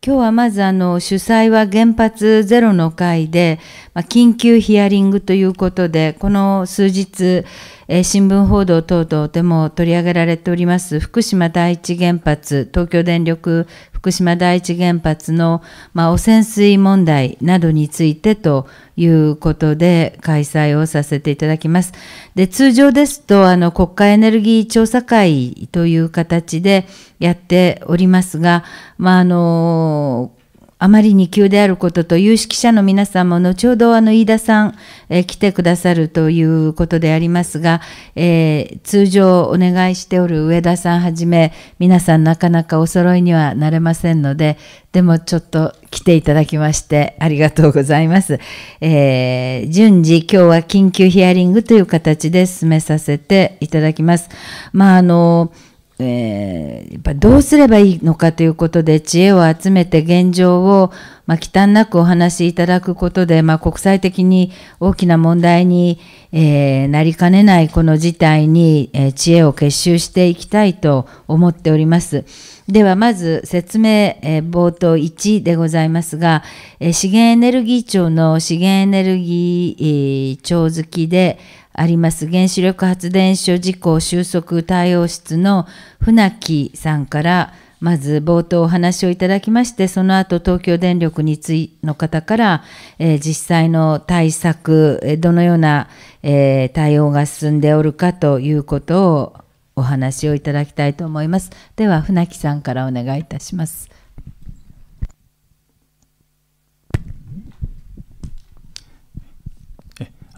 今日はまずあの主催は原発ゼロの会で、まあ、緊急ヒアリングということでこの数日、えー、新聞報道等々でも取り上げられております福島第一原発東京電力福島第一原発の、まあ、汚染水問題などについてということで開催をさせていただきます。で通常ですとあの国家エネルギー調査会という形でやっておりますが、まあ、あのあまりに急であることと有識者の皆さんも後ほどあの飯田さん、えー、来てくださるということでありますが、えー、通常お願いしておる上田さんはじめ皆さんなかなかお揃いにはなれませんのででもちょっと来ていただきましてありがとうございます。えー、順次今日は緊急ヒアリングという形で進めさせていただきます。まああのーえー、やっぱどうすればいいのかということで知恵を集めて現状を、まあ、忌憚なくお話しいただくことで、まあ、国際的に大きな問題に、えー、なりかねないこの事態に、えー、知恵を結集していきたいと思っております。ではまず説明、えー、冒頭1でございますが、えー、資源エネルギー庁の資源エネルギー、えー、庁付きで、あります原子力発電所事故収束対応室の船木さんからまず冒頭お話をいただきましてその後東京電力についの方から、えー、実際の対策どのような、えー、対応が進んでおるかということをお話をいただきたいと思いますでは船木さんからお願いいたします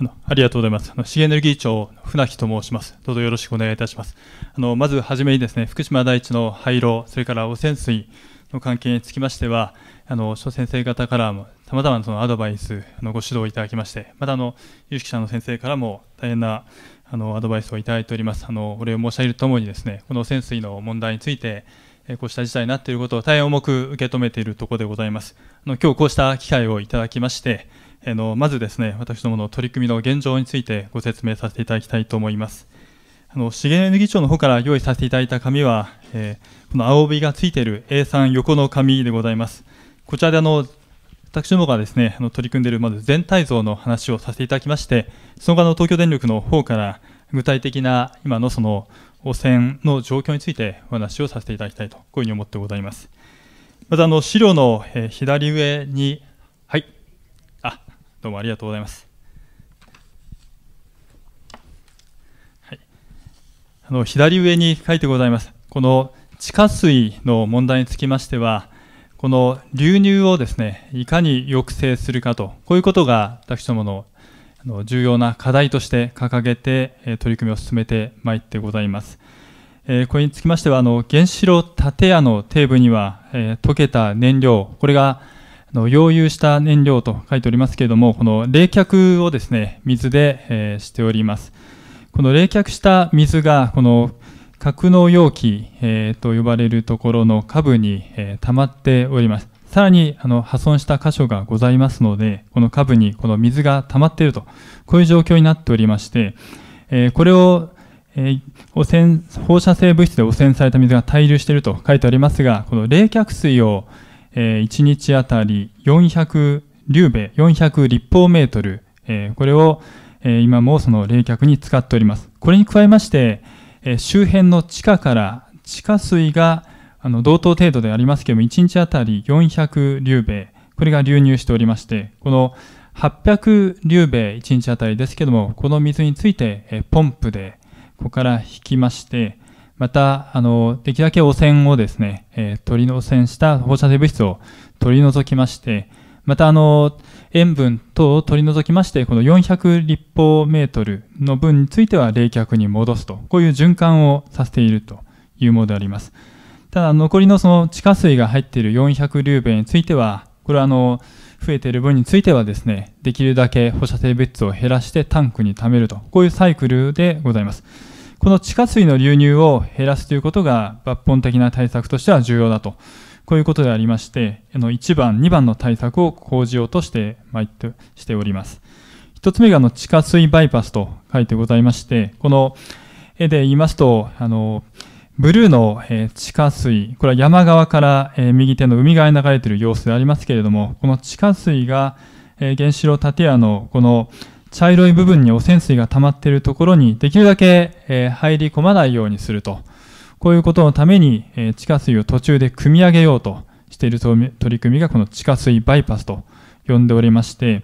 あのありがとうございます。あの資源エネルギー庁船木と申します。どうぞよろしくお願いいたします。あのまずはじめにですね、福島第一の廃炉、それから汚染水の関係につきましては、あの諸先生方からもさまざまなそのアドバイスあのご指導いただきまして、またあの有識者の先生からも大変なあのアドバイスをいただいております。あのお礼を申し上げるとともにですね、この汚染水の問題について。こうした事態になっていることを大変重く受け止めているところでございます。あの今日こうした機会をいただきまして、あのまずですね私どもの取り組みの現状についてご説明させていただきたいと思います。あの資源エネルギー庁の方から用意させていただいた紙は、えー、この青帯がついている A3 横の紙でございます。こちらであの私どもがですねあの取り組んでいるまず全体像の話をさせていただきまして、その後の東京電力の方から具体的な今のその汚染の状況についてお話をさせていただきたいとこういうふうに思ってございます。またあの資料の左上にどうもありがとうございます。はい、あの左上に書いてございます。この地下水の問題につきましては、この流入をですね、いかに抑制するかと、こういうことが私どものの重要な課題として掲げて、取り組みを進めてまいってございます。これにつきましては、あの原子炉建屋の底部には、え溶けた燃料、これがの溶融した燃料と書いておりますけれども、この冷却をですね、水で、えー、しております。この冷却した水が、この格納容器、えー、と呼ばれるところの下部に、えー、溜まっております。さらにあの破損した箇所がございますので、この下部にこの水が溜まっていると、こういう状況になっておりまして、えこれをえ汚染放射性物質で汚染された水が滞留していると書いてありますが、この冷却水を、えー、1日あたり400リューベ400立方メートル、えー、これを、えー、今もその冷却に使っております。これに加えまして、えー、周辺の地下から地下水があの同等程度でありますけれども、1日あたり400リューベこれが流入しておりまして、この800リューベ1日あたりですけども、この水について、えー、ポンプでここから引きまして、また、あの、できるだけ汚染をですね、えー、取り汚染した放射性物質を取り除きまして、また、あの、塩分等を取り除きまして、この400立方メートルの分については冷却に戻すと、こういう循環をさせているというものであります。ただ、残りのその地下水が入っている400ルーベについては、これはあの、増えている分についてはですね、できるだけ放射性物質を減らしてタンクに貯めると、こういうサイクルでございます。この地下水の流入を減らすということが抜本的な対策としては重要だと、こういうことでありまして、あの1番、2番の対策を講じようとしてまいっしております。1つ目があの地下水バイパスと書いてございまして、この絵で言いますと、あのブルーの、え地下水、これは山側から、え右手の海側に流れている様子でありますけれども、この地下水が、え原子炉建屋のこの、茶色い部分に汚染水が溜まっているところにできるだけ、え入り込まないようにすると。こういうことのために、え地下水を途中で汲み上げようとしている取り組みがこの地下水バイパスと呼んでおりまして、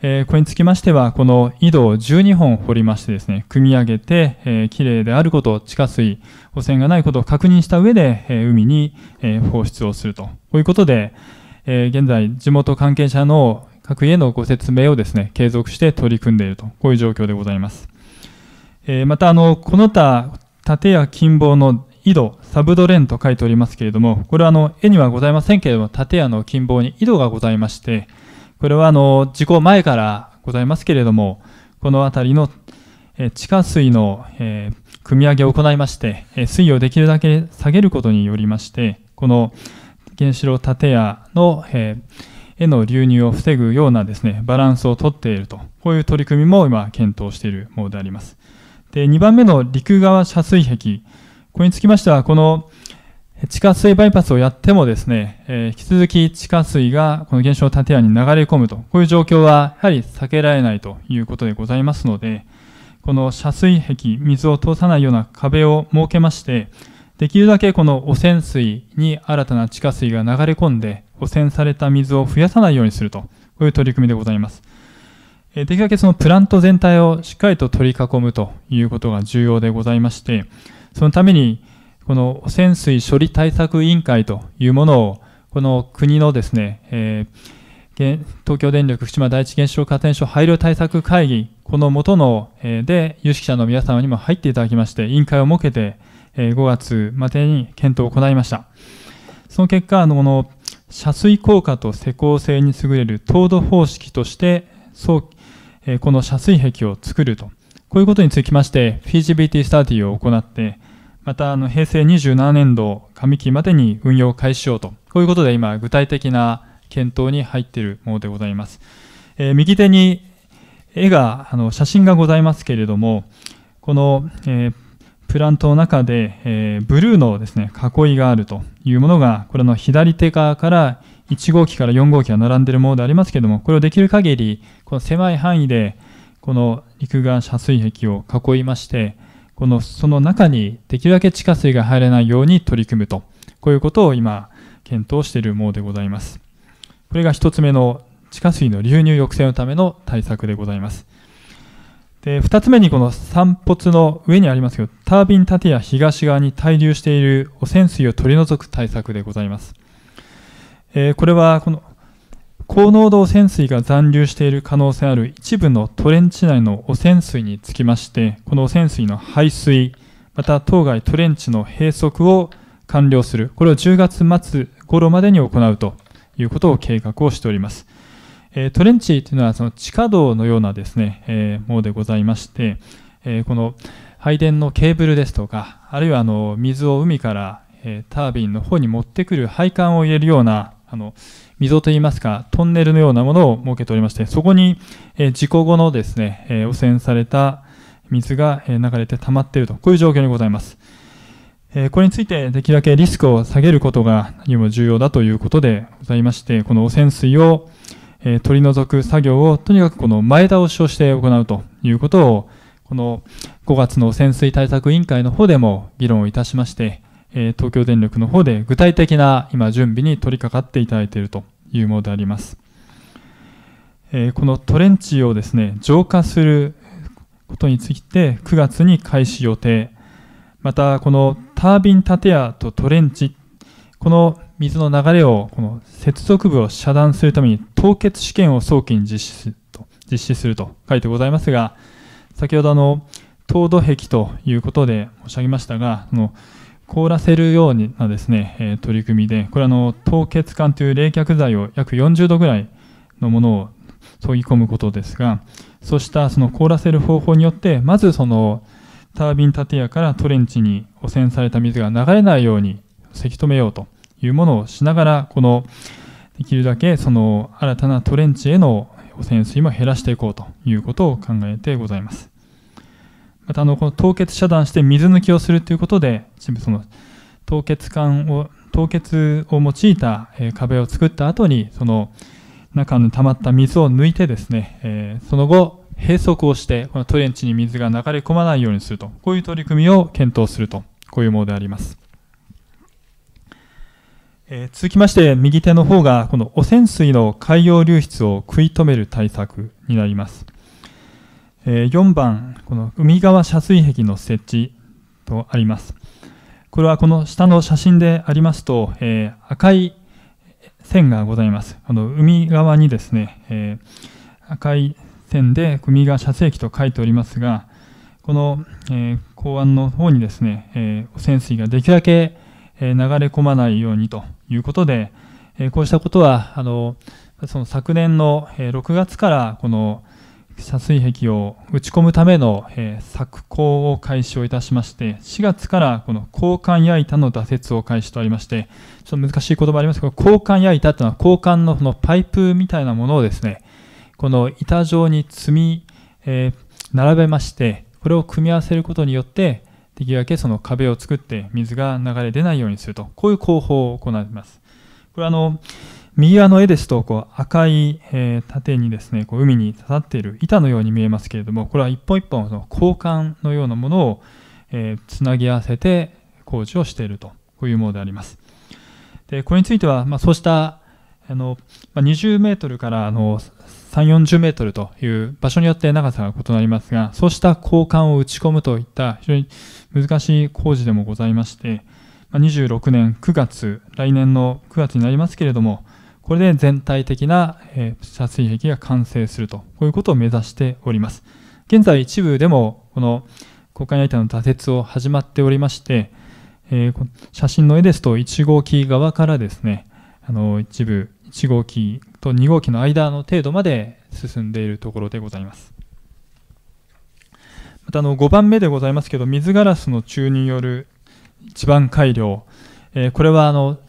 えこれにつきましては、この井戸を12本掘りましてですね、汲み上げて、え麗であること、地下水、汚染がないことを確認した上で、え海に、え放出をすると。こういうことで、え現在、地元関係者の各へのご説明をですね、継続して取り組んでいると、こういう状況でございます。えー、また、あの、この他、盾や金棒の井戸、サブドレンと書いておりますけれども、これはあの絵にはございませんけれども、建屋の金棒に井戸がございまして、これはあの事故前からございますけれども、この辺りの地下水の、えー、組み上げを行いまして、水位をできるだけ下げることによりまして、この原子炉建屋の、えー、への流入を防ぐようなですね、バランスをとっていると、こういう取り組みも今検討しているものであります。で、2番目の陸側遮水壁。これにつきましては、この地下水バイパスをやってもですね、えー、引き続き地下水がこの現象建屋に流れ込むと、こういう状況はやはり避けられないということでございますので、この遮水壁、水を通さないような壁を設けまして、できるだけこの汚染水に新たな地下水が流れ込んで、汚染された水を増やさないようにすると、こういう取り組みでございます。えできるだけそのプラント全体をしっかりと取り囲むということが重要でございまして、そのために、この汚染水処理対策委員会というものを、この国のですね、えー、東京電力福島第一原子力発電所配慮対策会議、この元の、えー、で有識者の皆様にも入っていただきまして、委員会を設けて、えー、5月までに検討を行いました。その結果、あのこの遮水効果と施工性に優れる凍土方式として早期この遮水壁を作るとこういうことにつきましてフィージビリティスタディを行ってまたあの平成27年度上期までに運用を開始しようとこういうことで今具体的な検討に入っているものでございます、え右手に絵があの写真がございますけれどもこの、えプラントの中で、えー、ブルーのですね、囲いがあるというものが、これの左手側から1号機から4号機が並んでいるものでありますけれども、これをできる限り、この狭い範囲で、この陸岸遮水壁を囲いまして、この、その中にできるだけ地下水が入れないように取り組むと、こういうことを今、検討しているものでございます。これが1つ目の地下水の流入抑制のための対策でございます。で2つ目にこの散骨の上にありますけどタービン建屋東側に滞留している汚染水を取り除く対策でございます、えー、これはこの高濃度汚染水が残留している可能性ある一部のトレンチ内の汚染水につきましてこの汚染水の排水また当該トレンチの閉塞を完了するこれを10月末頃までに行うということを計画をしておりますえー、トレンチというのはその地下道のようなですね、えー、ものでございまして、えー、この配電のケーブルですとか、あるいはあの水を海から、えタービンの方に持ってくる配管を入れるようなあの溝といいますか、トンネルのようなものを設けておりまして、そこに、え事故後のですね、え汚染された水が、え流れて溜まっていると、こういう状況にございます。えこれについてできるだけリスクを下げることが何も重要だということでございまして、この汚染水を、え取り除く作業をとにかくこの前倒しをして行うということを、この5月の潜水対策委員会の方でも議論をいたしまして、え東京電力の方で具体的な今準備に取り掛かっていただいているというものであります。えこのトレンチをですね、浄化することについて9月に開始予定。また、このタービン建屋とトレンチ、この水の流れをこの接続部を遮断するために凍結試験を早期に実施と実施すると書いてございますが先ほどあの凍土壁ということで申し上げましたがの凍らせるようなですね、え取り組みでこれあの凍結管という冷却剤を約40度ぐらいのものを注ぎ込むことですがそうしたその凍らせる方法によってまずそのタービン建屋からトレンチに汚染された水が流れないようにせき止めようというものをしながらこのできるだけその新たなトレンチへの汚染水も減らしていこうということを考えてございますまたあのこの凍結遮断して水抜きをするということでその凍結管を凍結を用いた壁を作った後にその中に溜まった水を抜いてですね、えその後閉塞をしてこのトレンチに水が流れ込まないようにするとこういう取り組みを検討するとこういうものでありますえー、続きまして右手の方がこの汚染水の海洋流出を食い止める対策になります、えー、4番この海側遮水壁の設置とありますこれはこの下の写真でありますと、えー、赤い線がございますこの海側にですね、え赤い線で海側遮水壁と書いておりますがこの、え港湾の方にですね、え汚染水ができるだけえ流れ込まないようにということで、えこうしたことはあのその昨年の6月からこの遮水壁を打ち込むための、え作工を開始をいたしまして4月からこの交換や板の挫折を開始とありましてちょっと難しい言葉ありますど、交換や板というのは交換のそのパイプみたいなものをですねこの板状に積み、えー、並べましてこれを組み合わせることによってできるだけその壁を作って水が流れ出ないようにすると、こういう工法を行います。これあの、右側の絵ですと、こう赤い、えー、縦にですね、こう海に刺さっている板のように見えますけれども、これは一本一本の交換のようなものを、えー、つなぎ合わせて工事をしていると、こういうものであります。で、これについては、まあ、そうした、あの、まあ、20メートルからあの3、40メートルという場所によって長さが異なりますが、そうした交換を打ち込むといった非常に難しい工事でもございまして、26年9月、来年の9月になりますけれども、これで全体的な遮水壁が完成すると、こういうことを目指しております。現在、一部でも、この交換内板の挫折を始まっておりまして、えー、写真の絵ですと、1号機側からですね、あの一部、1号機と2号機の間の程度まで進んでいるところでございます。またあの5番目でございますけど、水ガラスの注入による地盤改良、えー、これはあの、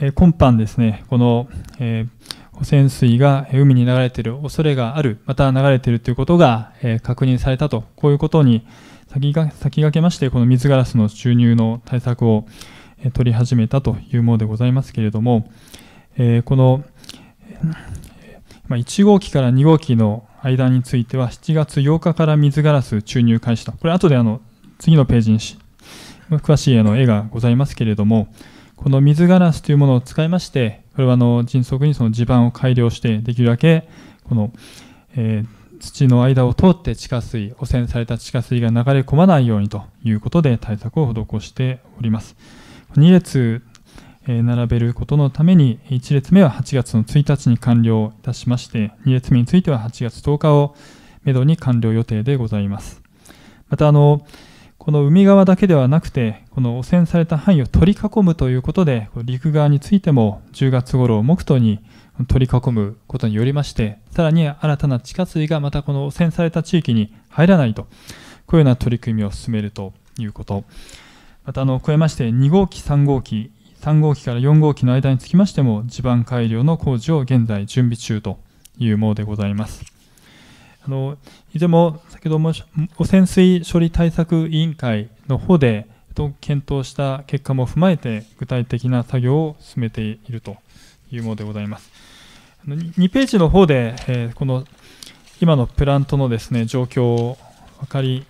えー、今般ですね、この、えー、汚染水が海に流れている恐れがある、また流れているということが、え確認されたと、こういうことに先が先駆けまして、この水ガラスの注入の対策を、え取り始めたというものでございますけれども、えこの、ま1号機から2号機の間については7月8日から水ガラス注入開始と、これ後であの次のページに詳しいあの絵がございますけれども、この水ガラスというものを使いまして、これはあの迅速にその地盤を改良して、できるだけこの、えー、土の間を通って地下水、汚染された地下水が流れ込まないようにということで対策を施しております。2列並べることのために、1列目は8月の1日に完了いたしまして、2列目については8月10日をめどに完了予定でございます。また、あの、この海側だけではなくて、この汚染された範囲を取り囲むということで、陸側についても10月頃を目途に取り囲むことによりまして、さらに新たな地下水がまたこの汚染された地域に入らないと、こういうような取り組みを進めるということ。また、あの、加えまして、2号機、3号機、3号機から4号機の間につきましても地盤改良の工事を現在準備中というものでございます。あのいずれも先ほども汚染水処理対策委員会の方で検討した結果も踏まえて具体的な作業を進めているというものでございます。2ページの方で、えこの今のプラントのですね状況を分かり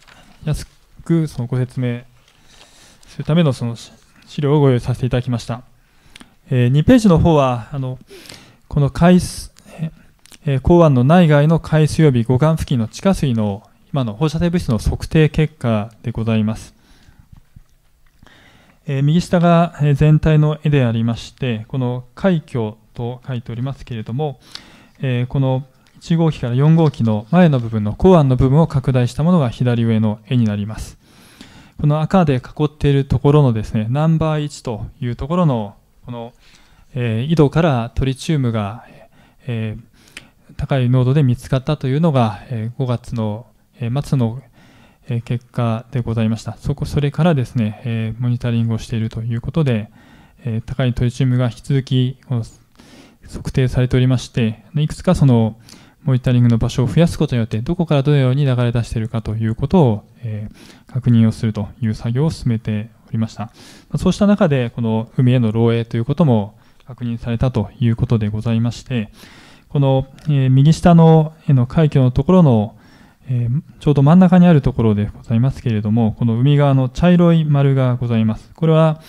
やすくそのご説明するためのその資料をご用意させていただきました。えー、2ページの方は、あのこの海水、えー、港湾の内外の海水及び護岸付近の地下水の今の放射性物質の測定結果でございます。えー、右下が全体の絵でありまして、この海峡と書いておりますけれども、えー、この1号機から4号機の前の部分の港湾の部分を拡大したものが左上の絵になります。この赤で囲っているところのですね、ナンバー1というところの、この、えー、井戸からトリチウムが、えー、高い濃度で見つかったというのが、えー、5月の、えー、末の、えー、結果でございました。そこ、それからですね、えー、モニタリングをしているということで、えー、高いトリチウムが引き続き測定されておりまして、いくつかその、モニタリングの場所を増やすことによって、どこからどのように流れ出しているかということを、えー、確認をするという作業を進めておりました。そうした中で、この海への漏洩ということも確認されたということでございまして、この、えー、右下の絵の海峡のところの、えー、ちょうど真ん中にあるところでございますけれども、この海側の茶色い丸がございます。これは、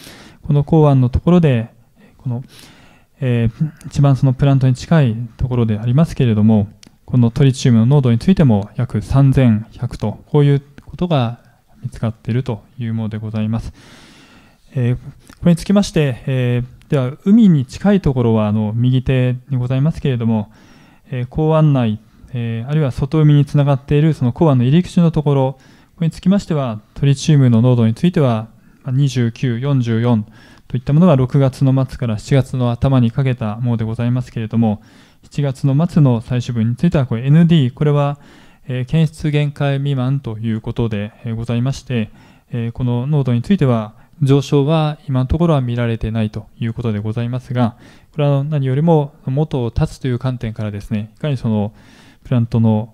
この港湾のところで、この、えー、一番そのプラントに近いところでありますけれども、このトリチウムの濃度についても約3100と、こういうことが見つかっているというものでございます。えー、これにつきまして、えー、では海に近いところはあの右手にございますけれども、えー、港湾内、えあるいは外海につながっているその港湾の入り口のところ、これにつきましては、トリチウムの濃度については、29、44といったものが6月の末から7月の頭にかけたものでございますけれども、7月の末の最終分については、これ ND、これは、え検出限界未満ということで、えございまして、えこの濃度については、上昇は今のところは見られてないということでございますが、これは何よりも元を立つという観点からですね、いかにそのプラントの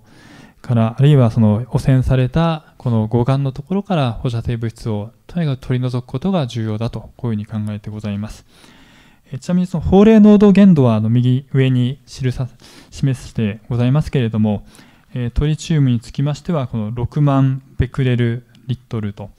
から、あるいはその汚染されたこの護岸のところから放射性物質をとにかく取り除くことが重要だと、こういうふうに考えてございます。えちなみにその法令濃度限度はあの右上に記さ示してございますけれども、えトリチウムにつきましてはこの6万ベクレルリットルと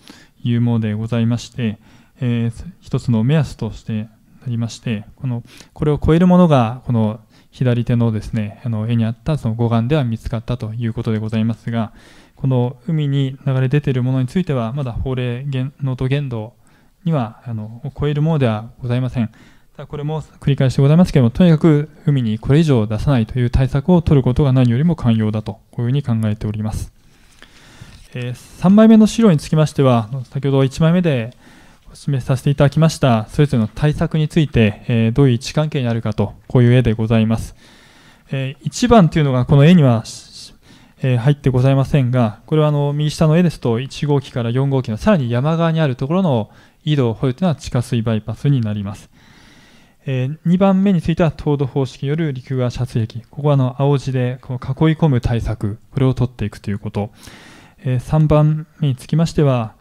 いうものでございまして、えー、一つの目安としてなりましてこのこれを超えるものがこの左手のですねあの絵にあったその護岸では見つかったということでございますがこの海に流れ出ているものについてはまだ法令濃度限度にはあの超えるものではございません。これも繰り返しございますけれども、とにかく海にこれ以上出さないという対策を取ることが何よりも寛容だと、こういうふうに考えております。えー、3枚目の資料につきましては、先ほど1枚目でお示しさせていただきました、それぞれの対策について、えー、どういう位置関係にあるかと、こういう絵でございます。えー、1番というのが、この絵には、えー、入ってございませんが、これはあの右下の絵ですと、1号機から4号機のさらに山側にあるところの井戸を掘るというのは地下水バイパスになります。えー、2番目については糖度方式による陸側遮水液、ここはあの青字でこの囲い込む対策、これを取っていくということ。えー、3番目につきましては、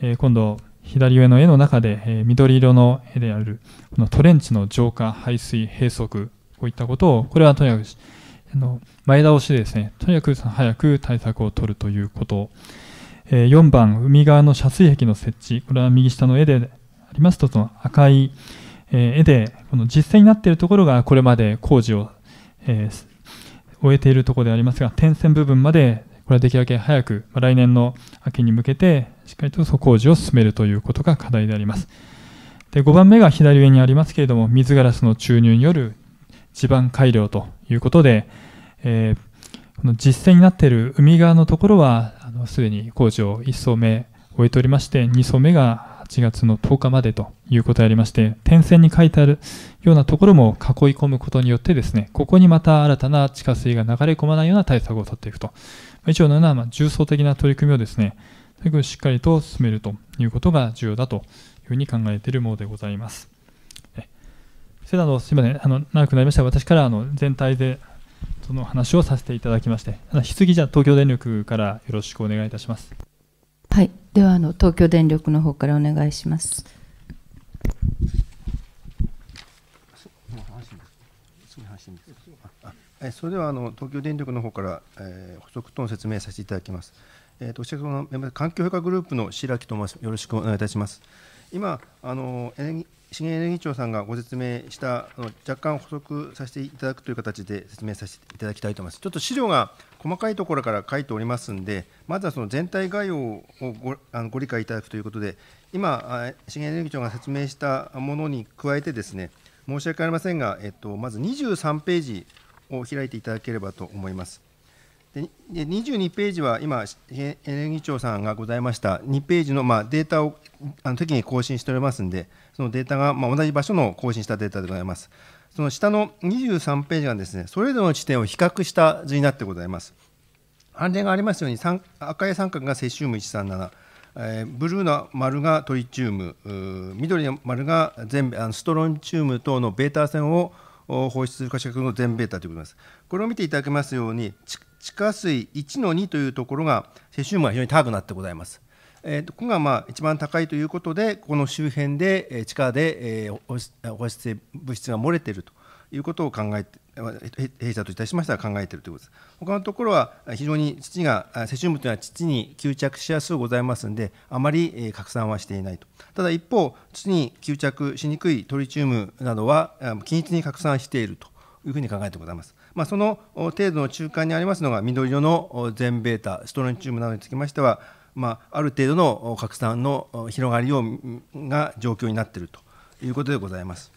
えー、今度、左上の絵の中で、えー、緑色の絵であるこのトレンチの浄化、排水、閉塞、こういったことを、これはとにかくあの前倒しでですね、とにかく早く対策を取るということ。えー、4番、海側の遮水壁の設置、これは右下の絵でありますと、その赤い、え絵でこの実際になっているところがこれまで工事を、え終えているところでありますが点線部分までこれはできるだけ早く、ま来年の秋に向けてしっかりと工事を進めるということが課題であります。で5番目が左上にありますけれども水ガラスの注入による地盤改良ということで、えー、この実践になっている海側のところはすでに工事を1層目終えておりまして2層目が8月の10日までということでありまして、点線に書いてあるようなところも囲い込むことによってですね、ここにまた新たな地下水が流れ込まないような対策を取っていくと。一応のような、ま重層的な取り組みをですね、とにかくしっかりと進めるということが重要だというふうに考えているものでございます。それであすみません、あの長くなりましたが、私からあの全体でその話をさせていただきまして、あの引き続き、じゃ東京電力からよろしくお願いいたします。はい、ではあの東京電力の方からお願いします。それではあの東京電力の方から、えー、補足等の説明させていただきます。えー、と先ほその環境評価グループの白木と申します。よろしくお願いいたします。今あの資源エネルギー庁さんがご説明した若干補足させていただくという形で説明させていただきたいと思います。ちょっと資料が細かいところから書いておりますんで、まずはその全体概要をごあのご理解いただくということで、今、資源エネルギー庁が説明したものに加えてですね、申し訳ありませんが、えっと、まず23ページを開いていただければと思います。で22ページは今、エネルギー庁さんがございました2ページのまあデータをあの適宜更新しておりますので、そのデータがまあ同じ場所の更新したデータでございます。その下の23ページがですね、それぞれの地点を比較した図になってございます。判例がありますように、赤い三角がセシウム137、えー、ブルーの丸がトリチウム、緑の丸が全あのストロンチウム等のベータ線を放出する化学の全ベータということです。これを見ていただけますように、地下水1の2というところがセシウムが非常に高くなってございます。えー、ここがまあ一番高いということで、この周辺で、えー、地下で、えー、放出物質が漏れているということを考えて、弊社といたしましては考えているということです。他のところは非常に土が、セシウムというのは土に吸着しやすくございますので、あまり拡散はしていないと。ただ一方、土に吸着しにくいトリチウムなどは均一に拡散しているというふうに考えてございます。まあ、その程度の中間にありますのが緑色の全ベータ、ストロンチウムなどにつきましては、まあ、ある程度の拡散の広がりをが状況になっているということでございます。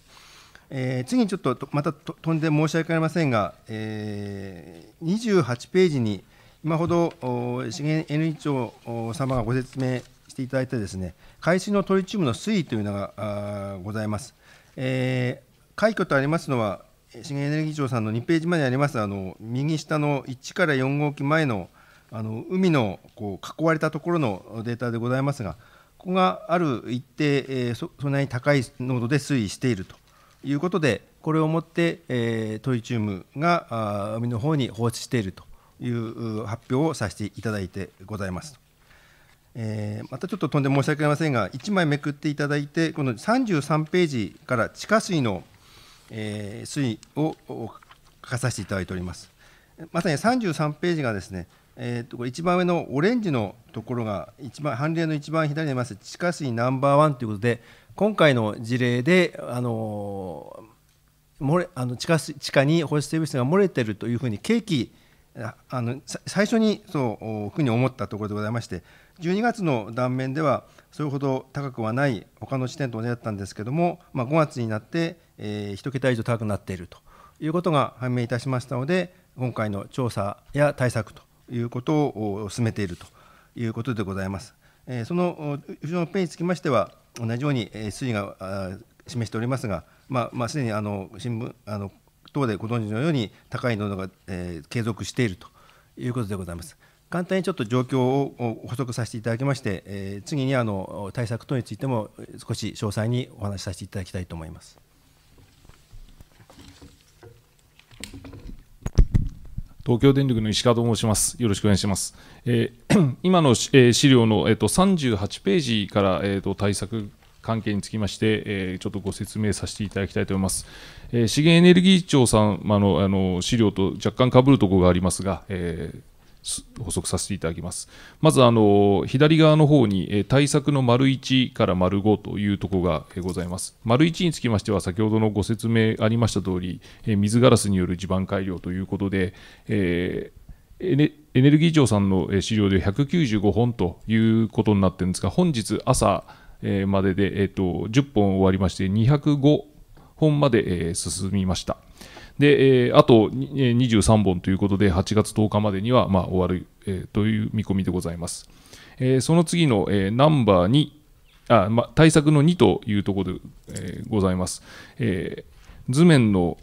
えー、次にちょっとまた飛んで申し訳ありませんが、えー、28ページに今ほど資源エネルギー庁様がご説明していただいたですね海水のトリチウムの推移というのがございます。えー、快挙とありますのは資源エネルギー庁さんの2ページ前にありますあの右下の1から4号機前のあの海のこう囲われたところのデータでございますが、ここがある一定、えー、そそなに高い濃度で推移しているということで、これをもって、えー、トリチウムがあ海の方に放置しているという発表をさせていただいてございます。えー、またちょっと飛んで申し訳ありませんが、1枚めくっていただいて、この33ページから地下水の、えー、水位を書かさせていただいております。まさに33ページがですね、えー、とこれ一番上のオレンジのところが一番判例の一番左にあります地下水ナンバーワンということで今回の事例で、あの漏れあの地下地下に放射性物質が漏れているというふうに契機あの最初にそうふうに思ったところでございまして12月の断面ではそれほど高くはない他の地点と同じだったんですけども、まあ、5月になって、えー、1桁以上高くなっているということが判明いたしましたので今回の調査や対策ということを進めているということでございます。その後ろのペンにつきましては、同じように推移が示しておりますが、まあ、まあ、すでにあの新聞あの等でご存知のように高い濃度が、え継続しているということでございます。簡単にちょっと状況を補足させていただきまして、え次にあの対策等についても少し詳細にお話しさせていただきたいと思います。東京電力の石川と申します。よろしくお願いします。えー、今の、えー、資料の、えーと、38ページから、えーと、対策関係につきまして、えー、ちょっとご説明させていただきたいと思います。えー、資源エネルギー庁さんあのあの資料と若干かぶるところがありますが、えー補足させていただきます。まずあの左側の方に対策の丸1から丸5というところがございます。丸1につきましては先ほどのご説明ありました通り水ガラスによる地盤改良ということで、えーエネルギー庁さんの資料で195本ということになっているんですが、本日朝までで、えー、と10本終わりまして、205本まで進みました。で、えー、あと23本ということで、8月10日までには、まあ、終わる、えー、という見込みでございます。えー、その次の、えー、ナンバー2あ、まあ、対策の2というところで、えー、ございます。えー、図面の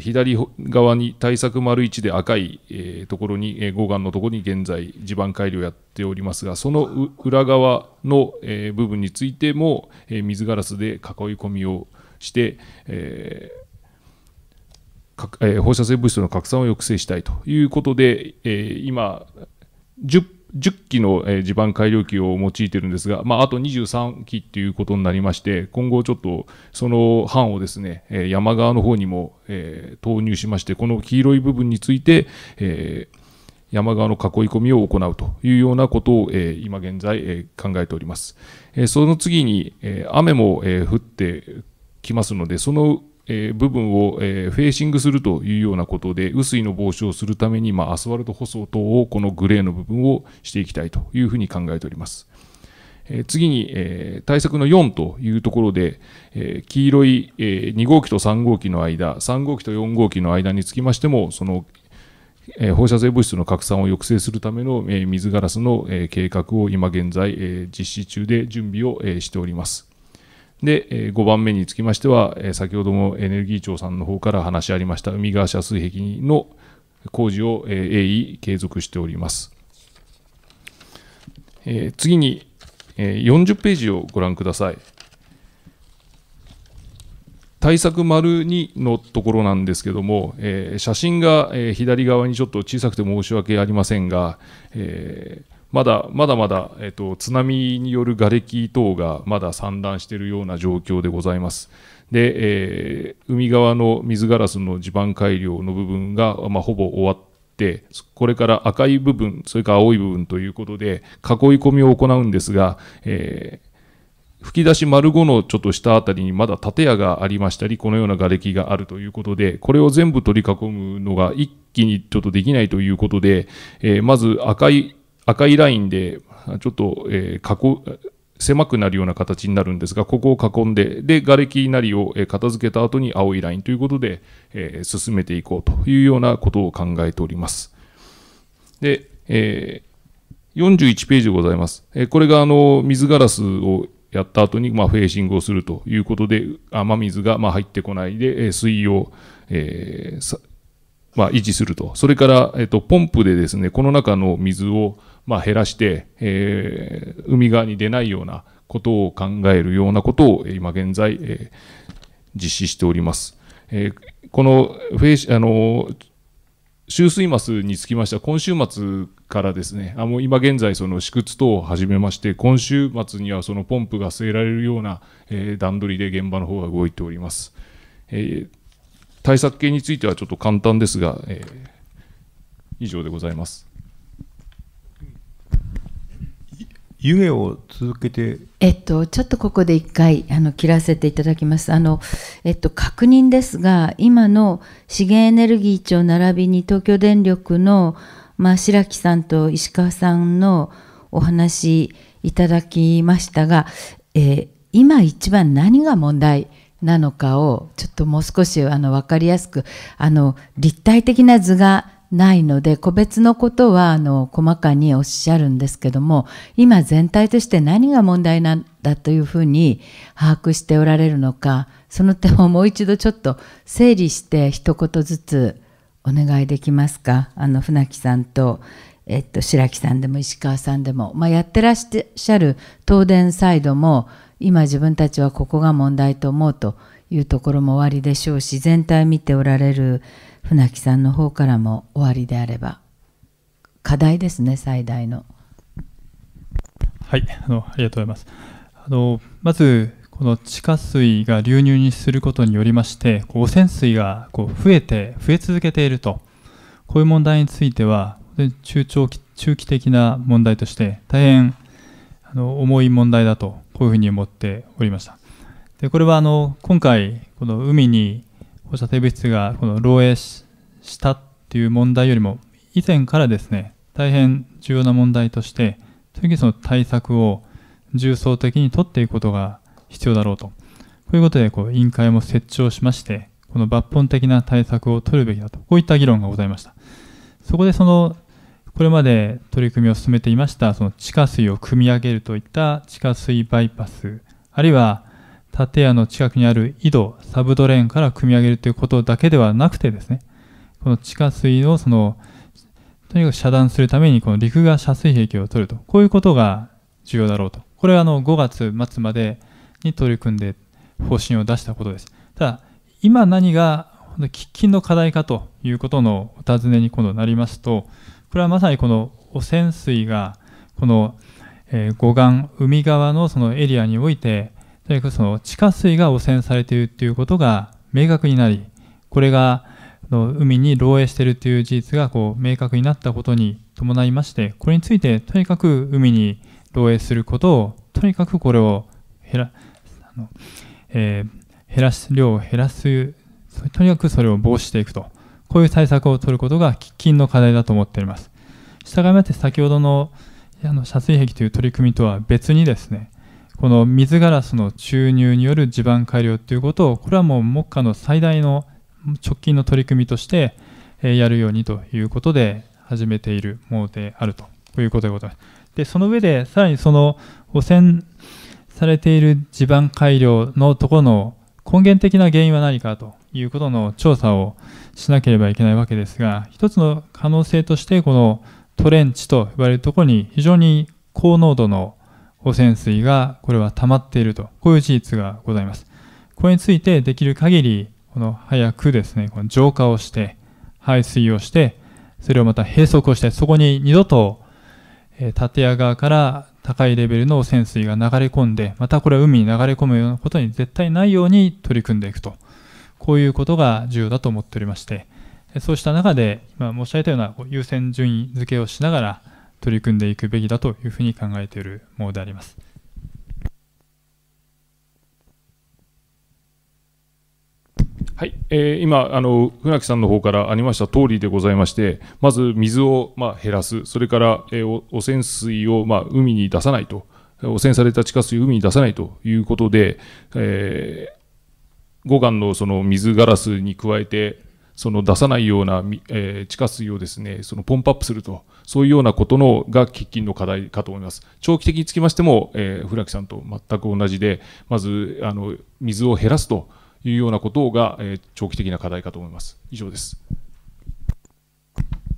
左側に対策丸1で赤い、ところに、護岸のところに現在、地盤改良をやっておりますが、その裏側の、部分についても、水ガラスで囲い込みをして、えーえー、放射性物質の拡散を抑制したいということで、えー、今10、10機の、え地盤改良機を用いてるんですが、まあ、あと23機っていうことになりまして、今後ちょっとその班をですね、え山側の方にも、え投入しまして、この黄色い部分について、え山側の囲い込みを行うというようなことを、え今現在、え考えております。えその次に、え雨も、え降ってきますので、そのえー、部分を、えー、フェーシングするというようなことで、雨水の防止をするために、まあ、アスファルト舗装等をこのグレーの部分をしていきたいというふうに考えております。えー、次に、え対策の4というところで、え黄色い、え2号機と3号機の間、3号機と4号機の間につきましても、そのえ放射性物質の拡散を抑制するための、え水ガラスの、え計画を今現在、え実施中で準備を、えしております。で、5番目につきましては、先ほどもエネルギー庁さんの方から話ありました、海側遮水壁の工事を鋭意継続しております。次に、40ページをご覧ください。対策丸2のところなんですけども、え写真が、え左側にちょっと小さくて申し訳ありませんが、えーまだまだまだ、えと津波による瓦礫等がまだ散乱しているような状況でございます。で、えー、海側の水ガラスの地盤改良の部分が、まあ、ほぼ終わって、これから赤い部分、それから青い部分ということで、囲い込みを行うんですが、えー吹き出し丸5のちょっと下あたりにまだ建屋がありましたり、このような瓦礫があるということで、これを全部取り囲むのが一気にちょっとできないということで、えー、まず赤い赤いラインでちょっと、えー、狭くなるような形になるんですがここを囲んでで瓦礫なりを片付けた後に青いラインということで、えー、進めていこうというようなことを考えております。で、えー、41ページございます。えこれがあの水ガラスをやった後にまフェーシングをするということで雨水がま入ってこないで水位を、えーまあ、維持すると、それから、えっと、ポンプでですねこの中の水をまあ、減らして、えー、海側に出ないようなことを考えるようなことを今現在、えー、実施しております。えー、このフェイシあの終水マスにつきましては、今週末からですね、あもう今現在、その私掘等を始めまして、今週末にはそのポンプが据えられるような、えー、段取りで現場の方が動いております。えー、対策系についてはちょっと簡単ですが、えー、以上でございます。湯気を続けてえっとちょっとここで一回あの切らせていただきますあのえっと確認ですが今の資源エネルギー庁並びに東京電力のまあ白木さんと石川さんのお話いただきましたが、えー、今一番何が問題なのかをちょっともう少しあの分かりやすくあの立体的な図がないので個別のことはあの細かにおっしゃるんですけども今全体として何が問題なんだというふうに把握しておられるのかその点をもう一度ちょっと整理して一言ずつお願いできますかあの船木さんと、えっと、白木さんでも石川さんでも、まあ、やってらっしゃる東電サイドも今自分たちはここが問題と思うというところもおありでしょうし全体見ておられる船木さんの方からも終わりであれば課題ですね最大のはいあのありがとうございますあのまずこの地下水が流入にすることによりましてこう汚染水がこう増えて増え続けているとこういう問題については中長期中期的な問題として大変あの重い問題だとこういうふうに思っておりましたでこれはあの今回この海に放射性物質がこの漏洩したっていう問題よりも以前からですね大変重要な問題としてとにかくその対策を重層的に取っていくことが必要だろうとこういうことでこう委員会も設置をしましてこの抜本的な対策を取るべきだとこういった議論がございましたそこでそのこれまで取り組みを進めていましたその地下水を汲み上げるといった地下水バイパスあるいは建屋の近くにある井戸、サブドレーンから汲み上げるということだけではなくてですね、この地下水をその、とにかく遮断するためにこの陸側遮水壁を取ると、こういうことが重要だろうと。これはあの5月末までに取り組んで方針を出したことです。ただ、今何が喫緊の課題かということのお尋ねに今度なりますと、これはまさにこの汚染水が、この、えー、護岸、海側のそのエリアにおいて、それこそ地下水が汚染されているということが明確になり、これがの海に漏洩しているという事実がこう明確になったことに伴いまして、これについてとにかく海に漏洩することを、とにかくこれを減ら、あのえー、減らす、量を減らす、とにかくそれを防止していくと。こういう対策を取ることが喫緊の課題だと思っております。従いまして先ほどのあの遮水壁という取り組みとは別にですね、この水ガラスの注入による地盤改良ということをこれはもう目下の最大の直近の取り組みとしてやるようにということで始めているものであるということでございます。でその上でさらにその汚染されている地盤改良のところの根源的な原因は何かということの調査をしなければいけないわけですが一つの可能性としてこのトレンチと呼ばれるところに非常に高濃度の汚染水がこれは溜まっていると、こういう事実がございます。これについてできる限り、この早くですね、この浄化をして、排水をして、それをまた閉塞をして、そこに二度と、えー、建屋側から高いレベルの汚染水が流れ込んで、またこれは海に流れ込むようなことに絶対ないように取り組んでいくと。こういうことが重要だと思っておりまして、そうした中で、今申し上げたような優先順位付けをしながら、取り組んでいくべきだというふうに考えているものであります。はい、えー、今あの、船木さんの方からありました通りでございまして、まず水を、まあ、減らす、それから、えー、汚染水を、まあ、海に出さないと、汚染された地下水を海に出さないということで、えー、護岸のその水ガラスに加えて、その出さないような、えー、地下水をですねそのポンプアップするとそういうようなことのが喫緊の課題かと思います長期的につきましても、えー、古木さんと全く同じでまずあの水を減らすというようなことが、えー、長期的な課題かと思います以上です。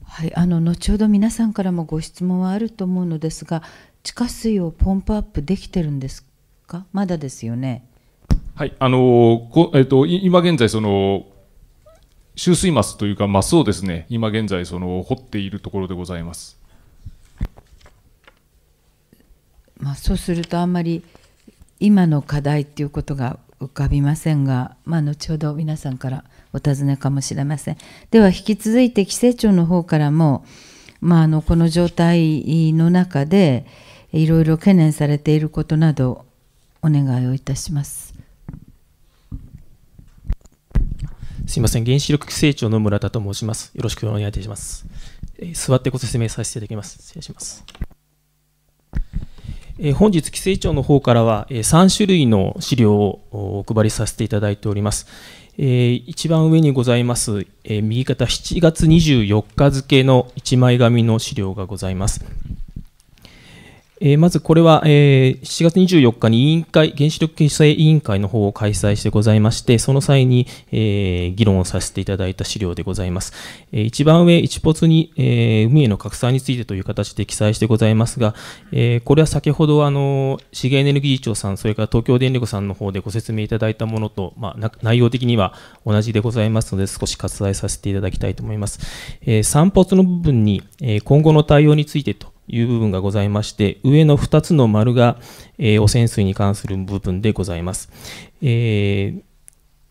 はい、あの後ほど皆さんからもご質問はあると思うのですが地下水をポンプアップできてるんですかまだですよね。はい、あのこえっ、と今現在その集水マスというか、マスをですね、今現在、その掘っているところでございます。まあ、そうすると、あんまり今の課題っていうことが浮かびませんが、まあ、後ほど皆さんからお尋ねかもしれません。では、引き続いて規制庁の方からも、まあ、あのこの状態の中で、いろいろ懸念されていることなど、お願いをいたします。すいません、原子力規制庁の村田と申します。よろしくお願いいたします。えー、座ってご説明させていただきます。失礼します。えー、本日、規制庁の方からは、えー、3種類の資料をお配りさせていただいております。えー、一番上にございます、え右肩7月24日付の1枚紙の資料がございます。えー、まずこれは、えー、7月24日に委員会、原子力規制委員会の方を開催してございまして、その際に、えー、議論をさせていただいた資料でございます。えー、一番上、一発に、えー、海への拡散についてという形で記載してございますが、えー、これは先ほど、あの、資源エネルギー庁さん、それから東京電力さんの方でご説明いただいたものと、まあ、内容的には同じでございますので、少し割愛させていただきたいと思います。えー、3の部分に、えー、今後の対応についてという部分がございまして、上の2つの丸が、えー、汚染水に関する部分でございます。えー、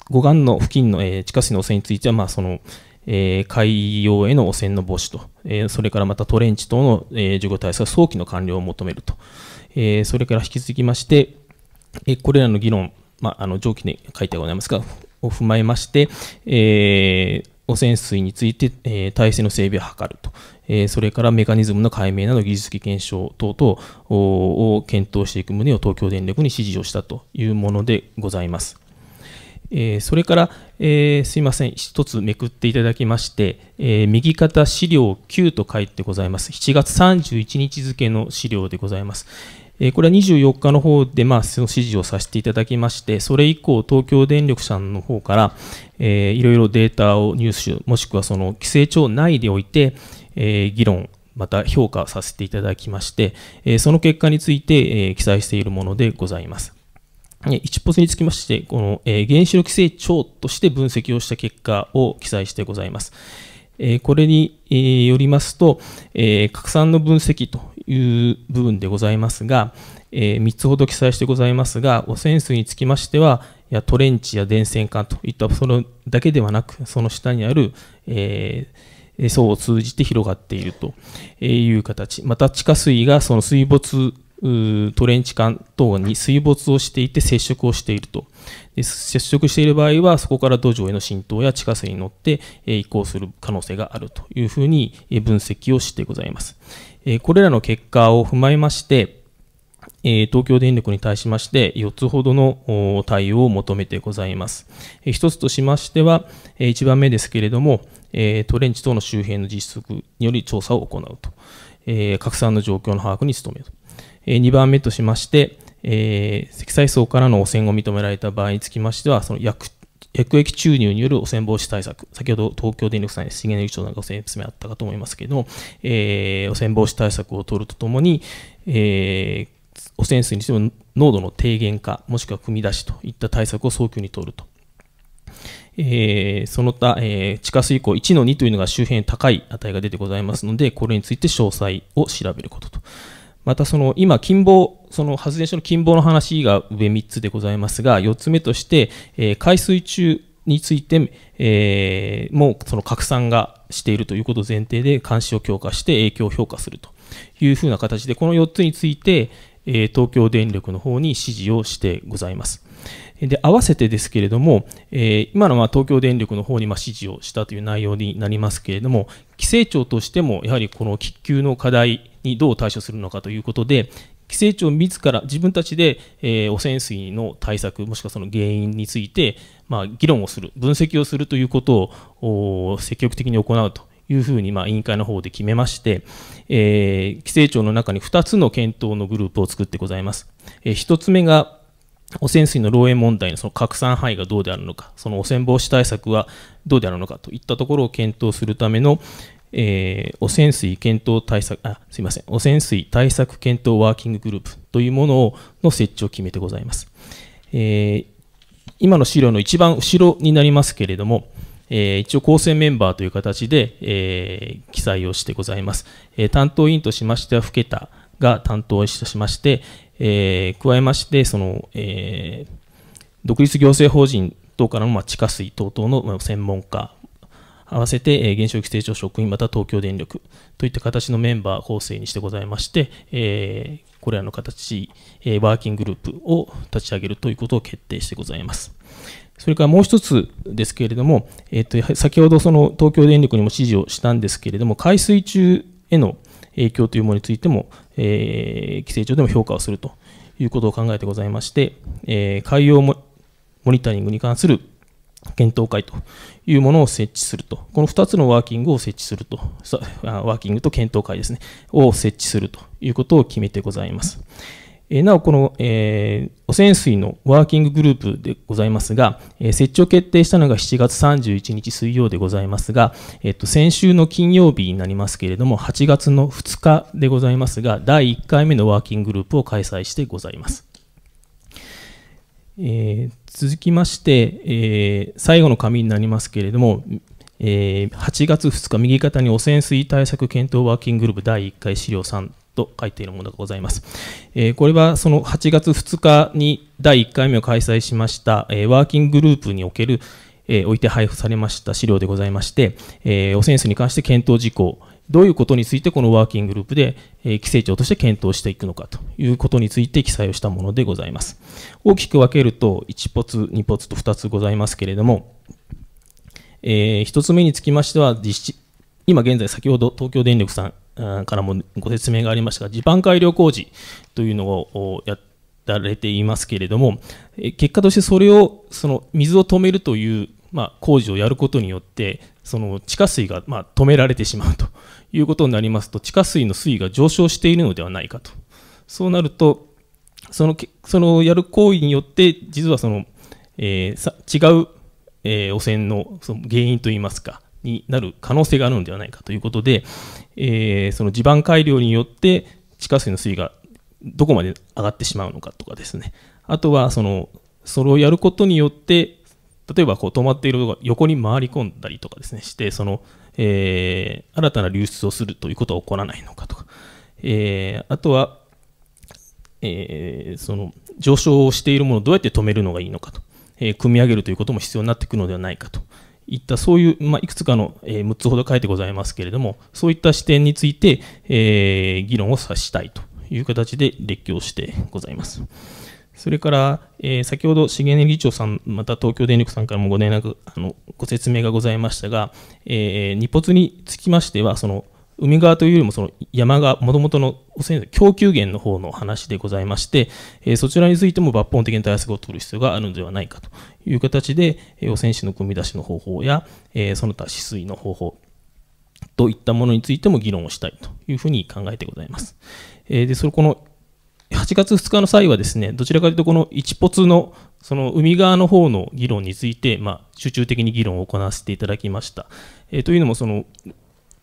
護岸の付近の、えー、地下水の汚染については、まあ、その、えー、海洋への汚染の防止と、えー、それからまたトレンチ等の、えー、事対策早期の完了を求めると、えー、それから引き続きまして、えー、これらの議論、まあ、あの上記に書いてございますが、を踏まえまして、えー、汚染水について、えー、体制の整備を図るとえそれからメカニズムの解明など技術的検証等々を検討していく旨を東京電力に指示をしたというものでございます。えそれから、えすいません、1つめくっていただきまして、え右肩資料9と書いてございます。7月31日付の資料でございます。えこれは24日の方で、まあ、その指示をさせていただきまして、それ以降、東京電力さんの方から、えー、いろいろデータを入手、もしくはその規制庁内でおいて、え議論、また評価させていただきまして、えその結果について、え記載しているものでございます。1ポスにつきまして、この、え原子力規制庁として分析をした結果を記載してございます。えこれによりますと、え拡散の分析という部分でございますが、え3つほど記載してございますが、汚染水につきましては、やトレンチや電線管といったそのだけではなく、その下にある、えー、層を通じて広がっているという形、また地下水がその水没トレンチ管等に水没をしていて接触をしているとで接触している場合はそこから土壌への浸透や地下水に乗って移行する可能性があるというふうに分析をしてございますこれらの結果を踏まえまして東京電力に対しまして4つほどの対応を求めてございます1つとしましては1番目ですけれどもえー、トレンチ等の周辺の実測により調査を行うと、えー、拡散の状況の把握に努めると、えー、2番目としまして、えー、積載層からの汚染を認められた場合につきましては、その薬薬液注入による汚染防止対策、先ほど東京電力さんや資源のネルギーなんかご説明あったかと思いますけれども、えー、汚染防止対策を取るとともに、えー、汚染水にしても濃度の低減化、もしくは組み出しといった対策を早急に取ると。えー、その他、えー、地下水溝1の2というのが周辺高い値が出てございますので、これについて詳細を調べることと。またその今、近傍、その発電所の近傍の話が上3つでございますが、4つ目として、えー、海水中について、えー、もうその拡散がしているということを前提で監視を強化して影響を評価するというふうな形で、この4つについて、えー、東京電力の方に指示をしてございます。で、合わせてですけれども、えー、今のは東京電力の方にま指示をしたという内容になりますけれども、規制庁としても、やはりこの緊球の課題にどう対処するのかということで、規制庁自ら自分たちで、えー、汚染水の対策、もしくはその原因について、まあ、議論をする、分析をするということを積極的に行うというふうに、まあ、委員会の方で決めまして、えー、規制庁の中に2つの検討のグループを作ってございます。えー、1つ目が汚染水の漏洩問題のその拡散範囲がどうであるのか、その汚染防止対策はどうであるのかといったところを検討するための、えー、汚染水検討対策あ、すみません、汚染水対策検討ワーキンググループというものをの設置を決めてございます。えー、今の資料の一番後ろになりますけれども、えー、一応構成メンバーという形で、えー、記載をしてございます。えー、担当委員としましては、老けた。が担当しまして、えー、加えましてその、えー、独立行政法人等からの、まあ、地下水等々の、専門家合わせて、え原子力成長職員また東京電力といった形のメンバー構成にしてございまして、えー、これらの形、えワーキンググループを立ち上げるということを決定してございます。それからもう一つですけれども、えっと先ほどその東京電力にも指示をしたんですけれども、海水中への影響というものについても、え規制庁でも評価をするということを考えてございまして、え海洋モニタリングに関する検討会というものを設置すると、この2つのワーキングを設置すると、ワーキングと検討会ですね、を設置するということを決めてございます。なお、この、えー、汚染水のワーキンググループでございますが、えー、設置を決定したのが7月31日水曜でございますが、えっと、先週の金曜日になりますけれども、8月の2日でございますが、第1回目のワーキンググループを開催してございます。えー、続きまして、え最後の紙になりますけれども、えー、8月2日、右肩に汚染水対策検討ワーキンググループ第1回資料3と書いているものがございます。えー、これはその8月2日に第1回目を開催しました、えー、ワーキンググループにおける、えー、置いて配布されました資料でございまして、え汚染水に関して検討事項、どういうことについてこのワーキンググループで、え規制庁として検討していくのかということについて記載をしたものでございます。大きく分けると1ポツ、2ポツと2つございますけれども、え1つ目につきましては実施、今現在先ほど東京電力さんからもご説明がありましたが、地盤改良工事というのをやられていますけれども、結果としてそれを、その水を止めるという、まあ、工事をやることによって、その地下水が、まあ、止められてしまうということになりますと、地下水の水位が上昇しているのではないかと。そうなると、そのそのやる行為によって、実はその、えー、違う、えー、汚染のその原因といいますか、になる可能性があるのではないかということで、えー、その地盤改良によって地下水の水位がどこまで上がってしまうのかとかですねあとはそのそれをやることによって例えばこう止まっているのが横に回り込んだりとかですねしてその、えー、新たな流出をするということは起こらないのかとか、えー、あとは、えー、その上昇しているものをどうやって止めるのがいいのかと、え組み上げるということも必要になってくるのではないかといったそういう、まあ、いくつかの、えー、6つほど書いてございますけれども、そういった視点について、えー、議論をさしたいという形で列挙してございます。それから、えー、先ほど重根理事長さん、また東京電力さんからもご連絡あのご説明がございましたが、えー、日没につきましては、その海側というよりもその山がもともとの供給源の方の話でございまして、えそちらについても抜本的な対策を取る必要があるのではないかという形で、汚染水の組み出しの方法や、えその他止水の方法といったものについても議論をしたいというふうに考えてございます。えでそれこの8月2日の際はですね、どちらかというとこの一発のその海側の方の議論について、まあ、集中的に議論を行わせていただきました。えー、というのもその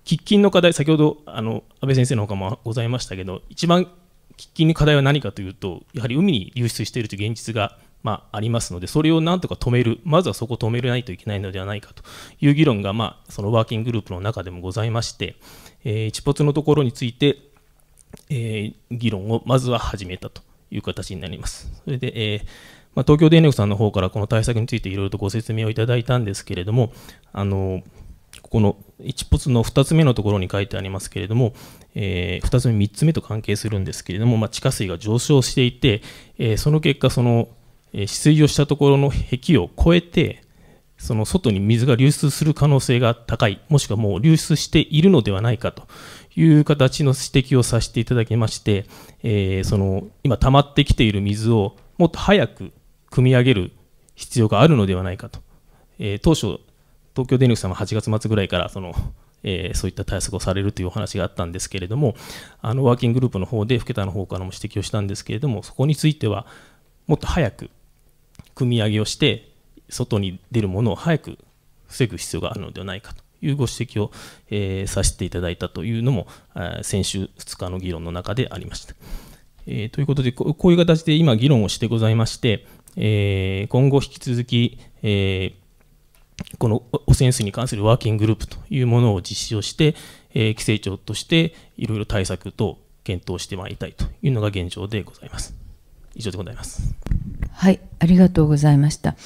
喫緊の課題、先ほどあの安倍先生のほかもございましたけど、一番喫緊の課題は何かというと、やはり海に流出しているという現実が、まあ、ありますので、それをなんとか止める、まずはそこを止めないといけないのではないかという議論が、まあ、そのワーキンググループの中でもございまして、えー、一発のところについて、えー、議論をまずは始めたという形になります。それで、えーまあ、東京電力さんの方からこの対策についていろいろとご説明をいただいたんですけれども、あのここの一発の2つ目のところに書いてありますけれども、えー、2つ目、3つ目と関係するんですけれども、まあ、地下水が上昇していて、えー、その結果、その、え止水をしたところの壁を越えて、その外に水が流出する可能性が高い、もしくはもう流出しているのではないかという形の指摘をさせていただきまして、えー、その今、溜まってきている水をもっと早く汲み上げる必要があるのではないかと、えー、当初、東京電力さんは8月末ぐらいからその、えー、そういった対策をされるというお話があったんですけれども、あのワーキンググループの方で、福田の方からも指摘をしたんですけれども、そこについては、もっと早く組み上げをして、外に出るものを早く防ぐ必要があるのではないかというご指摘を、えー、させていただいたというのも、先週2日の議論の中でありました。えー、ということでこ、こういう形で今、議論をしてございまして、えー、今後、引き続き、えーこの汚染水に関するワーキンググループというものを実施をして、えー、規制庁としていろいろ対策と検討してまいりたいというのが現状でございます。以上でございます。はい、ありがとうございました。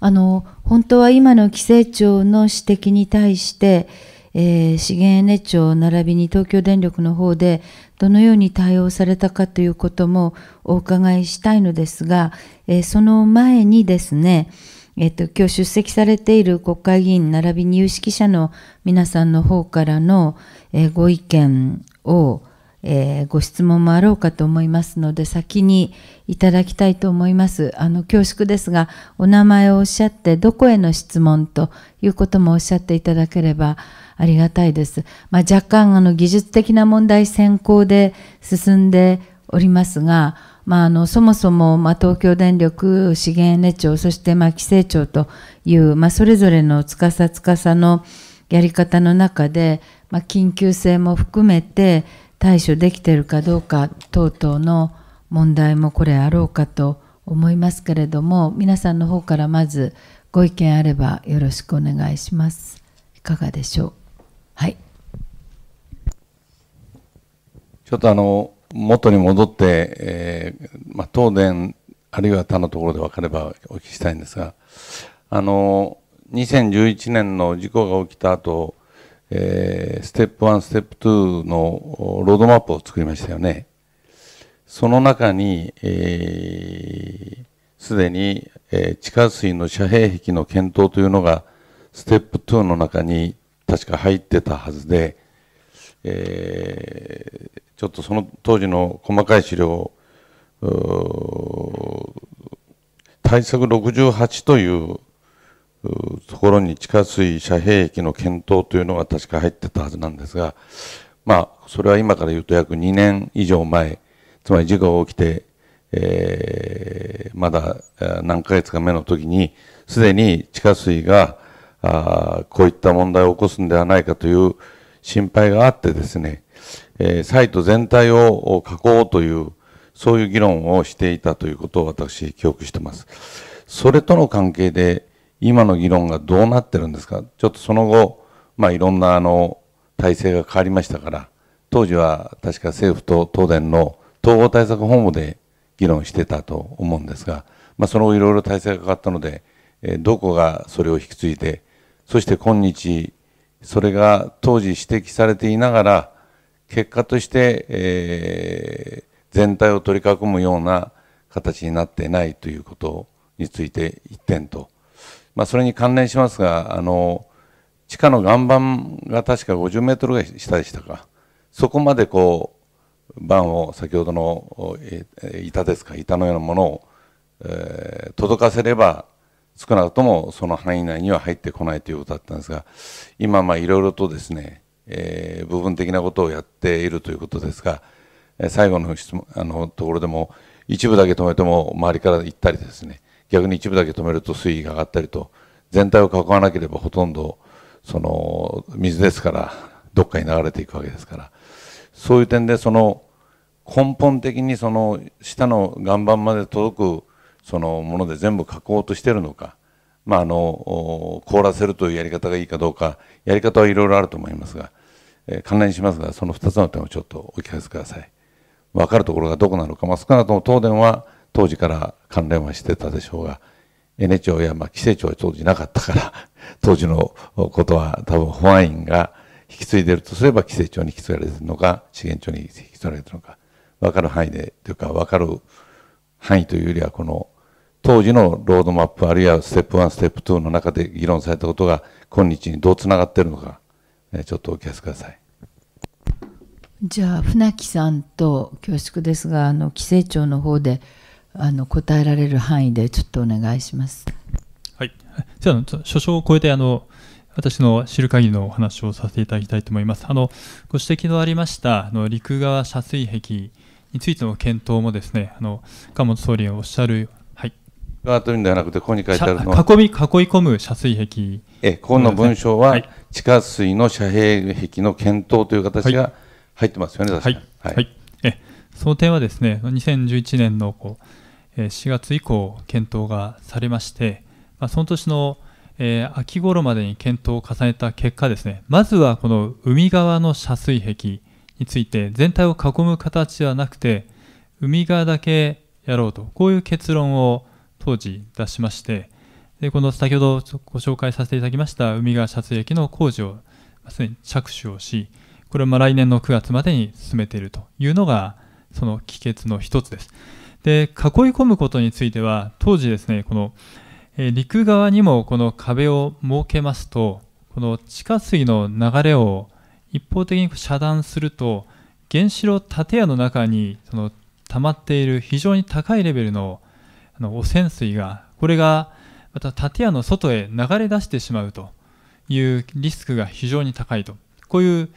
あの本当は今の規制庁の指摘に対して、えー、資源エネ庁並びに東京電力の方でどのように対応されたかということもお伺いしたいのですが、えー、その前にですね、えっと、今日出席されている国会議員並びに有識者の皆さんの方からの、えー、ご意見を、えー、ご質問もあろうかと思いますので、先にいただきたいと思います。あの、恐縮ですが、お名前をおっしゃって、どこへの質問ということもおっしゃっていただければありがたいです。まあ、若干、あの、技術的な問題先行で進んでおりますが、まあ、あのそもそも、まあ、東京電力資源エネ庁そして、まあ、規制庁という、まあ、それぞれの司司のやり方の中で、まあ、緊急性も含めて対処できているかどうか等々の問題もこれあろうかと思いますけれども皆さんの方からまずご意見あればよろしくお願いします。いかがでしょう。はい。ちょっとあの元に戻って、えーまあ、東電あるいは他のところで分かればお聞きしたいんですがあの2011年の事故が起きた後、えー、ステップ1ステップ2のロードマップを作りましたよねその中にすで、えー、に、えー、地下水の遮蔽壁の検討というのがステップ2の中に確か入ってたはずで、えー、ちょっとその当時の細かい資料対策68というところに地下水遮蔽液の検討というのが確か入ってたはずなんですが、まあ、それは今から言うと約2年以上前、つまり事故が起きて、えー、まだ何ヶ月か目の時に、すでに地下水があこういった問題を起こすんではないかという心配があってですね、えー、サイト全体を書こうという、そういう議論をしていたということを私、記憶してます。それとの関係で、今の議論がどうなってるんですかちょっとその後、まあ、いろんなあの体制が変わりましたから、当時は確か政府と東電の統合対策本部で議論してたと思うんですが、まあ、その後いろいろ体制が変わったので、えどこがそれを引き継いで、そして今日、それが当時指摘されていながら、結果として、えー、全体を取り囲むような形になってないということについて1点と、まあ、それに関連しますが、あの地下の岩盤が確か50メートルぐらい下でしたか、そこまでこう、盤を先ほどの板ですか、板のようなものを、えー、届かせれば、少なくともその範囲内には入ってこないということだったんですが今いろいろとですね、えー、部分的なことをやっているということですが最後の質問あのところでも一部だけ止めても周りから行ったりですね逆に一部だけ止めると水位が上がったりと全体を囲わなければほとんどその水ですからどっかに流れていくわけですからそういう点でその根本的にその下の岩盤まで届くそのもので全部書こうとしてるのか、まあ、あの凍らせるというやり方がいいかどうかやり方はいろいろあると思いますが、えー、関連しますがその2つの点をちょっとお聞かせください分かるところがどこなのか、まあ、少なくとも東電は当時から関連はしてたでしょうが NH 庁や、まあ、規制庁は当時なかったから 当時のことは多分保安院が引き継いでるとすれば規制庁に引き継がれてるのか資源庁に引き継がれてるのか分かる範囲でというか分かる範囲というよりはこの当時のロードマップあるいはステップ1ステップ2の中で議論されたことが今日にどうつながっているのか、えちょっとお聞かせください。じゃあ船木さんと恐縮ですがあの規制庁の方であの答えられる範囲でちょっとお願いします。はい、じゃあ所掌を超えてあの私の知る限りのお話をさせていただきたいと思います。あのご指摘のありましたあの陸側遮水壁についての検討もですねあの岡本総理がおっしゃるではなくて、ここに書いてあるのは。囲み、囲い込む遮水壁。え、ここの文章は、地下水の遮蔽壁の検討という形が入ってますよね、はい、確かに。はい。はい、え、その点はですね、2011年のこう、えー、4月以降、検討がされまして、まあ、その年の、えー、秋頃までに検討を重ねた結果ですね、まずはこの海側の遮水壁について、全体を囲む形ではなくて、海側だけやろうと、こういう結論を当時出しましてでこの先ほどご紹介させていただきました海側撮水機の工事をすでに着手をしこれはま来年の9月までに進めているというのがその帰結の一つです。で囲い込むことについては当時ですねこの、え陸側にもこの壁を設けますとこの地下水の流れを一方的に遮断すると原子炉建屋の中にその溜まっている非常に高いレベルのの汚染水がこれがまた建屋の外へ流れ出してしまうというリスクが非常に高いとこういう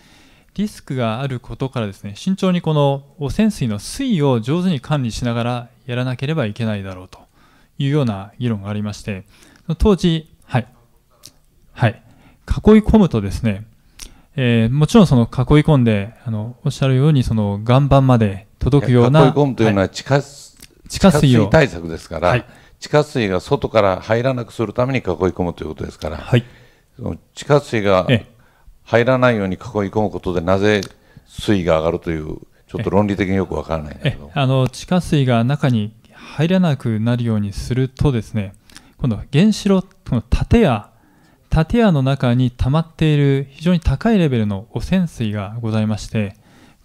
リスクがあることからですね慎重にこの汚染水の水位を上手に管理しながらやらなければいけないだろうというような議論がありまして当時、はい、はい、囲い込むとですね、えー、もちろんその囲い込んであのおっしゃるようにその岩盤まで届くような囲い込むというのは地下、はい地下水対策ですから、はい、地下水が外から入らなくするために囲い込むということですから、はい、その地下水が入らないように囲い込むことでなぜ水位が上がるというちょっと論理的によくわからないんだけどあの地下水が中に入らなくなるようにするとですね今度は原子炉この建屋建屋の中に溜まっている非常に高いレベルの汚染水がございまして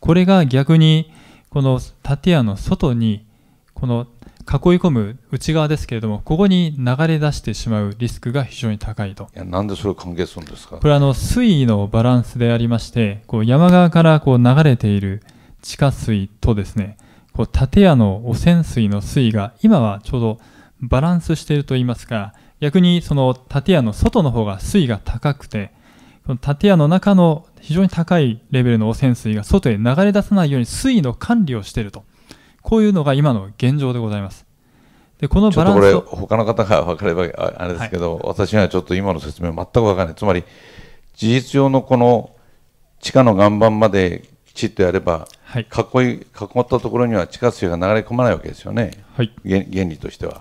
これが逆にこの建屋の外にこの囲い込む内側ですけれども、ここに流れ出してしまうリスクが非常に高いと。いやなんでそれ関係するんですかこれはあの水位のバランスでありまして、こう山側からこう流れている地下水とですね、こう建屋の汚染水の水位が今はちょうどバランスしているといいますか、逆にその建屋の外の方が水位が高くて、この建屋の中の非常に高いレベルの汚染水が外へ流れ出さないように水位の管理をしていると。こういうのが今の現状でございます。でこのバランスちょっとこれ他の方が分かればあれですけど、はい、私にはちょっと今の説明全く分からないつまり事実上のこの地下の岩盤まできちっとやれば、はい、囲い囲ったところには地下水が流れ込まないわけですよね、はい、原理としては。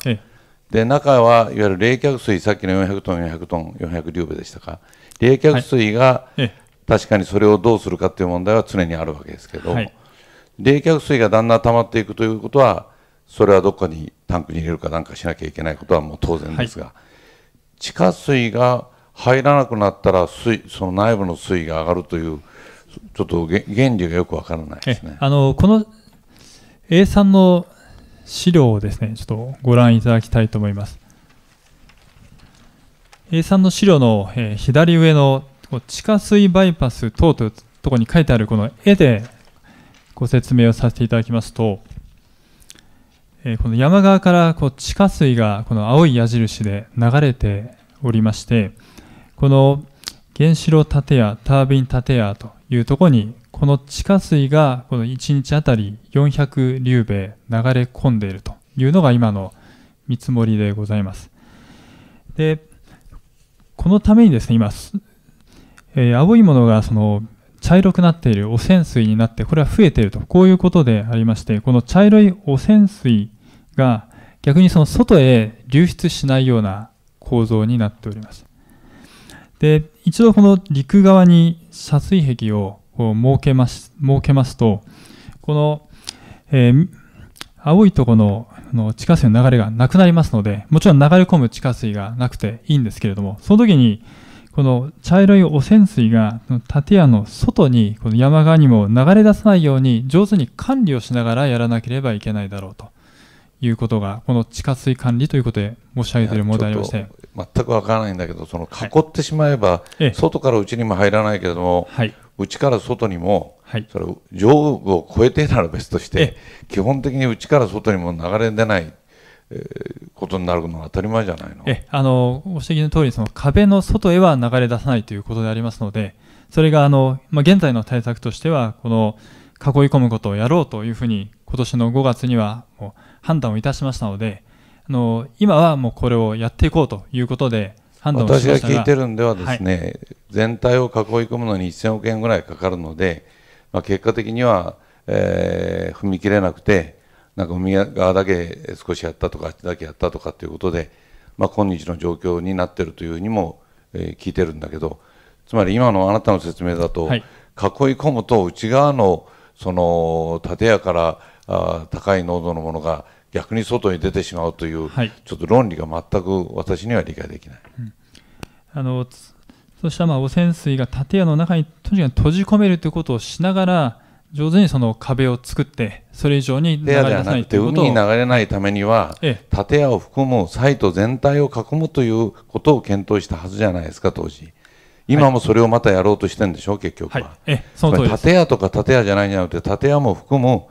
で中はいわゆる冷却水さっきの400トン400トン400リューブでしたか冷却水が、確かにそれをどうするかという問題は常にあるわけですけど、はい、冷却水がだんだん溜まっていくということは、それはどこかにタンクに入れるかなんかしなきゃいけないことはもう当然ですが、はい、地下水が入らなくなったら水、その内部の水位が上がるという、ちょっと原理がよくわからないですね。あのこの A さんの資料をですね、ちょっとご覧いただきたいと思います。A さんの資料の、えー、左上の地下水バイパス等というところに書いてあるこの絵でご説明をさせていただきますと、えー、この山側からこう地下水がこの青い矢印で流れておりましてこの原子炉建屋タービン建屋というところにこの地下水がこの1日あたり400リューベ流れ込んでいるというのが今の見積もりでございます。でこのためにですね今、えー、青いものがその茶色くなっている汚染水になってこれは増えているとこういうことでありましてこの茶色い汚染水が逆にその外へ流出しないような構造になっておりますで一度この陸側に遮水壁を設けます設けますとこの、えー、青いとこのの地下水の流れがなくなりますのでもちろん流れ込む地下水がなくていいんですけれどもその時にこの茶色い汚染水が建屋の外にこの山側にも流れ出さないように上手に管理をしながらやらなければいけないだろうということがこの地下水管理ということで申し上げているものでありまして全くわからないんだけどその囲ってしまえば、外から内にも入らないけれども、はい、から外にも、それ上部を超えてなら別として、基本的に内から外にも流れ出ないえー、ことになるのは当たり前じゃないのえあのご指摘の通りそり壁の外へは流れ出さないということでありますのでそれがあの、まあ、現在の対策としてはこの囲い込むことをやろうというふうに今年の5月にはもう判断をいたしましたのであの今はもうこれをやっていこうということで判断を私が聞いてるんではですね、はい、全体を囲い込むのに1000億円ぐらいかかるので、まあ、結果的には、えー、踏み切れなくてなんか海側だけ少しやったとかあっちだけやったとかっていうことで、まあ、今日の状況になっているというふうにも、えー、聞いてるんだけどつまり今のあなたの説明だと、はい、囲い込むと内側のその建屋からあ高い濃度のものが逆に外に出てしまうという、はい、ちょっと論理が全く私には理解できない。うん、あのそうしたまあ汚染水が建屋の中にとにかく閉じ込めるということをしながら上手にその壁を作ってそれ以上に流れ出さないと海に流れないためには、建屋を含むサイト全体を囲むということを検討したはずじゃないですか当時今もそれをまたやろうとしてるんでしょう結局は、建屋とか建屋じゃないんじゃなくて建屋も含む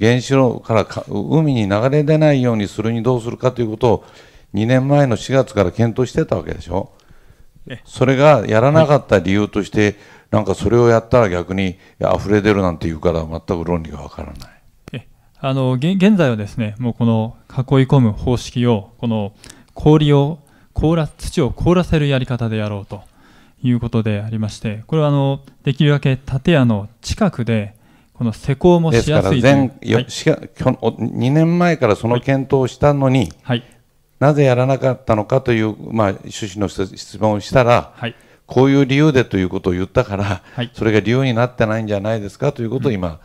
原子炉から海に流れ出ないようにするにどうするかということを2年前の4月から検討してたわけでしょそれがやらなかった理由として、はいなんかそれをやったら逆に溢れ出るなんていうから全く論理がわからない。あの現在はですねもうこの囲い込む方式をこの氷を凍ら土を凍らせるやり方でやろうということでありましてこれはあのできるだけ建屋の近くでこの施工もしやすいですから前、はい、2年前からその検討をしたのに、はい、なぜやらなかったのかという、まあ、趣旨の質問をしたら、はい、こういう理由でということを言ったから、はい、それが理由になってないんじゃないですかということを今、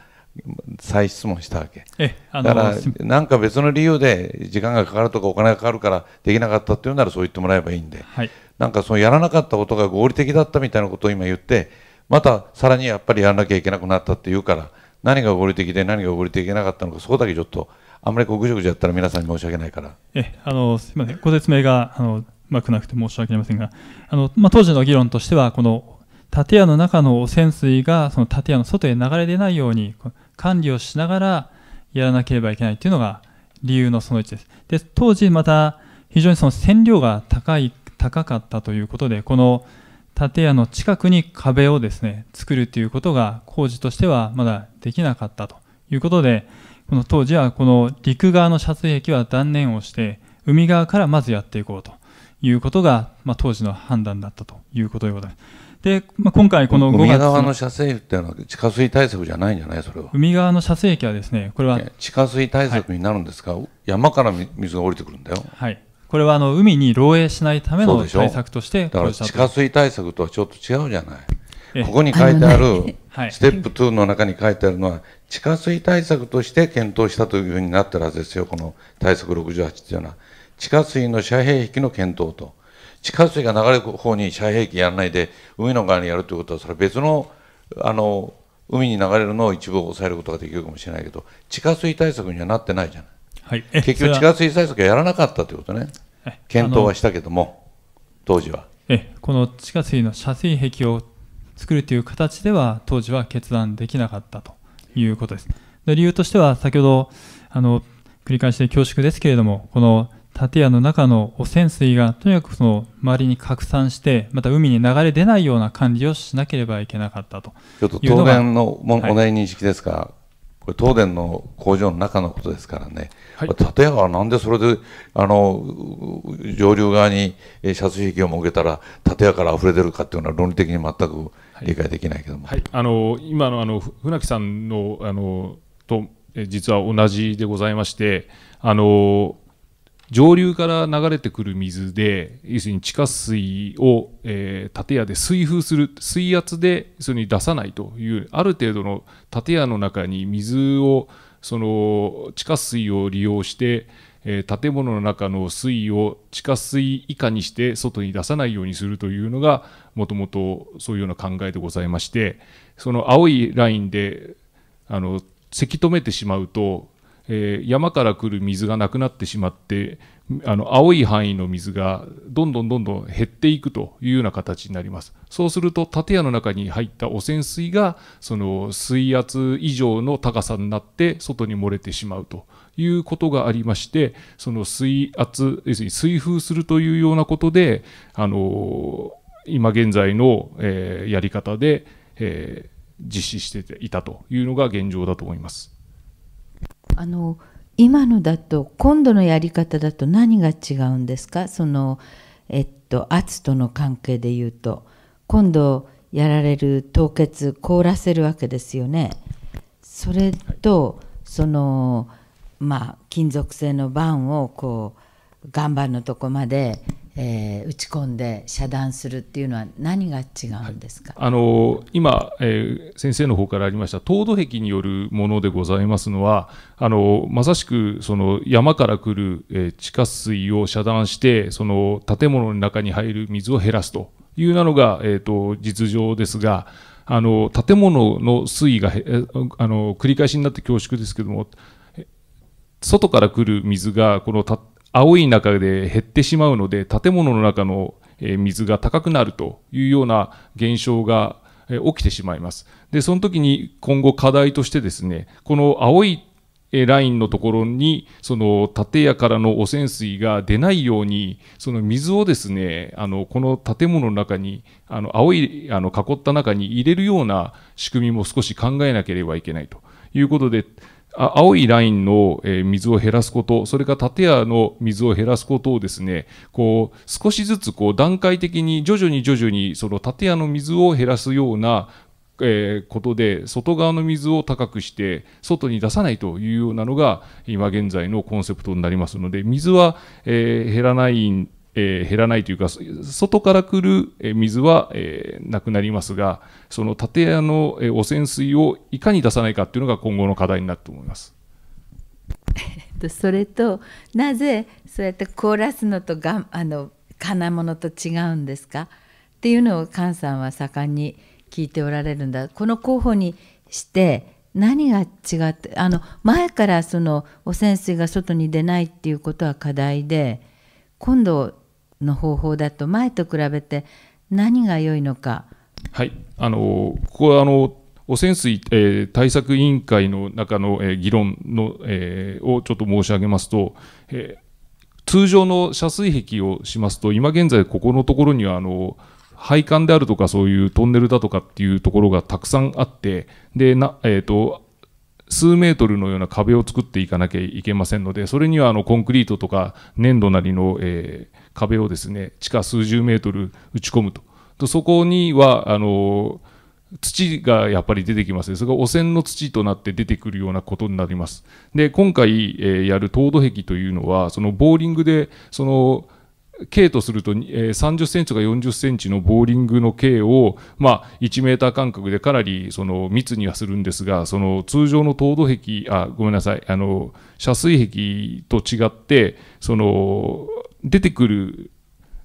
うん、再質問したわけ。だから、なんか別の理由で時間がかかるとかお金がかかるからできなかったっていうならそう言ってもらえばいいんで、はい、なんかそのやらなかったことが合理的だったみたいなことを今言って、またさらにやっぱりやらなきゃいけなくなったっていうから、何が合理的で何が合理的でいけなかったのか、そこだけちょっと、あんまりぐじょぐじょやったら皆さんに申し訳ないから。えあのすみません、ご説明があのうまくなくて申し訳ありませんが、あの、まあ、当時の議論としては、この建屋の中の汚染水がその建屋の外へ流れ出ないように管理をしながらやらなければいけないというのが理由のその1です。で、当時また非常にその線量が高い、高かったということで、この建屋の近くに壁をですね、作るということが工事としてはまだできなかったということで、この当時はこの陸側の遮水壁は断念をして、海側からまずやっていこうということが、まあ、当時の判断だったということでございます。で、まあ、今回この5月の海側の射精っていうのは地下水対策じゃないんじゃないそれは海側の射精器はですねこれは地下水対策になるんですか、はい、山から水が降りてくるんだよはいこれはあの海に漏洩しないための対策としてだから地下水対策とはちょっと違うじゃないここに書いてある ステップ2の中に書いてあるのは地下水対策として検討したというふうになってるはずですよこの対策68っていうのは地下水の遮蔽壁の検討と地下水が流れる方に遮蔽壁やらないで海の側にやるということはそれは別のあの海に流れるのを一部抑えることができるかもしれないけど地下水対策にはなってないじゃない、はい、結局地下水対策はやらなかったということね、検討はしたけども当時はえこの地下水の遮水壁を作るという形では当時は決断できなかったということですで理由としては先ほどあの繰り返して恐縮ですけれどもこの建屋の中の汚染水がとにかくその周りに拡散してまた海に流れ出ないような管理をしなければいけなかったとちょっと東電のも、題、はい、認識ですが、これ東電の工場の中のことですからね、はい、建屋はなんでそれであの上流側に遮水壁を設けたら建屋から溢れ出るかっていうのは論理的に全く理解できないけども、はい、あの今のあの船木さんのあのと実は同じでございましてあの上流から流れてくる水で要するに地下水を、えー、建屋で水風する水圧でそれに出さないというある程度の建屋の中に水をその地下水を利用して、えー、建物の中の水位を地下水以下にして外に出さないようにするというのがもともとそういうような考えでございましてその青いラインであのせき止めてしまうとえー、山から来る水がなくなってしまってあの青い範囲の水がどんどんどんどん減っていくというような形になりますそうすると建屋の中に入った汚染水がその水圧以上の高さになって外に漏れてしまうということがありましてその水圧要するに水風するというようなことであの今現在の、えー、やり方で、えー、実施していたというのが現状だと思います。あの今のだと今度のやり方だと何が違うんですかそのえっと圧との関係で言うと今度やられる凍結凍らせるわけですよね。それと、はい、そのまあ金属製の板をこう岩盤のとこまでえー、打ち込んで遮断するっていうのは何が違うんですか、はい、あの今、えー、先生の方からありました凍土壁によるものでございますのはあのまさしくその山から来る、えー、地下水を遮断してその建物の中に入る水を減らすというなのが、えーと、実情ですが。あの建物の水位があの繰り返しになって恐縮ですけども外から来る水がこのた青い中で減ってしまうので建物の中の水が高くなるというような現象が起きてしまいます。でその時に今後課題としてですねこの青いラインのところにその建屋からの汚染水が出ないようにその水をですねあのこの建物の中にあの青いあの囲った中に入れるような仕組みも少し考えなければいけないということで青いラインの水を減らすこと、それから建屋の水を減らすことをですね、こう少しずつこう段階的に徐々に徐々にその建屋の水を減らすようなえことで外側の水を高くして外に出さないというようなのが今現在のコンセプトになりますので水は、え減らないえー、減らないというか、外から来る水は、えー、なくなりますが、その建屋の、え汚染水をいかに出さないかっていうのが今後の課題になると思います。それとなぜそうやって凍らすのとがあの金物と違うんですかっていうのを菅さんは盛んに聞いておられるんだこの候補にして何が違ってあの前からその汚染水が外に出ないっていうことは課題で今度の方法だと前と比べて何が良いのか。はいあのここはあの汚染水、えー、対策委員会の中の、えー、議論の、えー、をちょっと申し上げますと、え通常の遮水壁をしますと、今現在、ここのところにはあの配管であるとか、そういうトンネルだとかっていうところがたくさんあって、でなえーと、と数メートルのような壁を作っていかなきゃいけませんので、それにはあのコンクリートとか粘土なりの、えー、壁をですね地下数十メートル打ち込むと。とそこにはあの土がやっぱり出てきます、ね、それが汚染の土となって出てくるようなことになります。で今回、えー、やる凍土壁というのはそのボーリングでその径とすると、えー、30センチとか40センチのボーリングの径を、まあ、1メーター間隔でかなりその密にはするんですがその通常の凍土壁あごめんなさいあの遮水壁と違ってその出てくる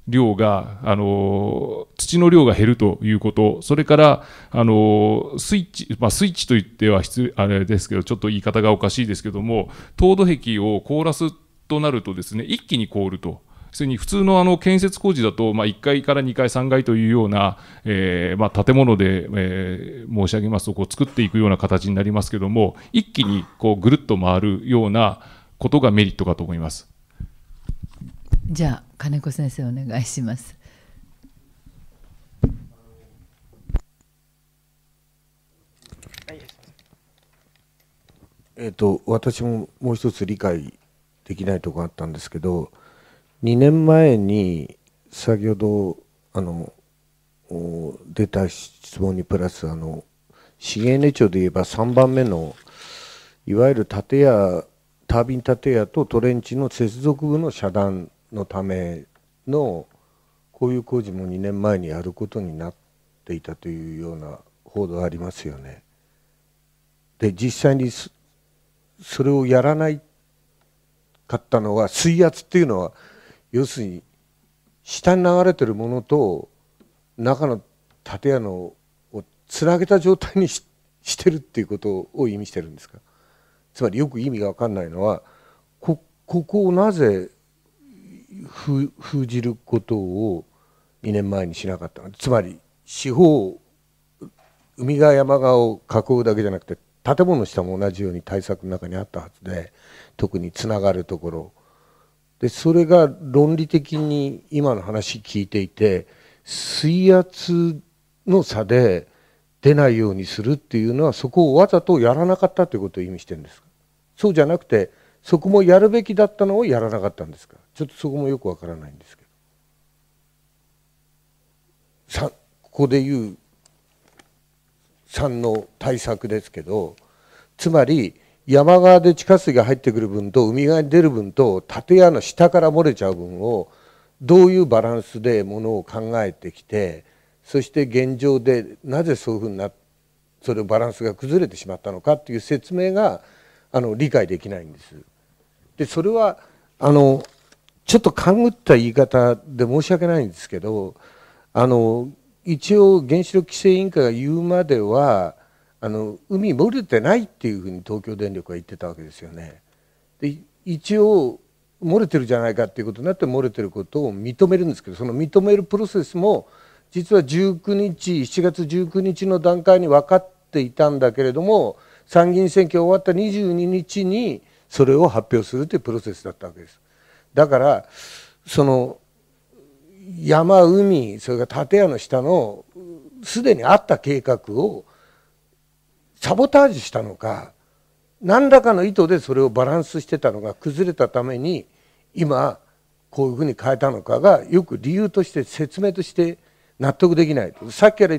量が、あの土の量が減るということ、それから、あのスイッチ、まあ、スイッチといってはあれですけど、ちょっと言い方がおかしいですけども、凍土壁を凍らすとなるとですね、一気に凍ると。普通普通のあの建設工事だと、まあ、1階から2階、3階というような、えーまあ、建物で、えー、申し上げますとこう作っていくような形になりますけども一気にこうぐるっと回るようなことがメリットかと思います。じゃあ金子先生お願いします。えと、私ももう一つ理解できないとこがあったんですけど2年前に先ほどあの出た質問にプラスあの資源値町で言えば3番目のいわゆる建屋タービン建屋とトレンチの接続部の遮断のためのこういう工事も2年前にやることになっていたというような報道ありますよね。で実際にそれをやらないかったのは水圧っていうのは要するに下に流れてるものと中の建屋のをつなげた状態にしてるっていうことを意味してるんですかつまりよく意味が分かんないのはこここをなぜ封じることを2年前にしなかったのつまり四方海側山側を囲うだけじゃなくて建物の下も同じように対策の中にあったはずで特につながるところでそれが論理的に今の話聞いていて水圧の差で出ないようにするっていうのはそこをわざとやらなかったということを意味してるんですかそうじゃなくてそこもやるべきだったのをやらなかったんですかちょっとそこもよくわからないんですけどさここで言う3の対策ですけどつまり山側で地下水が入ってくる分と海側に出る分と建屋の下から漏れちゃう分をどういうバランスでものを考えてきてそして現状でなぜそういうふうになそれバランスが崩れてしまったのかっていう説明があの理解できないんです。でそれはあのちょっと勘ぐった言い方で申し訳ないんですけどあの一応原子力規制委員会が言うまではあの海漏れてないっていうふうに東京電力は言ってたわけですよね。で一応漏れてるじゃないかっていうことになって漏れてることを認めるんですけどその認めるプロセスも実は19日7月19日の段階に分かっていたんだけれども参議院選挙終わった22日にそれを発表するというプロセスだったわけです。だからその山海それから建屋の下のすでにあった計画をサボタージュしたのか何らかの意図でそれをバランスしてたのが崩れたために今こういうふうに変えたのかがよく理由として説明として納得できないとさっきから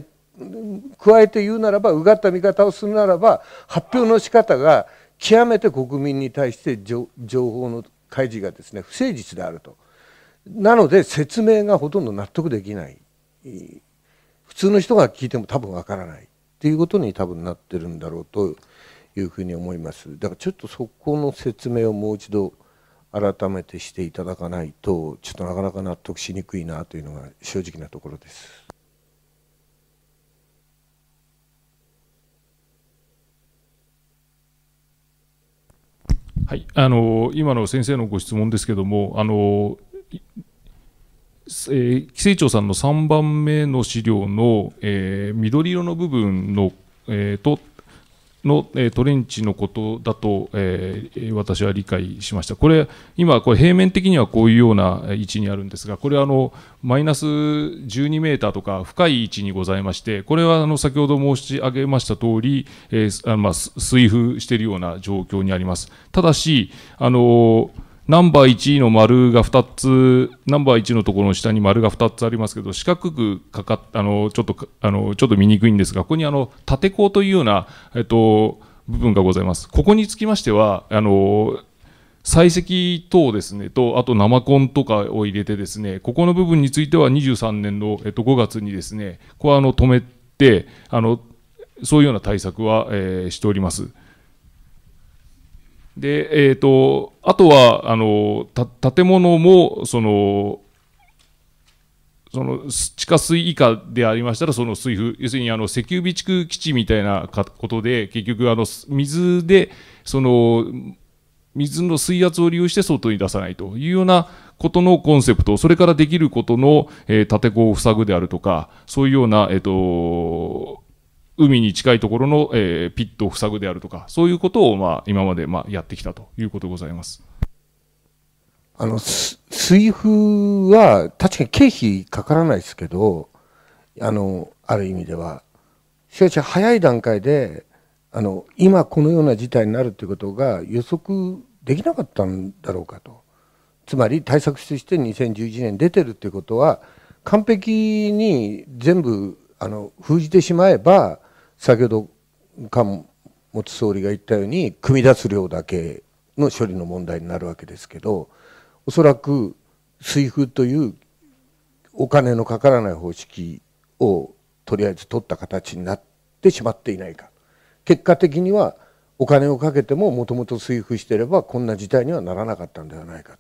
加えて言うならばうがった見方をするならば発表の仕方が極めて国民に対して情報の開示がですね不誠実であるとなので説明がほとんど納得できない普通の人が聞いても多分わからないっていうことに多分なってるんだろうというふうに思いますだからちょっとそこの説明をもう一度改めてしていただかないとちょっとなかなか納得しにくいなというのが正直なところです。はい、あの今の先生のご質問ですけども、あのえー、規制庁さんの3番目の資料の、えー、緑色の部分の、えー、との、えー、トレンチのことだと、えー、私は理解しました。これ、今、これ平面的にはこういうような位置にあるんですが、これあの、マイナス12メーターとか深い位置にございまして、これはあの先ほど申し上げました通り、えーあま水風しているような状況にあります。ただし、あのーナンバー1の丸が2つ、ナンバー1のところの下に丸が2つありますけど、四角くかかあのちょっとあのちょっと見にくいんですが、ここにあの縦鋼というような、えっと、部分がございます。ここにつきましてはあの採石等ですねと、あと生コンとかを入れて、ですねここの部分については23年の、えっと、5月にですねここはあの止めてあの、そういうような対策は、えー、しております。で、えーと、あとはあの建物もそのその地下水以下でありましたらその水風要するにあの石油備蓄基地みたいなことで結局あの水でその水の水圧を利用して外に出さないというようなことのコンセプト、それからできることの、え立て子を塞ぐであるとか、そういうような、えっ、と、海に近いところの、えー、ピットを塞ぐであるとか、そういうことを、まあ、今まで、まあ、やってきたということでございます。あの、水風は、確かに経費かからないですけど、あの、ある意味では。しかし、早い段階で、あの、今このような事態になるということが予測できなかったんだろうかと。つまり、対策室して2011年出てるということは、完璧に全部、あの、封じてしまえば、先ほど菅元総理が言ったように組み出す量だけの処理の問題になるわけですけどおそらく水風というお金のかからない方式をとりあえず取った形になってしまっていないか結果的にはお金をかけてももともと水付していればこんな事態にはならなかったんではないか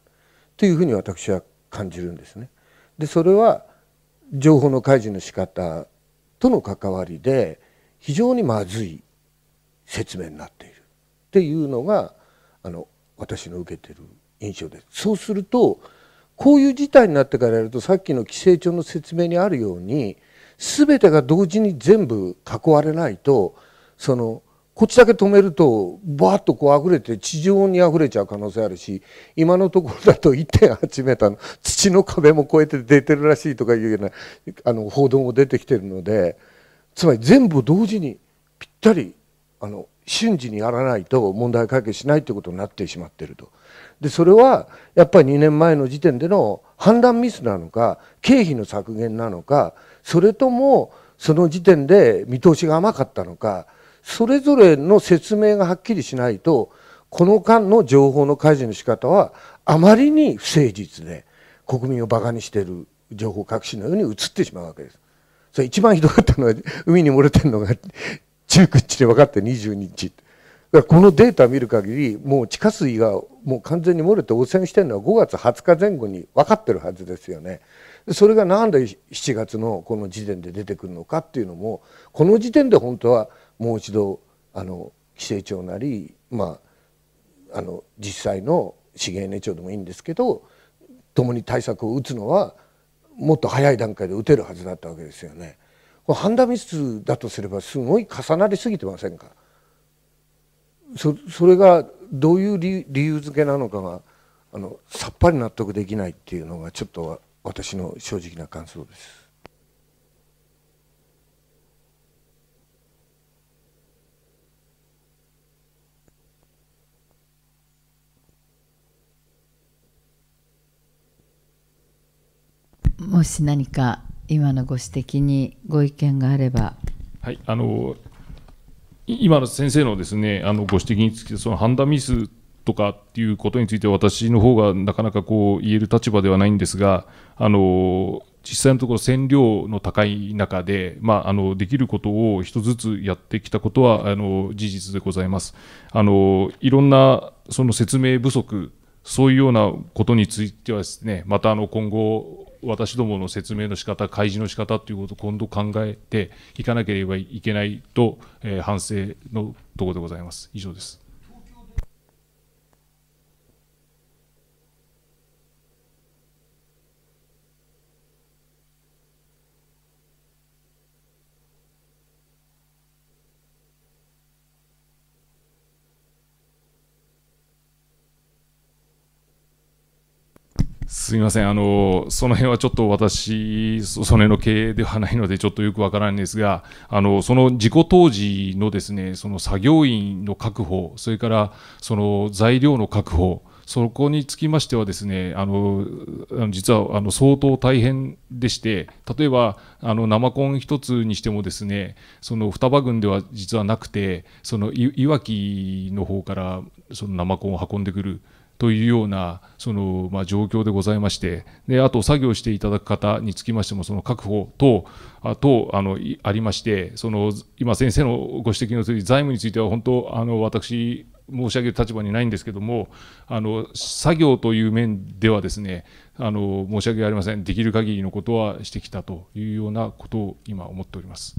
というふうに私は感じるんですね。でそれは情報の開示の仕方との関わりで非常にまずい説明になっているっていうのがあの私の受けてる印象です。そうするとこういう事態になってからやるとさっきの規制庁の説明にあるように全てが同時に全部囲われないとそのこっちだけ止めるとバーッとこう溢れて地上に溢れちゃう可能性あるし今のところだと1.8メーターの土の壁も越えて出てるらしいとかいうようなあの報道も出てきてるのでつまり全部同時にぴったりあの瞬時にやらないと問題解決しないということになってしまっていると。でそれはやっぱり2年前の時点での判断ミスなのか経費の削減なのかそれともその時点で見通しが甘かったのかそれぞれの説明がはっきりしないとこの間の情報の開示の仕方はあまりに不誠実で国民をバカにしている情報隠しのように映ってしまうわけです。それ一番ひどかったのは海に漏れてるのが19日で分かって22日だからこのデータ見る限りもう地下水がもう完全に漏れて汚染してるのは5月20日前後に分かってるはずですよね。それがなんで7月のこの時点で出てくるのかっていうのもこの時点で本当はもう一度あの規制庁なり、まあ、あの実際の資源エネ庁でもいいんですけど共に対策を打つのはもっと早い段階で打てるはずだったわけですよね。これ判断ミスだとすればすごい重なりすぎてませんかそそれがどういう理由付けなのかがあのさっぱり納得できないっていうのがちょっと私の正直な感想です。もし何か今のご指摘にご意見があれば。はいあの今の先生のですねあのご指摘につきその判断ミスとかっていうことについて私の方がなかなかこう言える立場ではないんですがあの実際のところ線量の高い中で、まあ、あのできることを一つずつやってきたことはあの事実でございます。あのいろんなその説明不足そういうようなことについてはですねまたあの今後私どもの説明の仕方開示の仕方ということを今度考えていかなければいけないと、えー、反省のところでございます以上です。すみません、あのその辺はちょっと私、その辺の経営ではないので、ちょっとよくわからないんですが、あのその事故当時のです、ね、その作業員の確保、それからその材料の確保、そこにつきましてはですね、あの実はあの相当大変でして、例えばあの生コン1つにしてもですね、その双葉郡では実はなくて、そのいわきの方からその生コンを運んでくる。というようなその、まあ、状況でございましてであと作業していただく方につきましてもその確保等あとあのありましてその今先生のご指摘のとおり財務については本当あの私申し上げる立場にないんですけどもあの作業という面ではですねあの申し訳ありませんできる限りのことはしてきたというようなことを今思っております。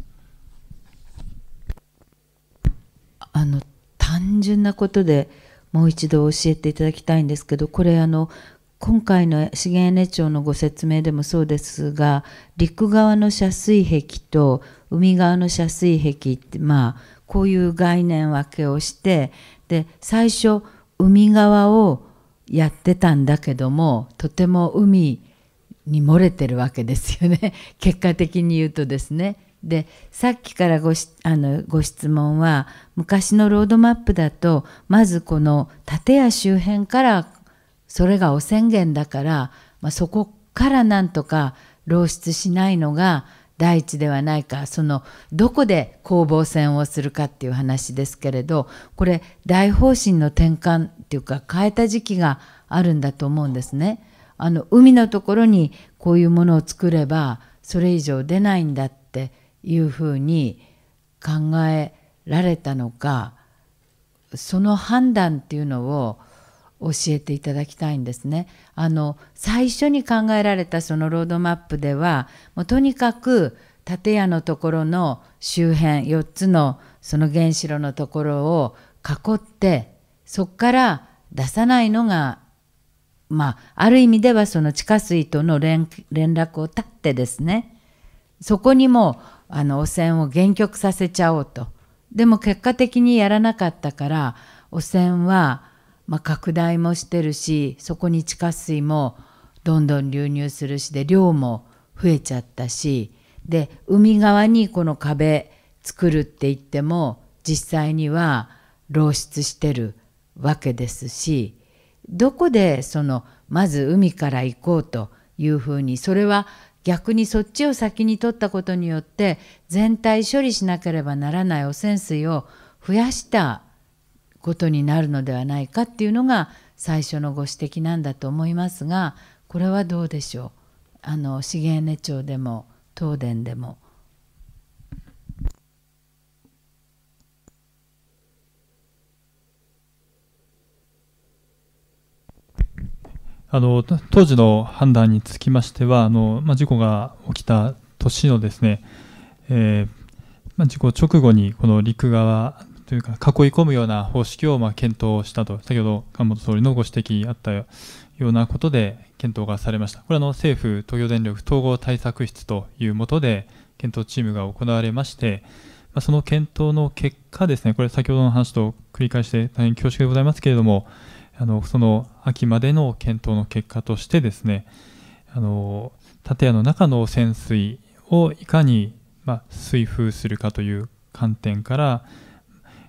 あの単純なことでもう一度教えていただきたいんですけどこれあの今回の資源エネ庁のご説明でもそうですが陸側の遮水壁と海側の遮水壁ってまあこういう概念分けをしてで最初海側をやってたんだけどもとても海に漏れてるわけですよね 結果的に言うとですね。でさっきからごあのご質問は昔のロードマップだとまずこの建屋周辺からそれが汚染源だから、まあ、そこからなんとか漏出しないのが第一ではないかそのどこで攻防戦をするかっていう話ですけれどこれ大方針の転換っていうか変えた時期があるんだと思うんですね。あの海のところにこういうものを作ればそれ以上出ないんだっていうふうに考えられたのかその判断っていうのを教えていただきたいんですね。あの最初に考えられたそのロードマップではもうとにかく建屋のところの周辺4つのその原子炉のところを囲ってそこから出さないのがまあある意味ではその地下水との連絡を絶ってですねそこにもあの汚染を減曲させちゃおうとでも結果的にやらなかったから汚染はまあ拡大もしてるしそこに地下水もどんどん流入するしで量も増えちゃったしで海側にこの壁作るって言っても実際には漏出してるわけですしどこでそのまず海から行こうというふうにそれは逆にそっちを先に取ったことによって全体処理しなければならない汚染水を増やしたことになるのではないかっていうのが最初のご指摘なんだと思いますがこれはどうでしょうあの資源エネ庁でも東電でも。あの当時の判断につきましては、あのまあ、事故が起きた年のですね、えー、まあ、事故直後にこの陸側というか、囲い込むような方式をまあ検討したと、先ほど菅本総理のご指摘あったようなことで検討がされました。これはの政府、東京電力統合対策室というもとで、検討チームが行われまして、まあ、その検討の結果ですね、これ、先ほどの話と繰り返して大変恐縮でございますけれども、あのその秋までの検討の結果としてですねあの建屋の中の潜水をいかに、ま水風するかという観点から、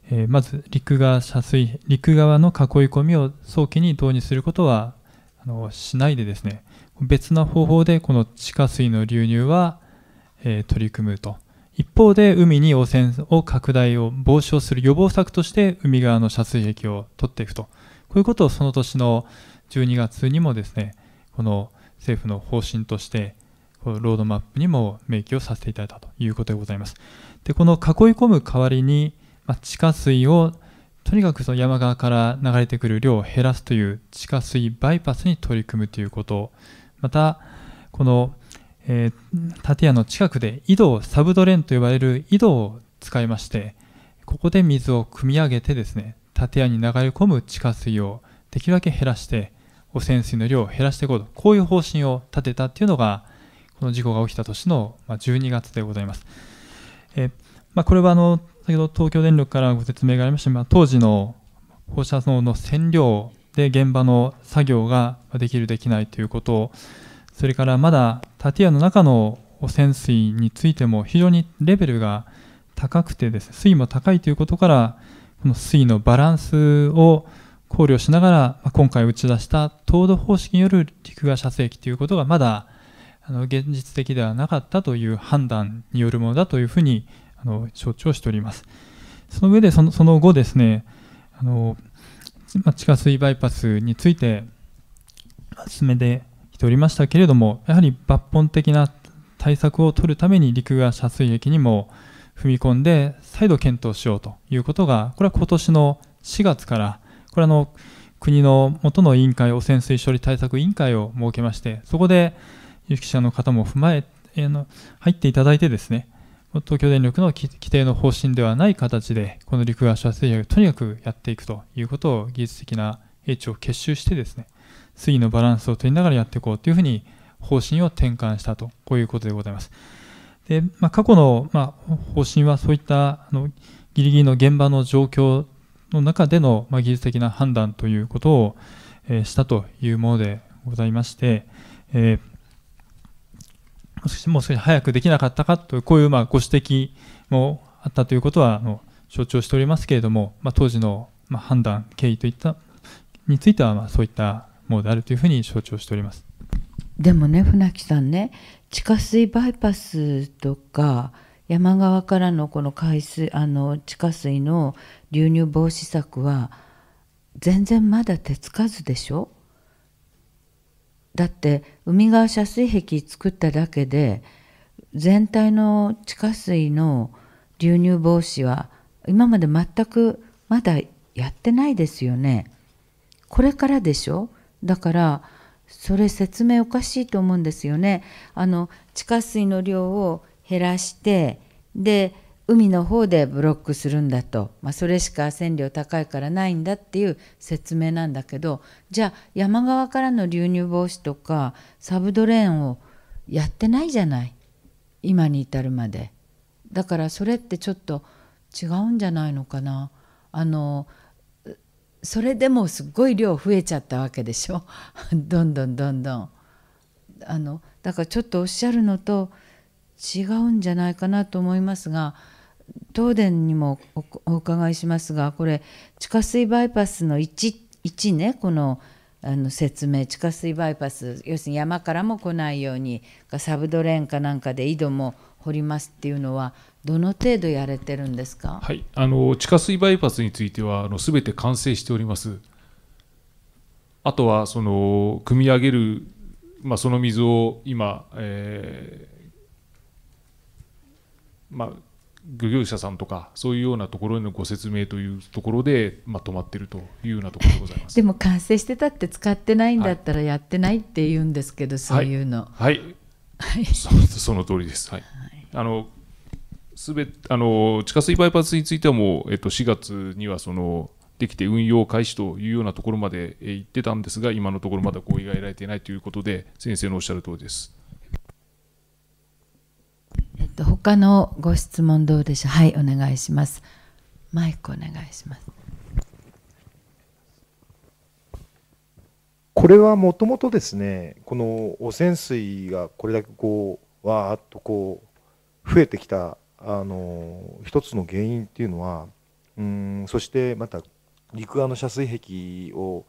えー、まず陸側車水陸側の囲い込みを早期に導入することはあのしないでですね別な方法でこの地下水の流入は、えー、取り組むと一方で海に汚染を拡大を防止をする予防策として海側の遮水壁を取っていくとこういうことをその年の12月にもですねこの政府の方針としてこのロードマップにも明記をさせていただいたということでございます。でこの囲い込む代わりに、まあ、地下水をとにかくその山側から流れてくる量を減らすという地下水バイパスに取り組むということまたこの、えー、建屋の近くで井戸サブドレンと呼ばれる井戸を使いましてここで水を汲み上げてですね建屋に流れ込む地下水をできるだけ減らして汚染水の量を減らしていこうとこういう方針を立てたっていうのがこの事故が起きた年の12月でございます。えまあ、これはあの先ほど東京電力からご説明がありました、まあ、当時の放射能の線量で現場の作業ができる、できないということそれからまだ建屋の中の汚染水についても非常にレベルが高くてです、ね、水位も高いということからこの水のバランスを考慮しながら、ま今回打ち出した糖度方式による陸が射精機ということがまだあの現実的ではなかったという判断によるものだというふうにあの承知をしております。その上でそのその後ですねあの、ま地下水バイパスについて進めてきておりましたけれどもやはり抜本的な対策を取るために陸側射水壁にも踏み込んで再度検討しようということが、これは今年の4月から、これあの国の元の委員会、汚染水処理対策委員会を設けまして、そこで有識者の方も踏まえ、えー、の入っていただいてですね、東京電力の規定の方針ではない形で、この陸側処理水をとにかくやっていくということを技術的な英知を結集してですね、水位のバランスを取りながらやっていこうというふうに方針を転換したと、こういうことでございます。で、まあ、過去の、まあ、方針はそういったあのギリギリの現場の状況の中での、まあ、技術的な判断ということを、えー、したというものでございまして、えー、もしもう少し早くできなかったかというこういう、まあ、ご指摘もあったということはあの承知をしておりますけれども、まあ、当時の、まあ、判断経緯といったについては、まあ、そういったものであるというふうに承知をしております。でもね船木さんね地下水バイパスとか山側からのこの海水あの地下水の流入防止策は全然まだ手つかずでしょだって海側遮水壁作っただけで全体の地下水の流入防止は今まで全くまだやってないですよね。これからでしょだからそれ説明おかしいと思うんですよね。あの地下水の量を減らしてで海の方でブロックするんだと、まあ、それしか線量高いからないんだっていう説明なんだけどじゃあ山側からの流入防止とかサブドレーンをやってないじゃない今に至るまでだからそれってちょっと違うんじゃないのかなあのそれでもすっごい量増えちゃったわけでしょ どんどんどんどん。あのだからちょっとおっしゃるのと違うんじゃないかなと思いますが東電にもお伺いしますがこれ地下水バイパスの 1, 1ねこのあの説明地下水バイパス要するに山からも来ないようにサブドレーンかなんかで井戸も掘りますっていうのはどの程度やれてるんですか、はい、あの地下水バイパスについてはあの全て完成しておりますあとはその汲み上げる、まあ、その水を今、えー、まあ、漁業者さんとかそういうようなところへのご説明というところで、まあ、止まってるというようなところでございますでも完成してたって使ってないんだったらやってないって言うんですけど、はい、そういうの、はい、はい、そその通りです。はい、あのすべあの地下水バイパスについてはもう、えっと、4月にはそのできて運用開始というようなところまで行ってたんですが、今のところまだ合意が得られていないということで、先生のおっしゃる通りです。えっと、他のご質問どうでしょう。はい、お願いします。マイクお願いします。これはもともとですねこの汚染水がこれだけこうわーっとこう増えてきたあの一つの原因っていうのはうんそしてまた陸側の遮水壁を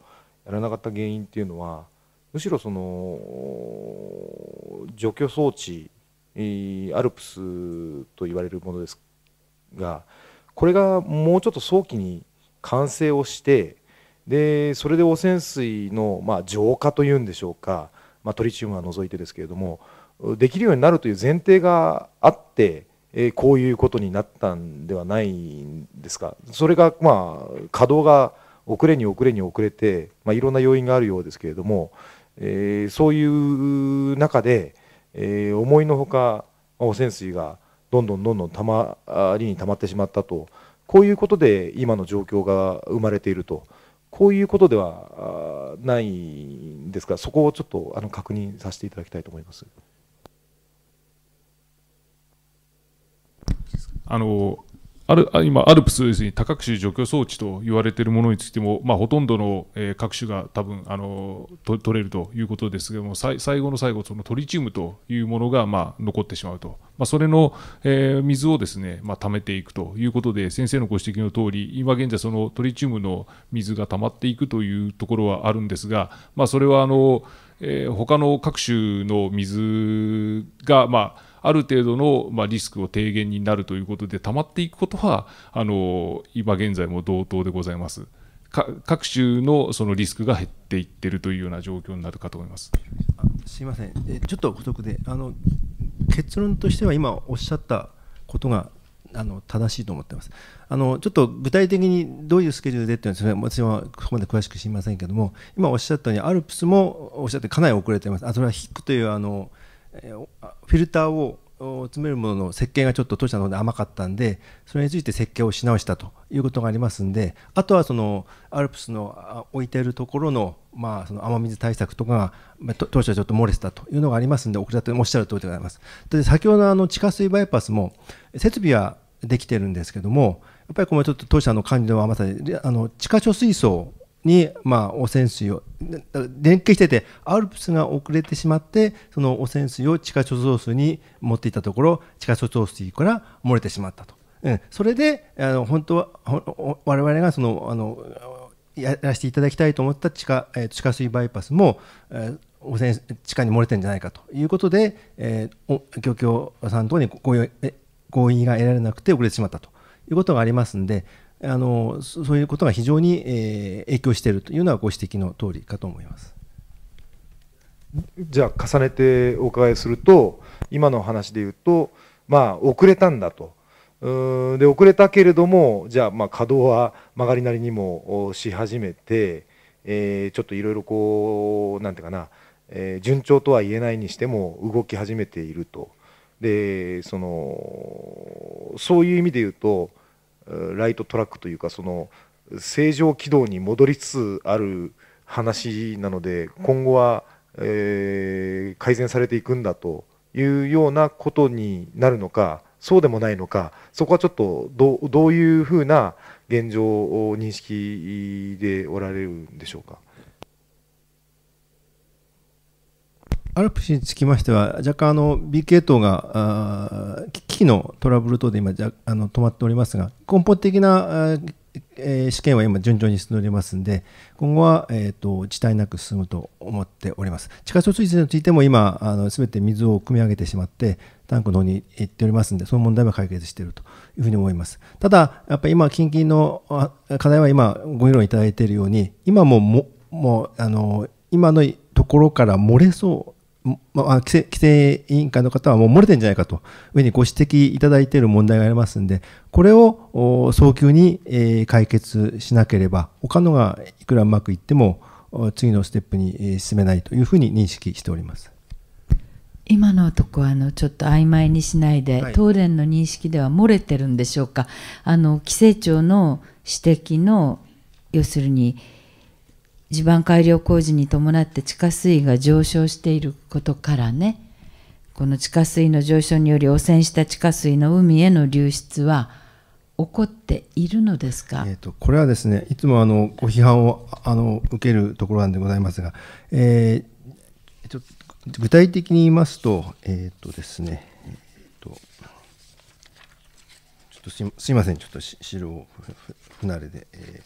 やらなかった原因っていうのはむしろその除去装置アルプスと言われるものですがこれがもうちょっと早期に完成をしてでそれで汚染水の、まあ、浄化というんでしょうか、まあ、トリチウムは除いてですけれどもできるようになるという前提があって、えー、こういうことになったんではないんですかそれが、まあ、稼働が遅れに遅れに遅れて、まあ、いろんな要因があるようですけれども、えー、そういう中で、えー、思いのほか汚染水がどんどんどんどんたまりにたまってしまったとこういうことで今の状況が生まれていると。こういうことではないんですが、そこをちょっとあの確認させていただきたいと思います。あのある今、アルプスです、ね、多角種除去装置と言われているものについても、まあ、ほとんどの、え各種が多分あの取れるということですけども、最後の最後、そのトリチウムというものが、まあ、残ってしまうと、まあ、それの、えー、水をですね、まあ、溜めていくということで、先生のご指摘の通り、今現在、そのトリチウムの水が溜まっていくというところはあるんですが、まあ、それはあの、えー、他の各種の水が、まあ、ある程度の、まあ、リスクを低減になるということで、溜まっていくことは、あの今現在も同等でございます。各種のそのリスクが減っていってるというような状況になるかと思いますすいません、ちょっと補足であの、結論としては今おっしゃったことがあの正しいと思ってますあのちょっと具体的にどういうスケジュールでっていうのは私はここまで詳しく知りませんけども今おっしゃったようにアルプスもおっしゃってかなり遅れてますあそれはヒックというあのフィルターを詰めるものの設計がちょっと当社の方で甘かったんでそれについて設計をし直したということがありますんであとはそのアルプスの置いてるところの,、まあその雨水対策とかが当社はちょっと漏れてたというのがありますんでおっしゃる通りでございます。で先ほどのあの地下水バイパスも設備はできてるんですけどもやっぱりこのちょっと当社の管理の甘さであの地下貯水槽に、まあ、汚染水を連携しててアルプスが遅れてしまってその汚染水を地下貯蔵水に持っていたところ地下貯蔵水から漏れてしまったと、うん、それであの本当は我々がそのあのやらせていただきたいと思った地下,、え地下水バイパスも、え汚染地下に漏れてるんじゃないかということで、えー、漁協さんとに合意が得られなくて遅れてしまったということがありますんであのそういうことが非常に、えー、影響しているというのはご指摘の通りかと思います。じゃあ重ねてお伺いすると今の話で言うと、まあ、遅れたんだとで遅れたけれどもじゃあまあ稼働は曲がりなりにもし始めて、えー、ちょっといろいろこうなんていうかな、えー、順調とは言えないにしても動き始めているとでそのそういう意味で言うとライトトラックというかその正常軌道に戻りつつある話なので今後は、えー、改善されていくんだというようなことになるのかそうでもないのかそこはちょっとどどういうふうな現状を認識でおられるんでしょうか。アルプスにつきましては、若干あの B 系統が機器のトラブル等で今あの止まっておりますが、根本的な、え試験は今順調に進んでおりますので、今後は、えーと、遅滞なく進むと思っております。地下貯水についても今、あの全て水を汲み上げてしまって、タンクの方に行っておりますので、その問題は解決しているというふうに思います。ただ、やっぱり今、近々の課題は今、ご議論いただいているように、今もももうあの今のところから漏れそうまあ、規制規制委員会の方はもう漏れてるんじゃないかと、上にご指摘いただいている問題がありますんで、これを早急に、え解決しなければ、他のがいくらうまくいっても、次のステップに進めないというふうに認識しております。今のとこあのちょっと曖昧にしないで、はい、東電の認識では漏れてるんでしょうか、あの規制庁の指摘の要するに地盤改良工事に伴って地下水が上昇していることからねこの地下水の上昇により汚染した地下水の海への流出は起こっているのですか、えーと、これはですねいつもあのご批判をあの受けるところなんでございますが、えー、ちょ具体的に言いますと,、えーとですねえーと、ちょっとすいませんちょっと資料不慣れで、え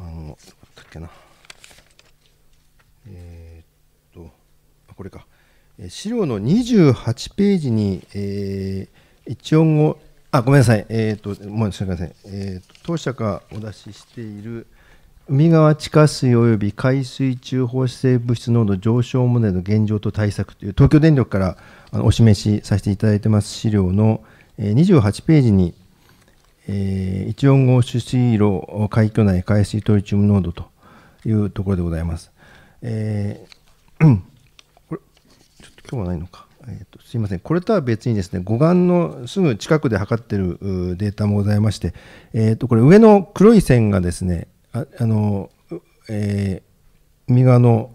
ー、あのどだったっけな。えー、っとこれか資料の28ページに、えー、一音語あごめんなさい、えーと、もうすみません、えーと、当社がお出ししている海側地下水および海水中放射性物質濃度上昇問題の現状と対策という東京電力からあのお示しさせていただいてます資料の28ページに、えー、1音号取水路海峡内海水トリチウム濃度というところでございます。えー、これちょっと今日はないのか。えーと、すいません、これとは別にですね、護岸のすぐ近くで測ってるデータもございまして、えーと、とこれ上の黒い線がですね、ああの、えー、右側の、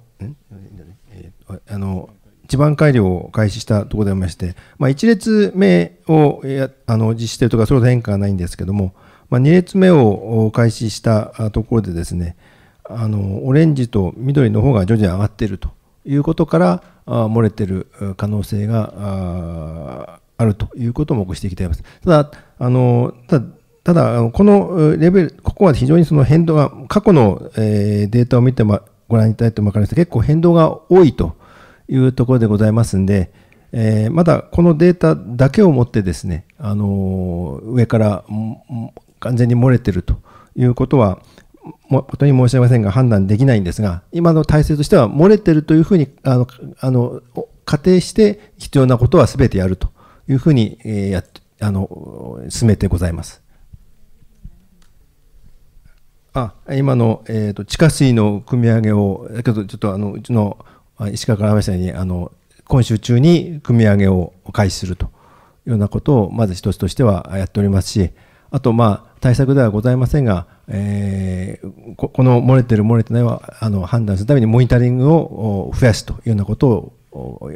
えー、あの地盤改良を開始したところでありまして、まあ、1列目をやあの実施しているとか、それほど変化はないんですけども、まあ、2列目を開始したところでですね、あのオレンジと緑の方が徐々に上がっているということからあ漏れてる可能性があるということもご指摘であります。ただあのただただこのレベル、ここは非常にその変動が、過去のデータを見てご覧いただいても分かります結構変動が多いというところでございますんで、えー、まだこのデータだけを持ってですね、あのー、上から完全に漏れてるということは、も本当に申し訳ませんが判断できないんですが、今の体制としては漏れてるというふうにあのあの仮定して必要なことは全てやるというふうに、えー、やあの進めてございます。あ今の、えーと、と地下水の組み上げを、だけどちょっとあのうちの石川から話したようにあの、今週中に組み上げを開始するというようなことを、まず一つとしてはやっておりますし、あと、まあ、対策ではございませんが、えー、この漏れてる漏れてないはあの判断するためにモニタリングを増やすというようなことを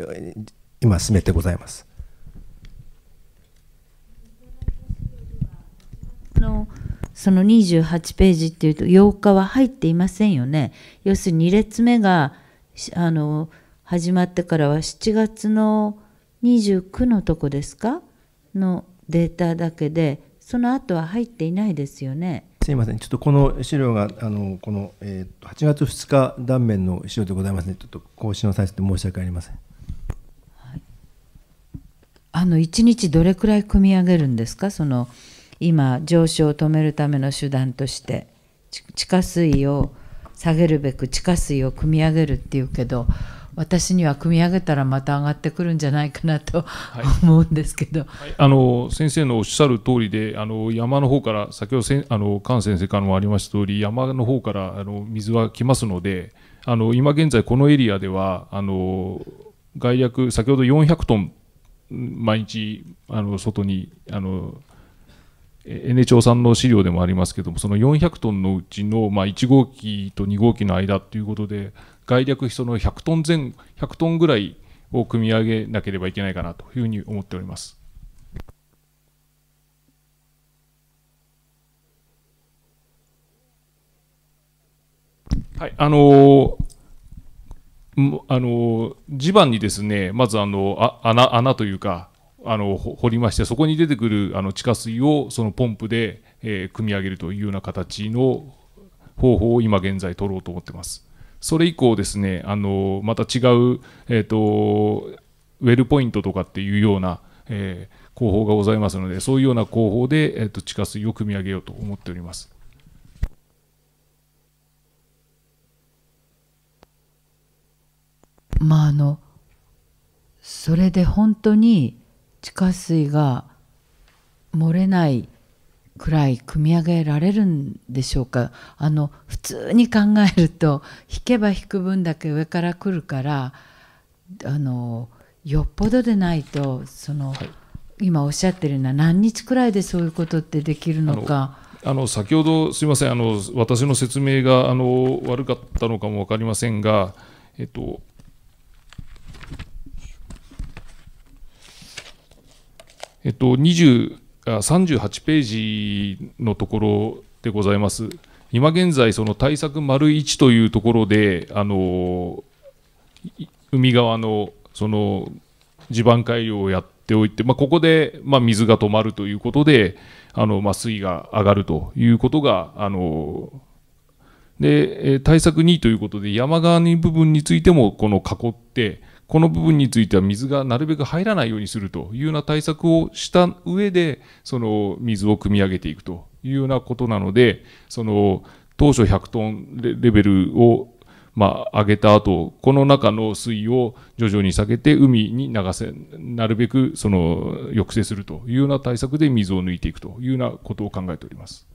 今進めてございます。のその28ページっていうと8日は入っていませんよね。要するに2列目があの始まってからは7月の29のとこですかのデータだけでその後は入っていないですよね。すみません、ちょっとこの資料が、あのこの、えー、8月2日断面の資料でございますね、ちょっと更新をさせて申し訳ありません。あの1日どれくらい組み上げるんですか、その今、上昇を止めるための手段として、地下水を下げるべく地下水を組み上げるっていうけど、私には組み上げたらまた上がってくるんじゃないかなと、思うんですけど、はい、あの先生のおっしゃる通りであの山の方から先ほどせあの菅先生からもありました通り山の方からあの水は来ますのであの今現在このエリアではあの外略先ほど400トン毎日あの外にあの N 庁さんの資料でもありますけどもその400トンのうちの、まあ、1号機と2号機の間ということで概略その100トン前100トンぐらいを組み上げなければいけないかなというふうに思っております。はい、あのあの地盤にですねまずあのあ穴穴というかあの掘りましてそこに出てくるあの地下水をそのポンプで、えー、組み上げるというような形の方法を今現在取ろうと思ってます。それ以降ですねあのまた違う、えーと、ウェルポイントとかっていうような、えー、工法がございますのでそういうような工法で、えーと、と地下水を組み上げようと思っております。まああのそれで本当に地下水が漏れないくらい組み上げられるんでしょうかあの普通に考えると引けば引く分だけ上から来るからあのよっぽどでないとその、はい、今おっしゃってるのは何日くらいでそういうことってできるのか。あの先ほどすみませんあの私の説明があの悪かったのかも分かりませんが、えっと、えっと、20 38ページのところでございます。今現在、その対策丸1というところで、あの海側のその地盤改良をやっておいて、まあ、ここでまあ水が止まるということで、あのまあ水位が上がるということが、あので対策2ということで、山側の部分についてもこの囲って、この部分については水がなるべく入らないようにするというような対策をした上で、その水を汲み上げていくというようなことなので、その当初100トンレベルをまあ、上げた後、この中の水位を徐々に下げて海に流せ、なるべくその抑制するというような対策で水を抜いていくというようなことを考えております。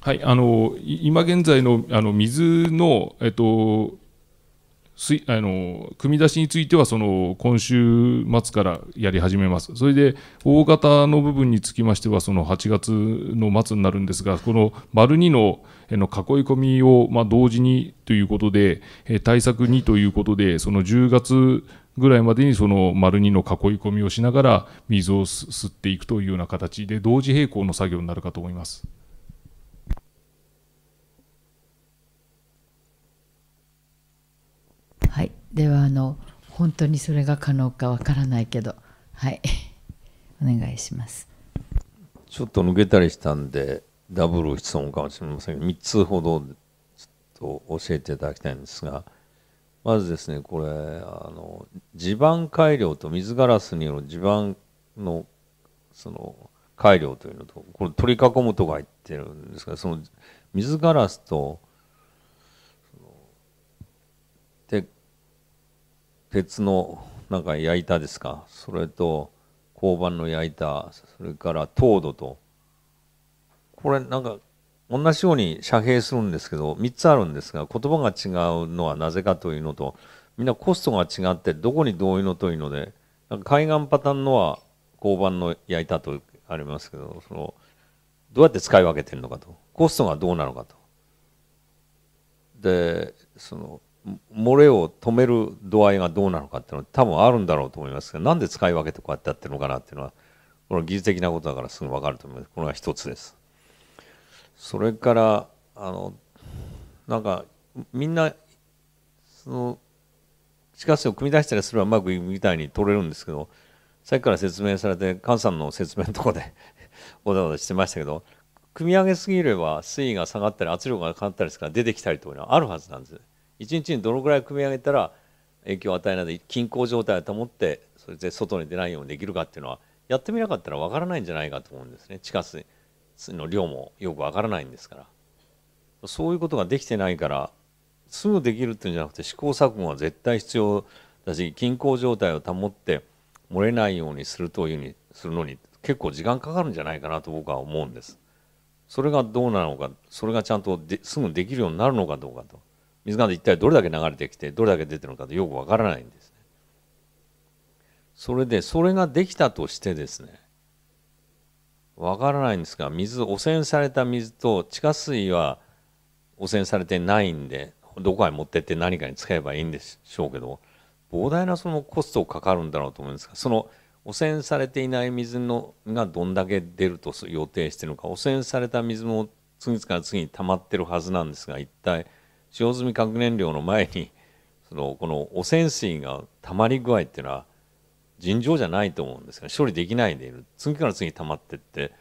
はい、あの今現在のあの水の、えっと、水あの組み出しについてはその今週末からやり始めます、それで大型の部分につきましては、その8月の末になるんですが、この丸2のの囲い込みを、まあ、同時にということで、対策2ということで、その10月ぐらいまでにその丸2の囲い込みをしながら、水を吸っていくというような形で、同時並行の作業になるかと思います。ではあの本当にそれが可能かわからないけどはい お願いしますちょっと抜けたりしたんでダブル質問かもしれませんが3つほどちょっと教えていただきたいんですがまずですねこれあの地盤改良と水ガラスによる地盤のその改良というのとこれ取り囲むとか言ってるんですがその水ガラスと鉄のなんか焼いたですかそれと交番の焼いたそれから糖度とこれなんか同じように遮蔽するんですけど3つあるんですが言葉が違うのはなぜかというのとみんなコストが違ってどこにどういうのというのでなんか海岸パターンのは交番の焼いたとありますけどそのどうやって使い分けてるのかとコストがどうなのかとでその漏れを止める度合いがどうなのかっていうのは多分あるんだろうと思いますけどなんで使い分けてこうやってやってるのかなっていうのはこの技術的なことだからすぐ分かると思いますこれが一つです。それからあのなんかみんなその地下水を汲み出したりすればうまくいくみたいに取れるんですけどさっきから説明されて菅さんの説明のとこでおだおだしてましたけど組み上げすぎれば水位が下がったり圧力がかかったりするから出てきたりというのはあるはずなんですよ1日にどのぐらい組み上げたら影響を与えないで均衡状態を保ってそれで外に出ないようにできるかっていうのはやってみなかったらわからないんじゃないかと思うんですね地下水の量もよくわからないんですからそういうことができてないからすぐできるっていうんじゃなくて試行錯誤は絶対必要だし均衡状態を保って漏れないようにするというにするのに結構時間かかるんじゃないかなと僕は思うんです。それがどうなのかそれがちゃんとすぐできるようになるのかどうかと水が一体どれだけ流れてきてどれだけ出てるのかってよくわからないんです、ね、それでそれができたとしてですねわからないんですが水汚染された水と地下水は汚染されてないんでどこか持ってって何かに使えばいいんでしょうけど膨大なそのコストかかるんだろうと思うんですがその汚染されていない水のがどんだけ出ると予定してるのか汚染された水も次から次に溜まってるはずなんですが一体使用済み核燃料の前に そのこの汚染水がたまり具合っていうのは尋常じゃないと思うんですが処理できないでいる次から次に溜まってって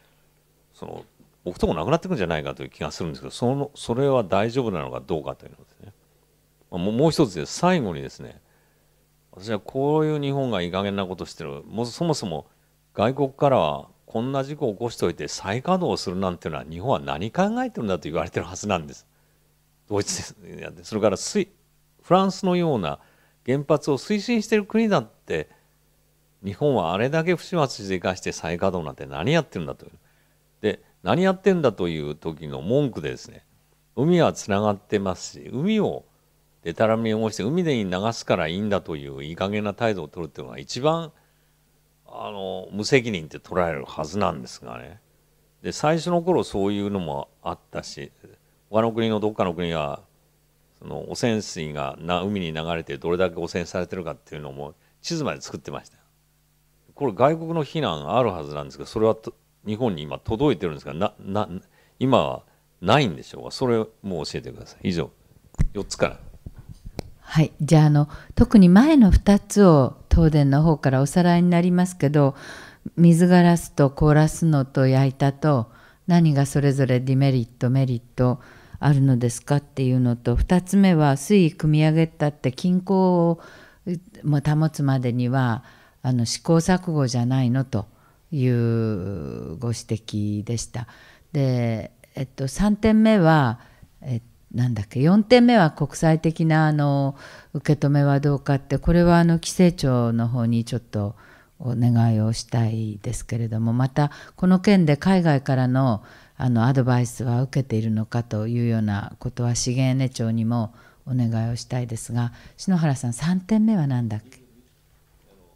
そのくとこなくなってくんじゃないかという気がするんですけどそのそれは大丈夫なのかどうかというのですねももう一つで最後にですね私はこういう日本がいい加減なことしてるもうそもそも外国からはこんな事故を起こしておいて再稼働するなんていうのは日本は何考えてるんだと言われてるはずなんです。ドイツやそれからフランスのような原発を推進してる国だって日本はあれだけ不始末して生かして再稼働なんて何やってるんだという。で何やってんだという時の文句でですね海はつながってますし海をでたらめをして海でに流すからいいんだといういい加減な態度を取るっていうのが一番あの無責任って捉えるはずなんですがねで最初の頃そういうのもあったし他の国のどっかの国はその汚染水がな海に流れてどれだけ汚染されてるかっていうのも地図まで作ってましたこれ外国の非難あるはずなんですけどそれは日本に今届いてるんですがなな今はないんでしょうかそれも教えてください以上4つからはいじゃああの特に前の2つを東電の方からおさらいになりますけど水ガラスと凍らすのと焼いたと何がそれぞれデメリットメリットあるのですかっていうのと2つ目は水位組み上げたって均衡を保つまでにはあの試行錯誤じゃないのというご指摘でした。で、えっと、3点目は、えっとなんだっけ4点目は国際的なあの受け止めはどうかってこれはあの規制庁の方にちょっとお願いをしたいですけれどもまたこの件で海外からのあのアドバイスは受けているのかというようなことは資源エネ庁にもお願いをしたいですが篠原さん3点目は何だっけ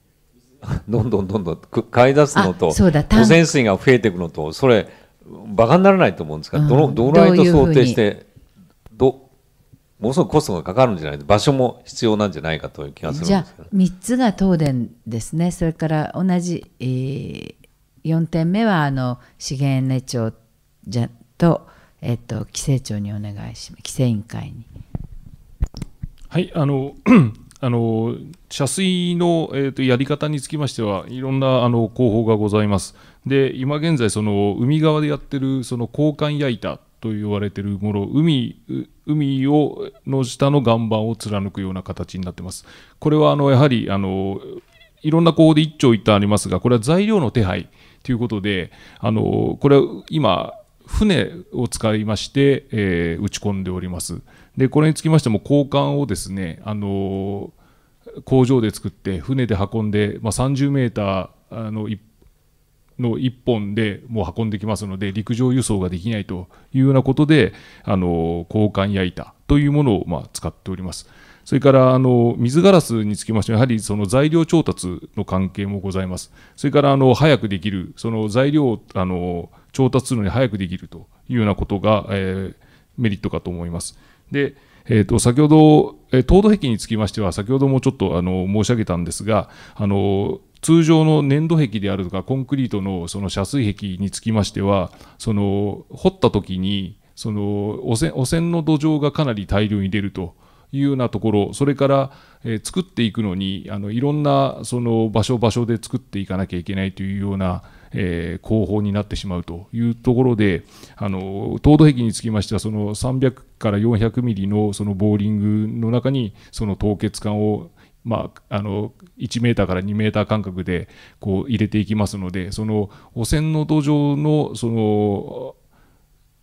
どんどんどんどん買い出すのと汚染水が増えていくのとそれバカにならないと思うんですが、うん、どのどのいと想定してどものすごくコストがかかるんじゃない場所も必要なんじゃないかという気がするんですじゃあ3つが東電ですねそれから同じ、えー、4点目はあの資源エネ庁じゃと、えっと、規制庁にお願いします、規制委員会に。はいあの あの遮水の、えーと、やり方につきましては、いろんなあの工法がございます。で今現在、その海側でやってるその交換焼いたと言われてるもの、海海をの下の岩盤を貫くような形になってます。これはあのやはりあのいろんな工法で一長一短ありますが、これは材料の手配ということで、あのこれは今、船を使いまして、えー、打ち込んでおりますでこれにつきましても交換をですね、あのー、工場で作って船で運んで、まあ、30メーターのの1本でもう運んできますので陸上輸送ができないというようなことで、あの交換や板というものをまあ使っております。それからあの水ガラスにつきましては、やはりその材料調達の関係もございます。それからあの早くできる、その材料をあの調達するのに早くできるというようなことが、えー、メリットかと思います。でえー、と先ほど、え凍土壁につきましては、先ほどもちょっとあの申し上げたんですが、あの通常の粘土壁であるとかコンクリートのその遮水壁につきましてはその掘った時にその汚染汚染の土壌がかなり大量に出るというようなところそれから、作っていくのにあのいろんなその場所場所で作っていかなきゃいけないというような、工法になってしまうというところであの凍土壁につきましてはその300から400ミリのそのボーリングの中にその凍結管をまあ、あの1メーターから2メーター間隔でこう入れていきますのでその汚染の土壌のその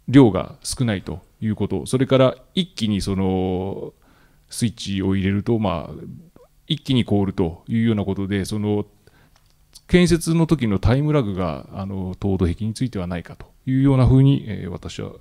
量が少ないということそれから一気にそのスイッチを入れると、まあ、一気に凍るというようなことで、その建設の時のタイムラグがあの凍土壁についてはないかというようなふうに、えー、私は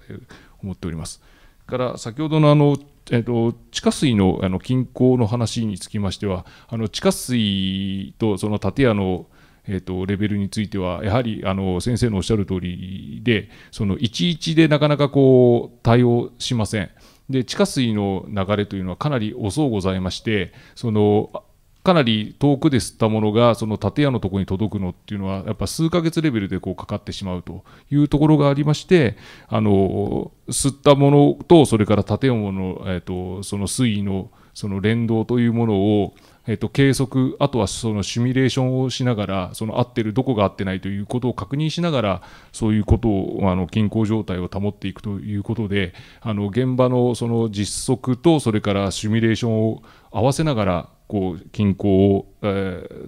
思っております。から先ほどのあのえっと、地下水のあの均衡の話につきましてはあの地下水とその建屋の、えっと、レベルについてはやはりあの先生のおっしゃる通りでその11でなかなかこう対応しません。で地下水の流れというのはかなり遅うございましてそのかなり遠くで吸ったものがその建屋のところに届くのっていうのはやっぱ数ヶ月レベルでこうかかってしまうというところがありましてあの吸ったものとそれから建物の、えーと、とその水位のその連動というものをえっと、計測あとはそのシミュレーションをしながらその合ってるどこが合ってないということを確認しながらそういうことをあの均衡状態を保っていくということであの現場のその実測とそれからシミュレーションを合わせながらこう均衡を、え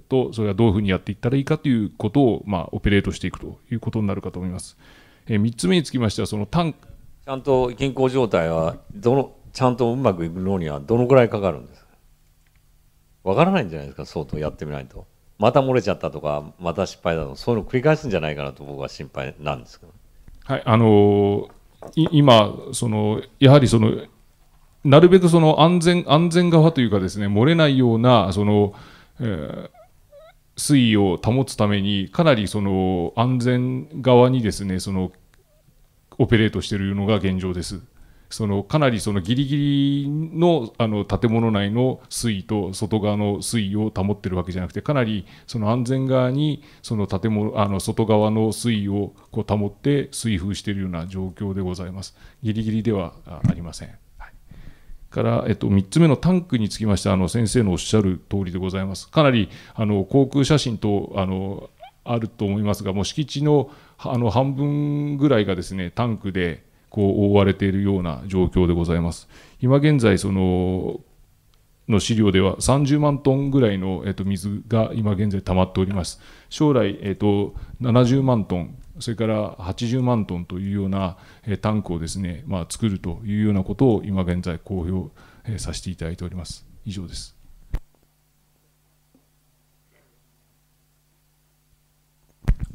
ー、とそれはどういうふうにやっていったらいいかということを、まあ、オペレートしていくということになるかと思います。えー、3つ目につきましてはその単ちゃんと均衡状態はどのちゃんとうまくいくのにはどのくらいかかるんですかわからないんじゃないですか相当やってみないとまた漏れちゃったとかまた失敗だとそういうのを繰り返すんじゃないかなと僕は心配なんですけど、はいあのー、今そのやはりそのなるべくその安全安全側というかですね漏れないようなその、えー水位を保つためにかなりその安全側にですねそのオペレートしているのが現状です。そのかなりそのギリギリのあの建物内の水位と外側の水位を保ってるわけじゃなくてかなりその安全側にその建物あの外側の水位をこう保って水封しているような状況でございます。ギリギリではありません。はい、から、えっと、3つ目のタンクにつきましてあの先生のおっしゃる通りでございます。かなりあの航空写真とあのあると思いますが、もう敷地のあの半分ぐらいがですねタンクで、こう覆われているような状況でございます。今現在そのの資料では30万トンぐらいの、えっと、水が今現在溜まっております。将来、えっと、70万トン、それから80万トンというようなタンクをですね、まあ、作るというようなことを今現在公表させていただいております。以上です。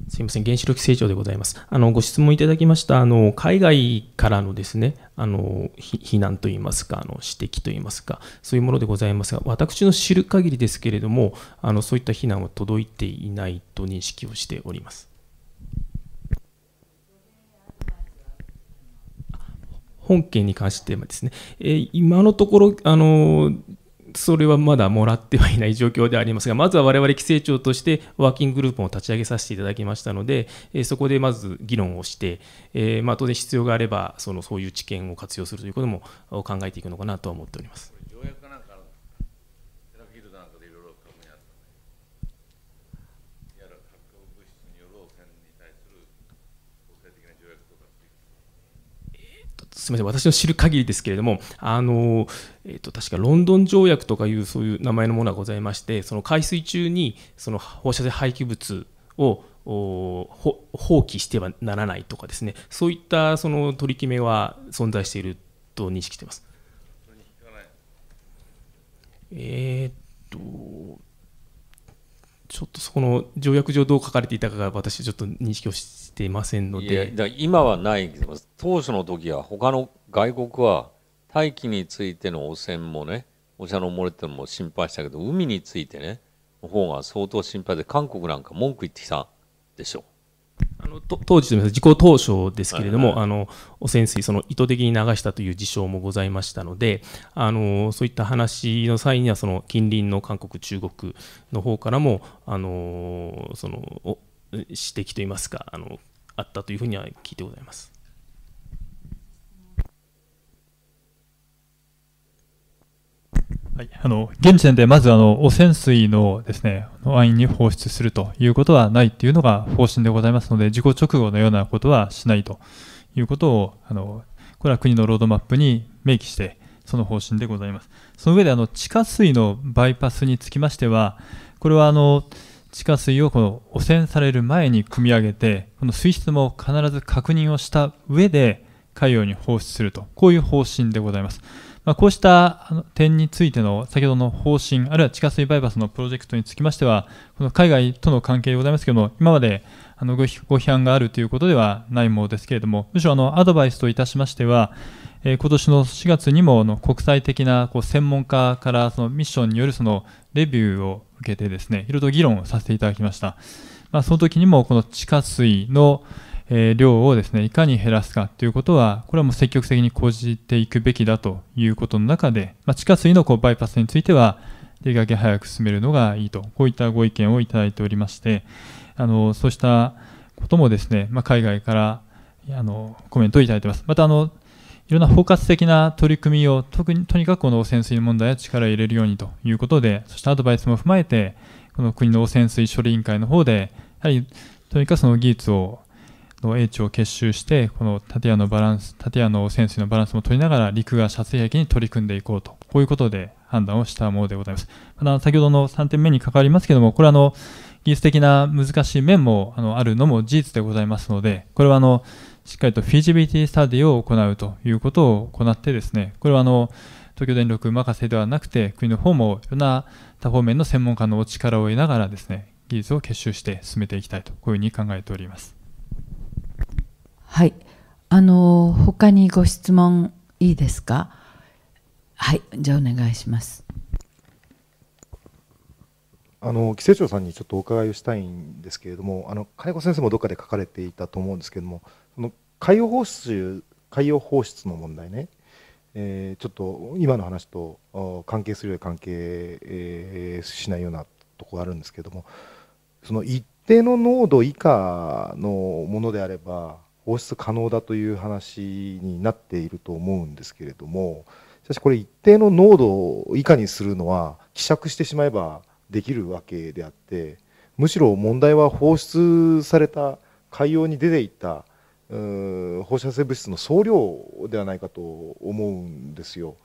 すいません、原子力成長でございます。あのご質問いただきましたあの海外からのですねあの避難といいますかあの指摘といいますかそういうものでございますが、私の知る限りですけれどもあのそういった避難は届いていないと認識をしております。本件に関してはですね、え今のところあのそれはまだもらってはいない状況でありますが、まずは我々規制庁としてワーキンググループを立ち上げさせていただきましたので、えそこでまず議論をして、えまあ、当然必要があればそのそういう知見を活用するということも考えていくのかなとは思っております。すみません、私の知る限りですけれども、あのえーと、確かロンドン条約とかいうそういう名前のものがございまして、その海水中にその放射性廃棄物を放棄してはならないとかですね、そういったその取り決めは存在していると認識しています。えー、っと、ちょっとそこの条約上どう書かれていたかが私、ちょっと認識をしていませんので今はないけど当初の時は他の外国は大気についての汚染もねお茶の漏れてのも心配したけど海についてねの方が相当心配で韓国なんか文句言ってきたでしょあの当時事故当初ですけれども、はいはい、あの汚染水、その意図的に流したという事象もございましたので、あのそういった話の際には、その近隣の韓国、中国の方からも、あのその指摘といいますかあのあったというふうには聞いてございます。はい、あの現時点でまずあの汚染水のですね安易に放出するということはないというのが方針でございますので、事故直後のようなことはしないということをあのこれは国のロードマップに明記して、その方針でございます。その上であの地下水のバイパスにつきましては、これはあの地下水をこの汚染される前に組み上げてこの水質も必ず確認をした上で海洋に放出するとこういう方針でございます。まあ、こうした点についての先ほどの方針あるいは地下水バイパスのプロジェクトにつきましてはこの海外との関係でございますけども今まであのご批判があるということではないものですけれども、むしろあのアドバイスといたしましては、えー、今年の4月にもあの国際的なこう専門家からそのミッションによるそのレビューを受けてですね、いろいろと議論をさせていただきました。まあ、その時にもこの地下水の量をですねいかに減らすかということは、これはもう積極的に講じていくべきだということの中で、まあ、地下水のこうバイパスについては、できるだけ早く進めるのがいいと、こういったご意見をいただいておりまして、あのそうしたこともですね、まあ、海外からあのコメントをいただいてます。またあのいろんな包括的な取り組みを特にとにかくこの汚染水問題は力を入れるようにということで、そしてアドバイスも踏まえて、この国の汚染水処理委員会の方で、やはりとにかくその技術をの英知を結集して、この建屋のバランス、建屋の汚染水のバランスも取りながら、陸が遮水壁に取り組んでいこうと、こういうことで判断をしたものでございます。また先ほどの3点目に関わりますけども、これはあの技術的な難しい面もあのあるのも事実でございますので、これはあのしっかりとフィジビリティスタディを行うということを行ってですね、これはあの東京電力任せではなくて、国の方もいろんな多方面の専門家のお力を得ながらですね、技術を結集して進めていきたいと、こういうふうに考えております。はい、あの他にご質問いいですか。はい、じゃあお願いします。あの規制庁さんにちょっとお伺いをしたいんですけれどもあの金子先生もどっかで書かれていたと思うんですけれどもその海洋放出海洋放出の問題ね、えー、ちょっと今の話と関係するよう関係、えー、しないようなとこがあるんですけれどもその一定の濃度以下のものであれば放出可能だという話になっていると思うんですけれどもしかしこれ一定の濃度以下にするのは希釈してしまえばできるわけであってむしろ問題は放出された海洋に出ていった放射性物質の総量ではないかと思うんですよ。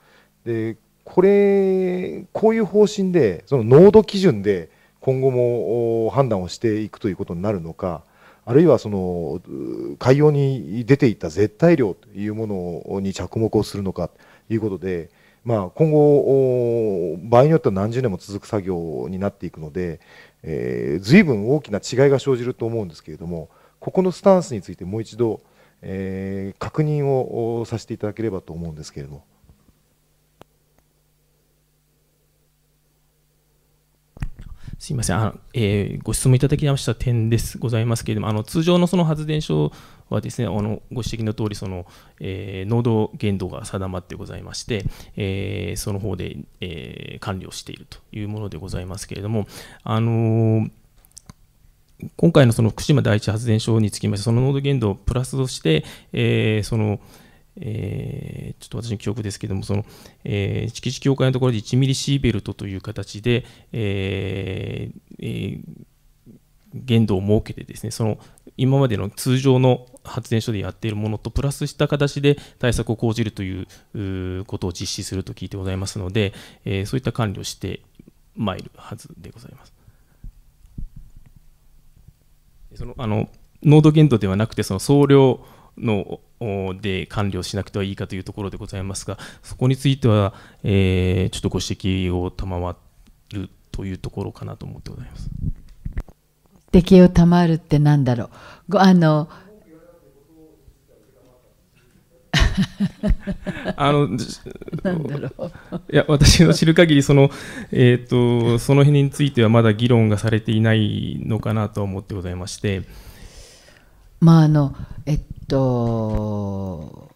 でこれこういう方針でその濃度基準で今後も判断をしていくということになるのかあるいはその海洋に出ていった絶対量というものに着目をするのかということでまあ、今後、場合によっては何十年も続く作業になっていくので、えー、ぶん大きな違いが生じると思うんですけれども、ここのスタンスについてもう一度、えー、確認をさせていただければと思うんですけれども。すみませんあの、えー、ご質問いただきました点ですございますけれども、あの通常のその発電所はですね、あのご指摘の通りその、えー、濃度限度が定まってございまして、えー、その方で、えー、管理をしているというものでございますけれども、あの今回のその福島第一発電所につきまして、その濃度限度をプラスとして、えー、その、えー、ちょっと私の記憶ですけども、その、えー、敷地境界のところで1ミリシーベルトという形で、えーえー限度を設けてですねその今までの通常の発電所でやっているものとプラスした形で対策を講じるということを実施すると聞いてございますので、えー、そういった管理をしてまいるはずでございます。そのあの濃度限度ではなくてその総量ので管理をしなくてはいいかというところでございますがそこについては、えー、ちょっとご指摘を賜るというところかなと思ってございます。敵を賜るって何だろうあのあのなんだろう いや私の知る限りそのえっ、とその辺についてはまだ議論がされていないのかなと思ってございまして。まああのえっと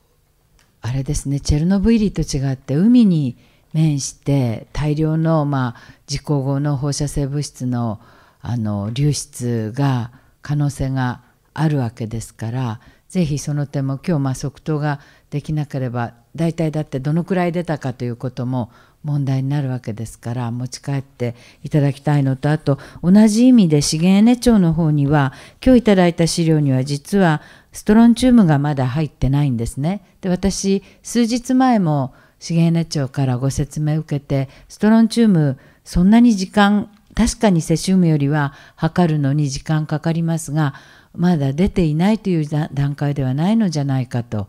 あれですねチェルノブイリと違って海に面して大量のまあ事故後の放射性物質の、あの流出が可能性があるわけですからぜひその点も今日まあ即答ができなければ大体だってどのくらい出たかということも問題になるわけですから持ち帰っていただきたいのとあと同じ意味で資源エネ庁の方には今日いただいた資料には実はストロンチウムがまだ入ってないんですね。で私数日前も資源エネ庁からご説明を受けてストロンチウムそんなに時間確かにセシウムよりは測るのに時間かかりますがまだ出ていないという段階ではないのじゃないかと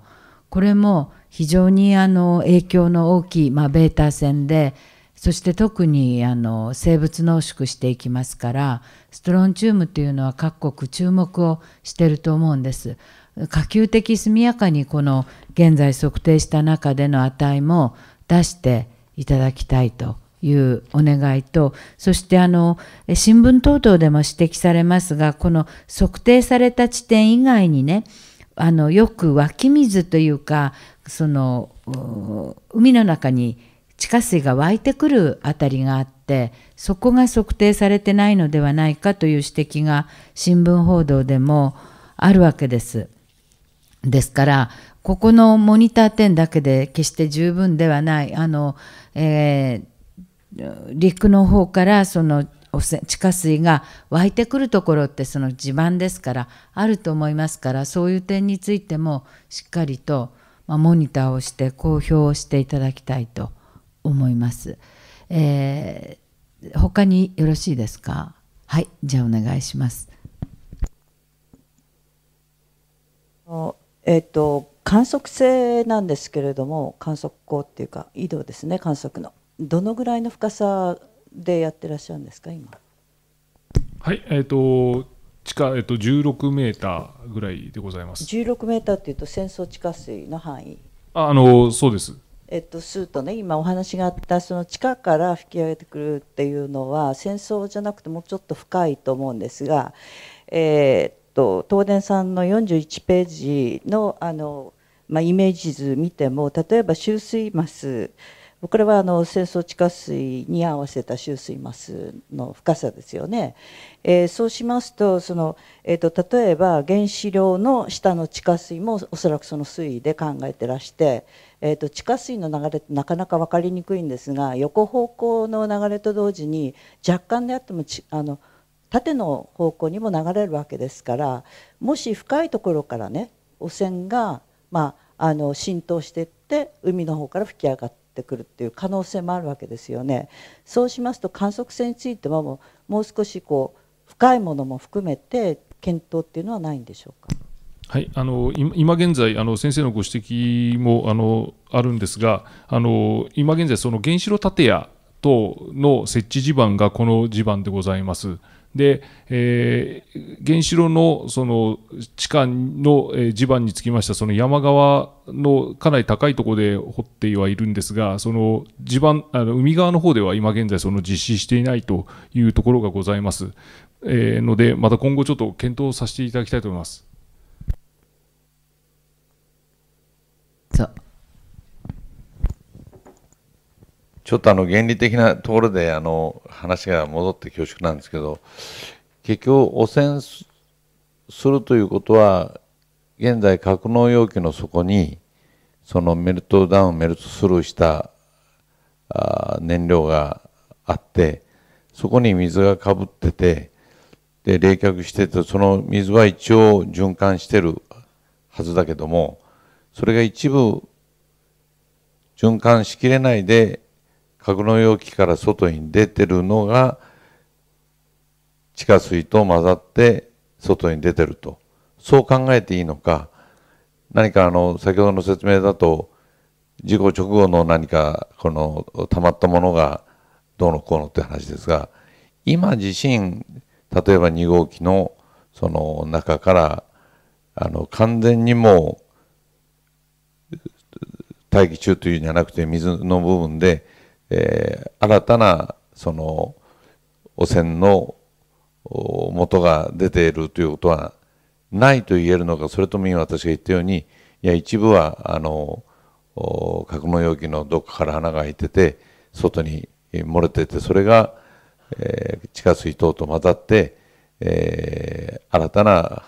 これも非常にあの影響の大きい、まあ、ベータ線でそして特にあの生物濃縮していきますからストロンチウムというのは各国注目をしてると思うんです。可及的速やかにこの現在測定した中での値も出していただきたいというお願いとそしてあの新聞等々でも指摘されますがこの測定された地点以外にねあのよく湧き水というかその海の中に地下水が湧いてくるあたりがあってそこが測定されてないのではないかという指摘が新聞報道でもあるわけです。ですからここのモニター点だけで決して十分ではないあの、えー陸の方からその地下水が湧いてくるところってその地盤ですからあると思いますからそういう点についてもしっかりと、まモニターをして公表をしていただきたいと思います。えー、他によろしいですかはいじゃあお願いします。えっ、ー、と観測性なんですけれども観測口っていうか井戸ですね観測の。どのぐらいの深さでやってらっしゃるんですか今はい、えーと、地下、えーと、16メーターぐらいでございます16メーターっていうと戦争地下水の範囲ああのそうですえっと、するとね今お話があったその地下から引き上げてくるっていうのは戦争じゃなくてもうちょっと深いと思うんですが、えー、っと東電さんの41ページのあの、まあ、イメージ図見ても例えば集水マスこれはあの清掃地下水に合わせた集水マスの深さですよね、えー、そうしますとその、えーと、例えば原子炉の下の地下水もおそらくその水位で考えてらして、えーと、と地下水の流れってなかなか分かりにくいんですが横方向の流れと同時に若干であってもちあの縦の方向にも流れるわけですからもし深いところからね汚染が、まあ、あの浸透していって海の方から吹き上がってってくるっていう可能性もあるわけですよね。そうしますと観測性についてはもうもう少しこう深いものも含めて検討っていうのはないんでしょうか。はい、あの今現在あの、先生のご指摘もあのあるんですが、あの今現在、その原子炉建屋等の設置地盤がこの地盤でございます。で、えー、原子炉のその地下の地盤につきましてはその山側のかなり高いところで掘ってはいるんですがその地盤あの海側の方では今現在その実施していないというところがございます、えー、のでまた今後ちょっと検討させていただきたいと思います。さあちょっとあの原理的なところであの話が戻って恐縮なんですけど結局汚染するということは現在格納容器の底にそのメルトダウンメルトスルーした燃料があってそこに水がかぶっててで冷却しててその水は一応循環してるはずだけどもそれが一部循環しきれないで格納容器から外に出てるのが地下水と混ざって外に出てるとそう考えていいのか何かあの先ほどの説明だと事故直後の何かこの溜まったものがどうのこうのって話ですが今自身例えば2号機のその中からあの完全にもう大気中というんじゃなくて水の部分でえー、新たなその汚染の元が出ているということはないと言えるのかそれとも今私が言ったようにいや一部はあの格納容器のどこかから花が開いてて外に漏れててそれが、えー、地下水等と混ざって、えー、新たな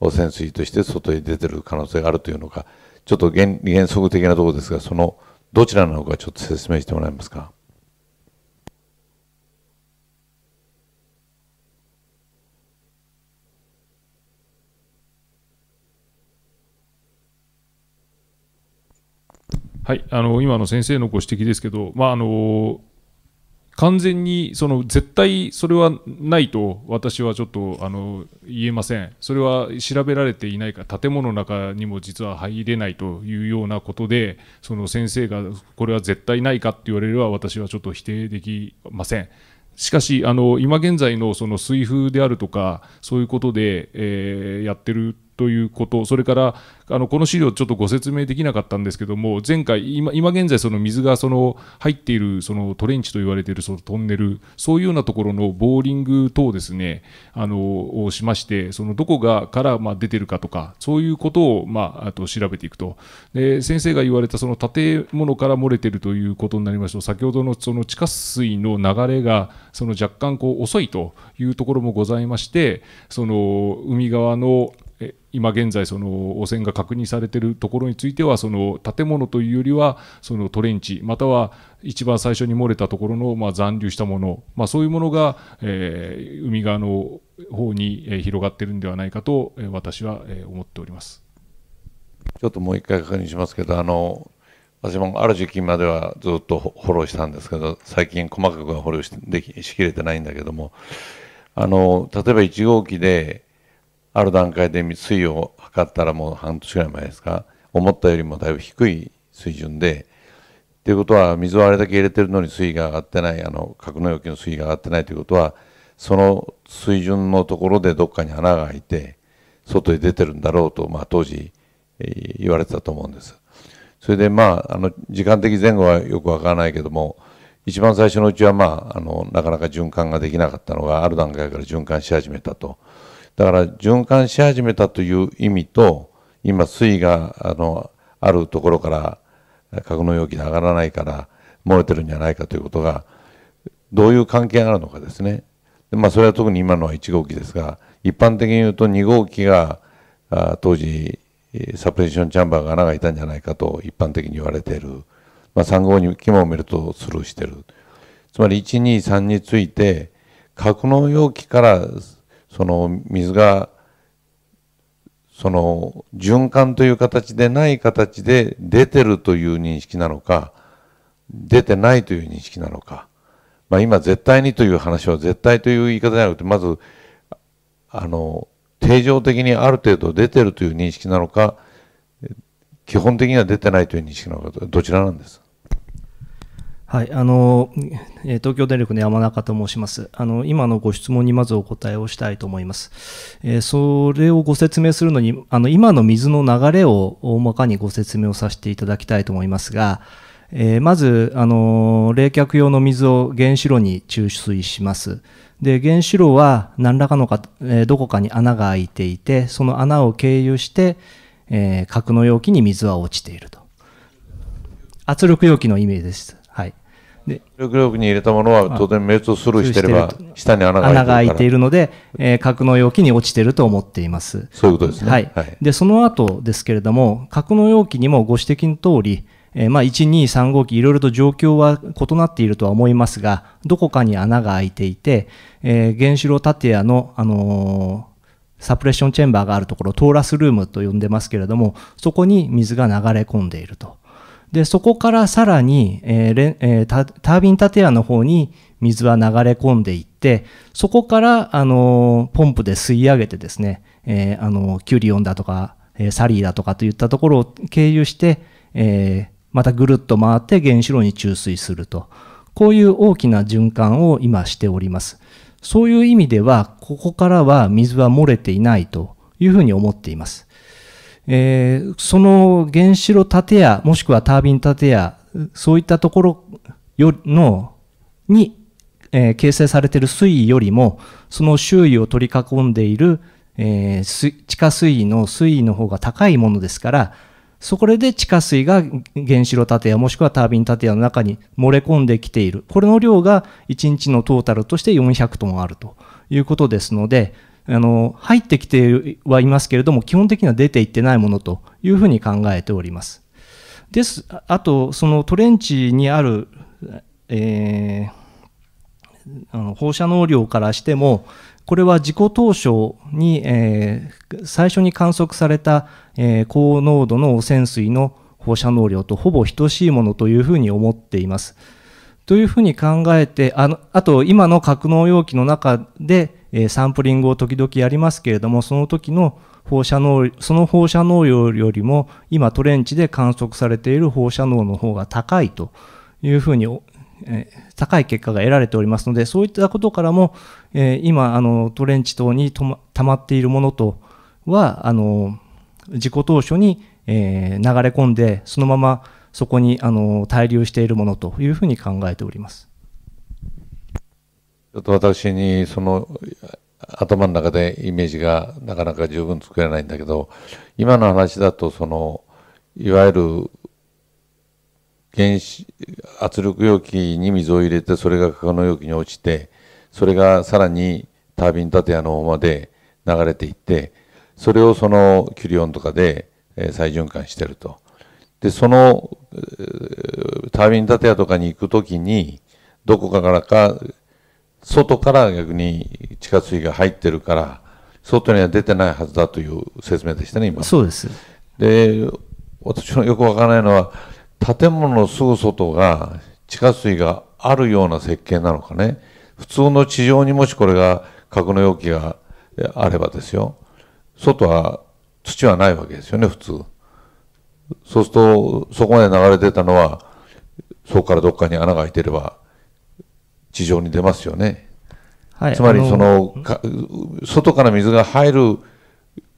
汚染水として外に出てる可能性があるというのかちょっと原原則的なところですがそのどちらなのかちょっと説明してもらえますか。はい、あの今の先生のご指摘ですけど、まあ、あの完全にその絶対それはないと私はちょっとあの言えません、それは調べられていないか、建物の中にも実は入れないというようなことで、その先生がこれは絶対ないかって言われれば、私はちょっと否定できません。しかし、あの今現在のその水風であるとか、そういうことで、えー、やってるということ、それからあのこの資料、ちょっとご説明できなかったんですけども、前回、今今現在、その水がその入っているそのトレンチと言われているそのトンネル、そういうようなところのボーリング等ですね、あのをしまして、そのどこがからま出てるかとか、そういうことを、まあ、あと調べていくとで、先生が言われたその建物から漏れてるということになりますと、先ほどのその地下水の流れがその若干こう遅いというところもございまして、その海側の今現在その汚染が確認されているところについてはその建物というよりはそのトレンチまたは一番最初に漏れたところのま残留したもの、まあ、そういうものが、え海側の方に広がってるんではないかと私は思っておりますちょっともう一回確認しますけどあの私もある時期まではずっとフォローしたんですけど最近細かくはフォローしできしきれてないんだけどもあの例えば1号機である段階で水位を測ったらもう半年ぐらい前ですか思ったよりもだいぶ低い水準でということは水をあれだけ入れてるのに水位が上がってないあの格納容器の水位が上がってないということはその水準のところでどっかに穴が開いて外へ出てるんだろうと、まあ、当時、えー、言われてたと思うんです。それでまああの時間的前後はよくわからないけども一番最初のうちは、まあ、あのなかなか循環ができなかったのがある段階から循環し始めたと。だから循環し始めたという意味と、今水位があのあるところから格納容器で上がらないから漏れてるんじゃないかということが、どういう関係があるのかですね。まあそれは特に今のは1号機ですが、一般的に言うと2号機が当時サプレッションチャンバーが穴が開いたんじゃないかと一般的に言われている。まあ3号機も見るとスルーしている。つまり1、2、3について格納容器からその水がその循環という形でない形で出てるという認識なのか出てないという認識なのか、まあ、今絶対にという話は絶対という言い方じゃなくてまずあの定常的にある程度出てるという認識なのか基本的には出てないという認識なのかどちらなんですはい、あの東京電力の山中と申します。あの今のご質問にまずお答えをしたいと思います。えー、それをご説明するのに、あの今の水の流れを大まかにご説明をさせていただきたいと思いますが、えー、まずあの冷却用の水を原子炉に注水します。で原子炉は何らかのか、えー、どこかに穴が開いていて、その穴を経由して、えー、核の容器に水は落ちていると。圧力容器のイメージです。でグローブに入れたものは当然滅をスルーしてれば下に穴が開いているので、えー、格納容器に落ちてると思っていますそういうことですね、はい、はい、でその後ですけれども格納容器にもご指摘の通りえまあ、1、2、3号機、いろいろと状況は異なっているとは思いますが、どこかに穴が開いていて、えー、原子炉建屋の、あのー、サプレッションチェンバーがあるところ、トーラスルームと呼んでますけれども、そこに水が流れ込んでいると。で、そこからさらに、えーえー、タービン建屋の方に水は流れ込んでいって、そこから、あのー、ポンプで吸い上げてですね、えー、あのー、キュリオンだとか、えー、サリーだとかといったところを経由して、えー、またぐるっと回って原子炉に注水すると。こういう大きな循環を今しております。そういう意味では、ここからは水は漏れていないというふうに思っています。えー、その原子炉建屋、もしくはタービン建屋、そういったところよのに、えー、形成されている水位よりも、その周囲を取り囲んでいる、えー、地下水位の水位の方が高いものですから、そこで地下水が原子炉建屋もしくはタービン建屋の中に漏れ込んできている。これの量が1日のトータルとして400トンあるということですので、あの入ってきてはいますけれども基本的には出ていってないものというふうに考えております。ですあとそのトレンチにある、えー、あの放射能量からしてもこれは自己当初に、えー、最初に観測された、えー、高濃度の汚染水の放射能量とほぼ等しいものというふうに思っています。というふうに考えてあのあと今の格納容器の中でえサンプリングを時々やりますけれどもその時の放射能その放射能量よりも今トレンチで観測されている放射能の方が高いというふうに、え高い結果が得られておりますのでそういったことからも、え今あのトレンチ等に溜まっているものとはあの自己当初に、え流れ込んでそのままそこにあの滞留しているものというふうに考えております。ちょっと私にその頭の中でイメージがなかなか十分作れないんだけど今の話だとそのいわゆる原子圧力容器に水を入れてそれが格の容器に落ちてそれがさらにタービン建屋の方まで流れていってそれをそのキュリオンとかで再循環してると。でそのタービン建屋とかに行く時にどこかからか外から逆に地下水が入ってるから、外には出てないはずだという説明でしたね、今。そうです。で、私のよくわからないのは、建物のすぐ外が地下水があるような設計なのかね。普通の地上にもしこれが格納容器があればですよ。外は土はないわけですよね、普通。そうすると、そこまで流れてたのは、そこからどっかに穴が開いてれば、地上に出ますよね。はい、つまりその外から水が入る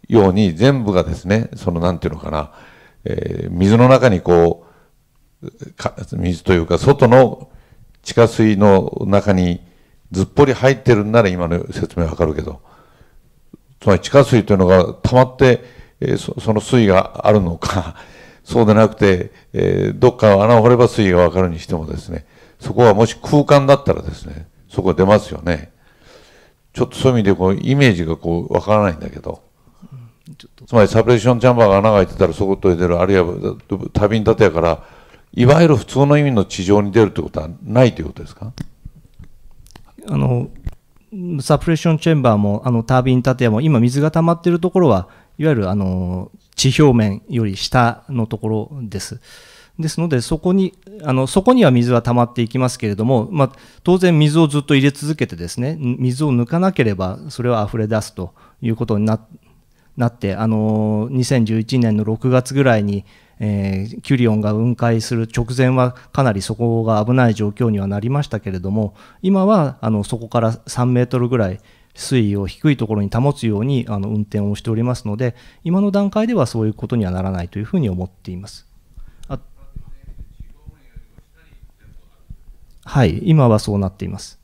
ように全部がですねそのなんていうのかな、えー、水の中にこう水というか外の地下水の中にずっぽり入ってるんなら今の説明はわかるけどつまり地下水というのが溜まって、えー、そその水位があるのかそうでなくて、えー、どっか穴を掘れば水位がわかるにしてもですねそこはもし空間だったらですね、そこは出ますよね。ちょっとそういう意味でこうイメージがこうわからないんだけど、つまりサプレッションチャンバーが穴が開いてたらそこ取れてる、あるいは旅に立てやから、いわゆる普通の意味の地上に出るということはないということですかあのサプレッションチェンバーもあのタービン建屋も今水が溜まっているところはいわゆるあの地表面より下のところです。ですのでそこにあのそこには水は溜まっていきますけれども、まあ、当然水をずっと入れ続けてですね水を抜かなければそれは溢れ出すということになってあの2011年の6月ぐらいに、えー、キュリオンが雲海する直前はかなりそこが危ない状況にはなりましたけれども今はあのそこから3メートルぐらい水位を低いところに保つようにあの運転をしておりますので今の段階ではそういうことにはならないというふうに思っています。はい、今はそうなっています。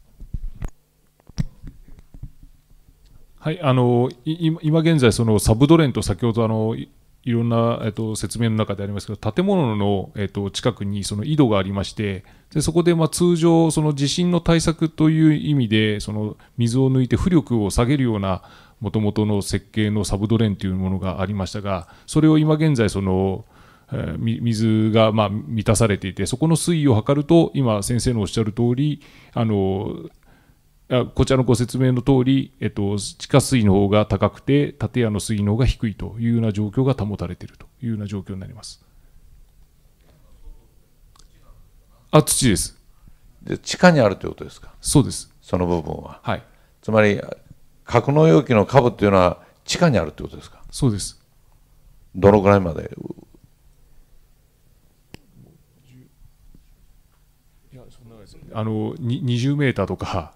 はい、あの今現在、そのサブドレンと先ほどあのいろんな、えっと、説明の中でありますけど、建物の、えっと、近くにその井戸がありまして、でそこで、まあ、通常、その地震の対策という意味で、その水を抜いて浮力を下げるような、もともとの設計のサブドレンというものがありましたが、それを今現在、その水がま満たされていてそこの水位を測ると今先生のおっしゃる通りあのこちらのご説明の通り、えっと、地下水の方が高くて建屋の水位の方が低いというような状況が保たれているというような状況になります。あ土ですで地下にあるということですかそうですその部分ははいつまり格納容器の下部というのは地下にあるということですかそうですどのぐらいまであの20メーターとか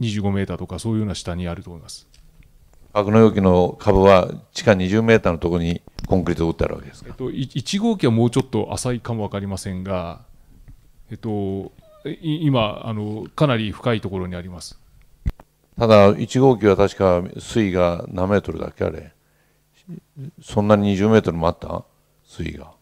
25メーターとかそういうような下にあると思います。格納容器の株は地下20メーターのところにコンクリートを打ってあるわけですか、えっと、1号機はもうちょっと浅いかも分かりませんが、えっと、今あの、かなり深いところにありますただ、1号機は確か水位が何メートルだっけ、あれ、そんなに20メートルもあった水位が。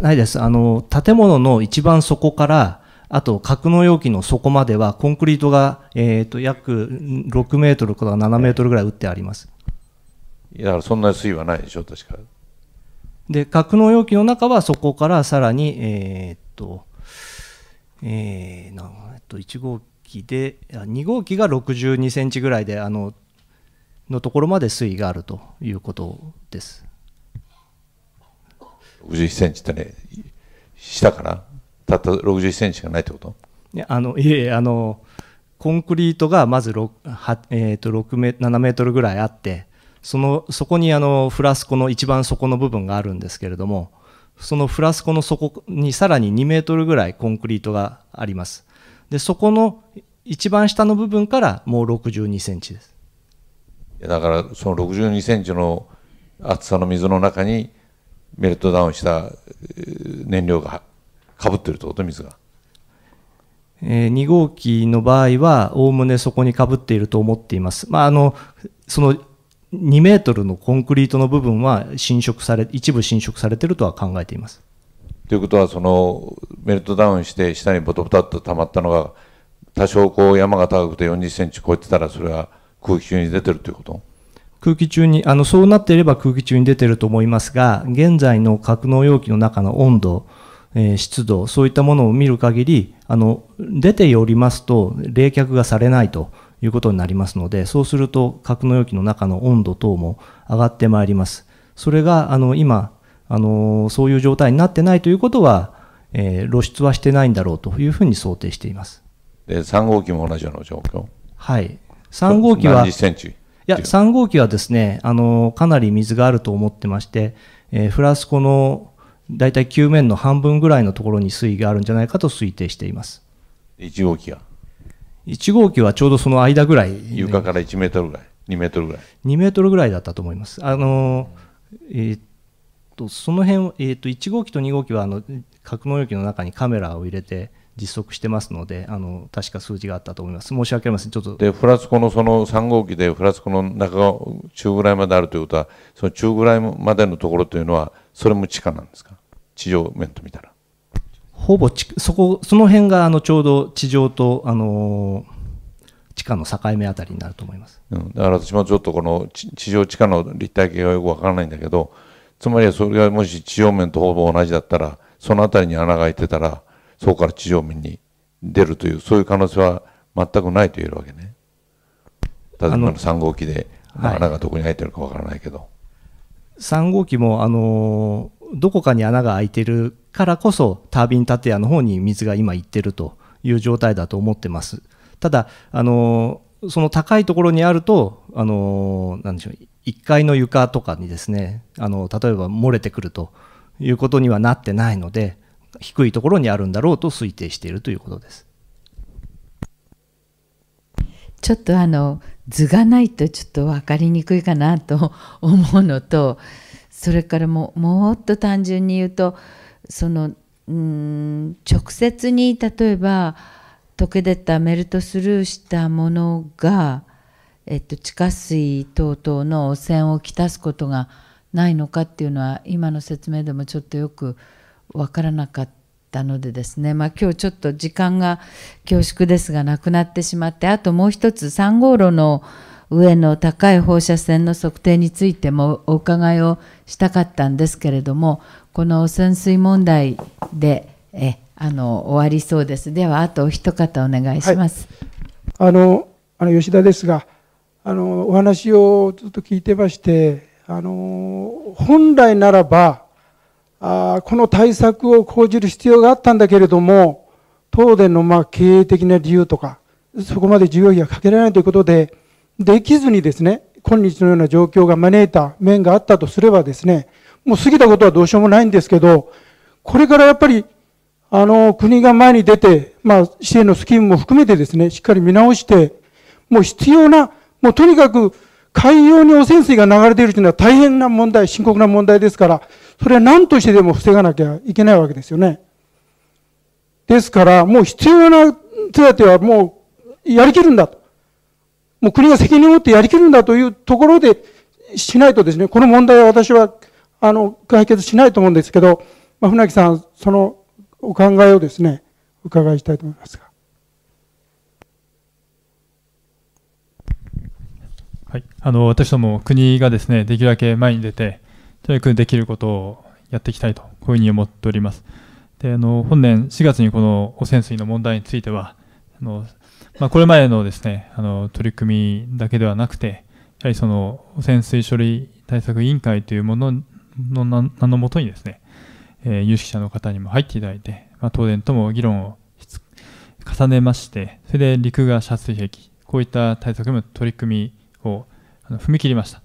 ないですあの建物の一番底からあと格納容器の底まではコンクリートが、えー、と約6メートルから7メートルぐらい打ってあります。だからそんな水位はないでしょ、確か。で、格納容器の中はそこからさらに、えー、っと、えー、なっと1号機で、2号機が62センチぐらいで、あの、のところまで水位があるということです。61センチってね、下かなたった60センチがないってこといやあのいえいえあのコンクリートがまず 6, は、えー、と6メ7メートルぐらいあってそのそこにあのフラスコの一番底の部分があるんですけれどもそのフラスコの底にさらに2メートルぐらいコンクリートがありますでそこの一番下の部分からもう62センチですいやだからその62センチの厚さの水の中にメルトダウンした燃料がかぶってるってこと水が。えー、2号機の場合は、おおむねそこにかぶっていると思っています。まあ、あのその2メートルのコンクリートの部分は侵食され、一部侵食されているとは考えています。ということは、そのメルトダウンして、下にボトボタっと溜まったのが、多少こう山が高くて40センチ超えてたら、それは空気中に出てるということ空気中に、あの、そうなっていれば空気中に出てると思いますが、現在の格納容器の中の温度、えー、湿度、そういったものを見る限り、あの出ておりますと冷却がされないということになりますので、そうすると格納容器の中の温度等も上がってまいります。それがあの今あの、そういう状態になってないということは、えー、露出はしてないんだろうというふうに想定しています。で3号機も同じような状況はい。3号機は、いや、3号機はですね、あの、かなり水があると思ってまして、えー、フラスコの大体球面の半分ぐらいのところに水位があるんじゃないかと推定しています。1号機は1号機はちょうどその間ぐらい、床から1メートルぐらい、2メートルぐらい。2メートルぐらいだったと思います。あのえー、っとその辺、えー、っと1号機と2号機はあの格納容器の中にカメラを入れて実測してますので、あの確か数字があったと思います。申し訳ありません。ちょっとでフラスコのその3号機でフラスコの中中ぐらいまであるということは、その中ぐらいまでのところというのはそれも地下なんですか地上面と見たらほぼそこその辺があのちょうど地上と、あのー、地下の境目あたりになると思います、うん、だから私もちょっとこの地上地下の立体系がよくわからないんだけどつまりはそれがもし地上面とほぼ同じだったらその辺りに穴が開いてたらそこから地上面に出るというそういう可能性は全くないと言えるわけね。例えばの3号機で穴がどこに開いてるかわからないけど。はい3号機も、あのどこかに穴が開いてるからこそタービン建屋の方に水が今行ってるという状態だと思ってます。ただ、あのその高いところにあると、あのなでしょう1階の床とかにですねあの例えば漏れてくるということにはなってないので低いところにあるんだろうと推定しているということです。ちょっとあの図がないとちょっと分かりにくいかなと思うのとそれからももっと単純に言うとそのうん直接に例えば溶け出たメルトスルーしたものが、えっと、地下水等々の汚染をきたすことがないのかっていうのは今の説明でもちょっとよく分からなかった。たのでですね、まあ、今日ちょっと時間が恐縮ですがなくなってしまってあともう一つ3号路の上の高い放射線の測定についてもお伺いをしたかったんですけれどもこの潜水問題でえあの終わりそうですではあとお一方お願いします。はい、あのあの吉田ですがあのお話をずっと聞いてましてあの本来ならばあこの対策を講じる必要があったんだけれども、東電のま経営的な理由とか、そこまで需要費がかけられないということで、できずにですね、今日のような状況が招いた面があったとすればですね、もう過ぎたことはどうしようもないんですけど、これからやっぱり、あの、国が前に出て、まあ、支援のスキームも含めてですね、しっかり見直して、もう必要な、もうとにかく海洋に汚染水が流れているというのは大変な問題、深刻な問題ですから、それは何としてでも防がなきゃいけないわけですよね。ですから、もう必要な手当はもうやりきるんだと。もう国が責任を持ってやりきるんだというところでしないとですね、この問題は私は、あの、解決しないと思うんですけど、まあ、船木さん、そのお考えをですね、伺いしたいと思いますが。はい、あの私ども国がですねできるだけ前に出てとにかくできることをやっていきたいと、こういうふうに思っております。で、あの、本年4月にこの汚染水の問題については、あの、まあ、これまでのですね、あの、取り組みだけではなくて、やはりその汚染水処理対策委員会というものの名のもとにですね、えー、有識者の方にも入っていただいて、まあ、東電とも議論を重ねまして、それで陸が遮水壁、こういった対策の取り組みを踏み切りました。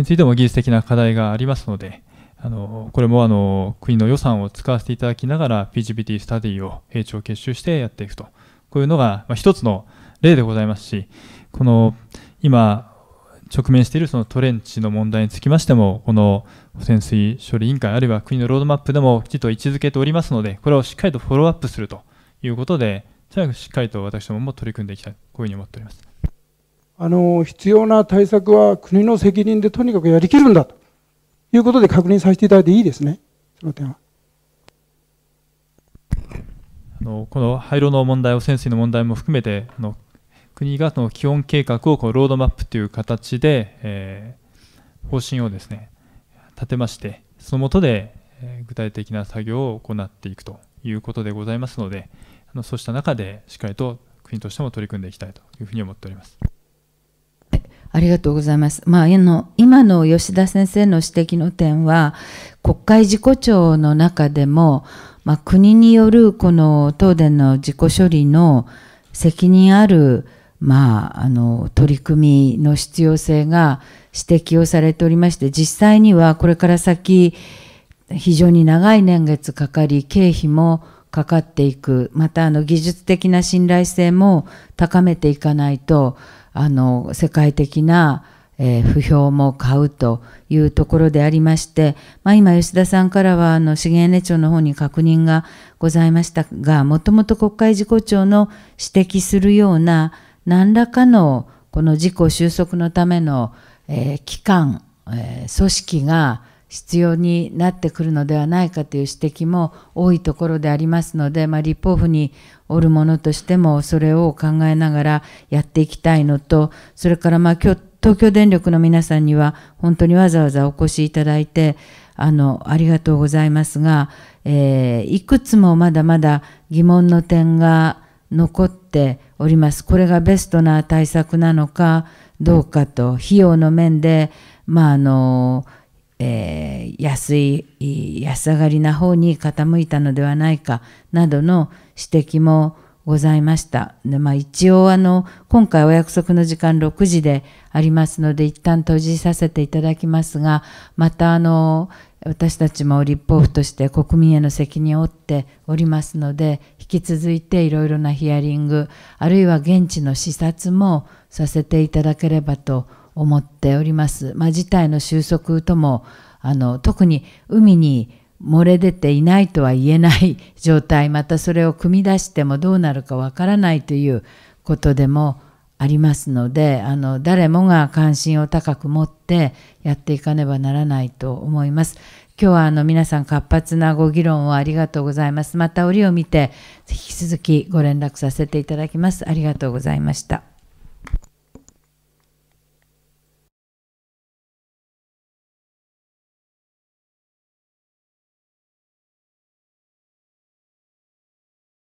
についても技術的な課題がありますので、あのこれもあの国の予算を使わせていただきながら PGPT スタディを平地を結集してやっていくとこういうのが、ま一つの例でございますしこの今直面しているそのトレンチの問題につきましてもこの汚染水処理委員会あるいは国のロードマップでもきちんと位置づけておりますのでこれをしっかりとフォローアップするということでしっかりと私どもも取り組んでいきたいこういうふうに思っております。あの、必要な対策は国の責任でとにかくやりきるんだということで確認させていただいていいですね、その点は。あのこの廃炉の問題、汚染水の問題も含めて、あの国がその基本計画をこうロードマップという形で、えー、方針をですね立てまして、その下で、えー、具体的な作業を行っていくということでございますので、あのそうした中でしっかりと国としても取り組んでいきたいというふうに思っております。ありがとうございます。まあ、の今の吉田先生の指摘の点は、国会事故調の中でも、まあ、国によるこの東電の事故処理の責任ある、まあ、あの取り組みの必要性が指摘をされておりまして、実際にはこれから先、非常に長い年月かかり、経費もかかっていく、またあの技術的な信頼性も高めていかないと、あの世界的な、えー、不評も買うというところでありまして、まあ、今吉田さんからはあの資源列長の方に確認がございましたがもともと国会事故調の指摘するような何らかのこの事故収束のための、えー、機関、えー、組織が必要になってくるのではないかという指摘も多いところでありますので、まあ、立法府におる者としてもそれを考えながらやっていきたいのとそれからまあ今日東京電力の皆さんには本当にわざわざお越しいただいてあのありがとうございますが、えー、いくつもまだまだ疑問の点が残っております。これがベストな対策なのかどうかと費用の面でまああのえー、安い安上がりな方に傾いたのではないかなどの指摘もございました。でまあ、一応あの今回お約束の時間6時でありますので一旦閉じさせていただきますがまたあの私たちも立法府として国民への責任を負っておりますので引き続いていろいろなヒアリングあるいは現地の視察もさせていただければと思っております。まあ、事態の収束ともあの特に海に漏れ出ていないとは言えない 状態またそれを組み出してもどうなるかわからないということでもありますのであの誰もが関心を高く持ってやっていかねばならないと思います。今日はあの皆さん活発なご議論をありがとうございます。また折を見て引き続きご連絡させていただきます。ありがとうございました。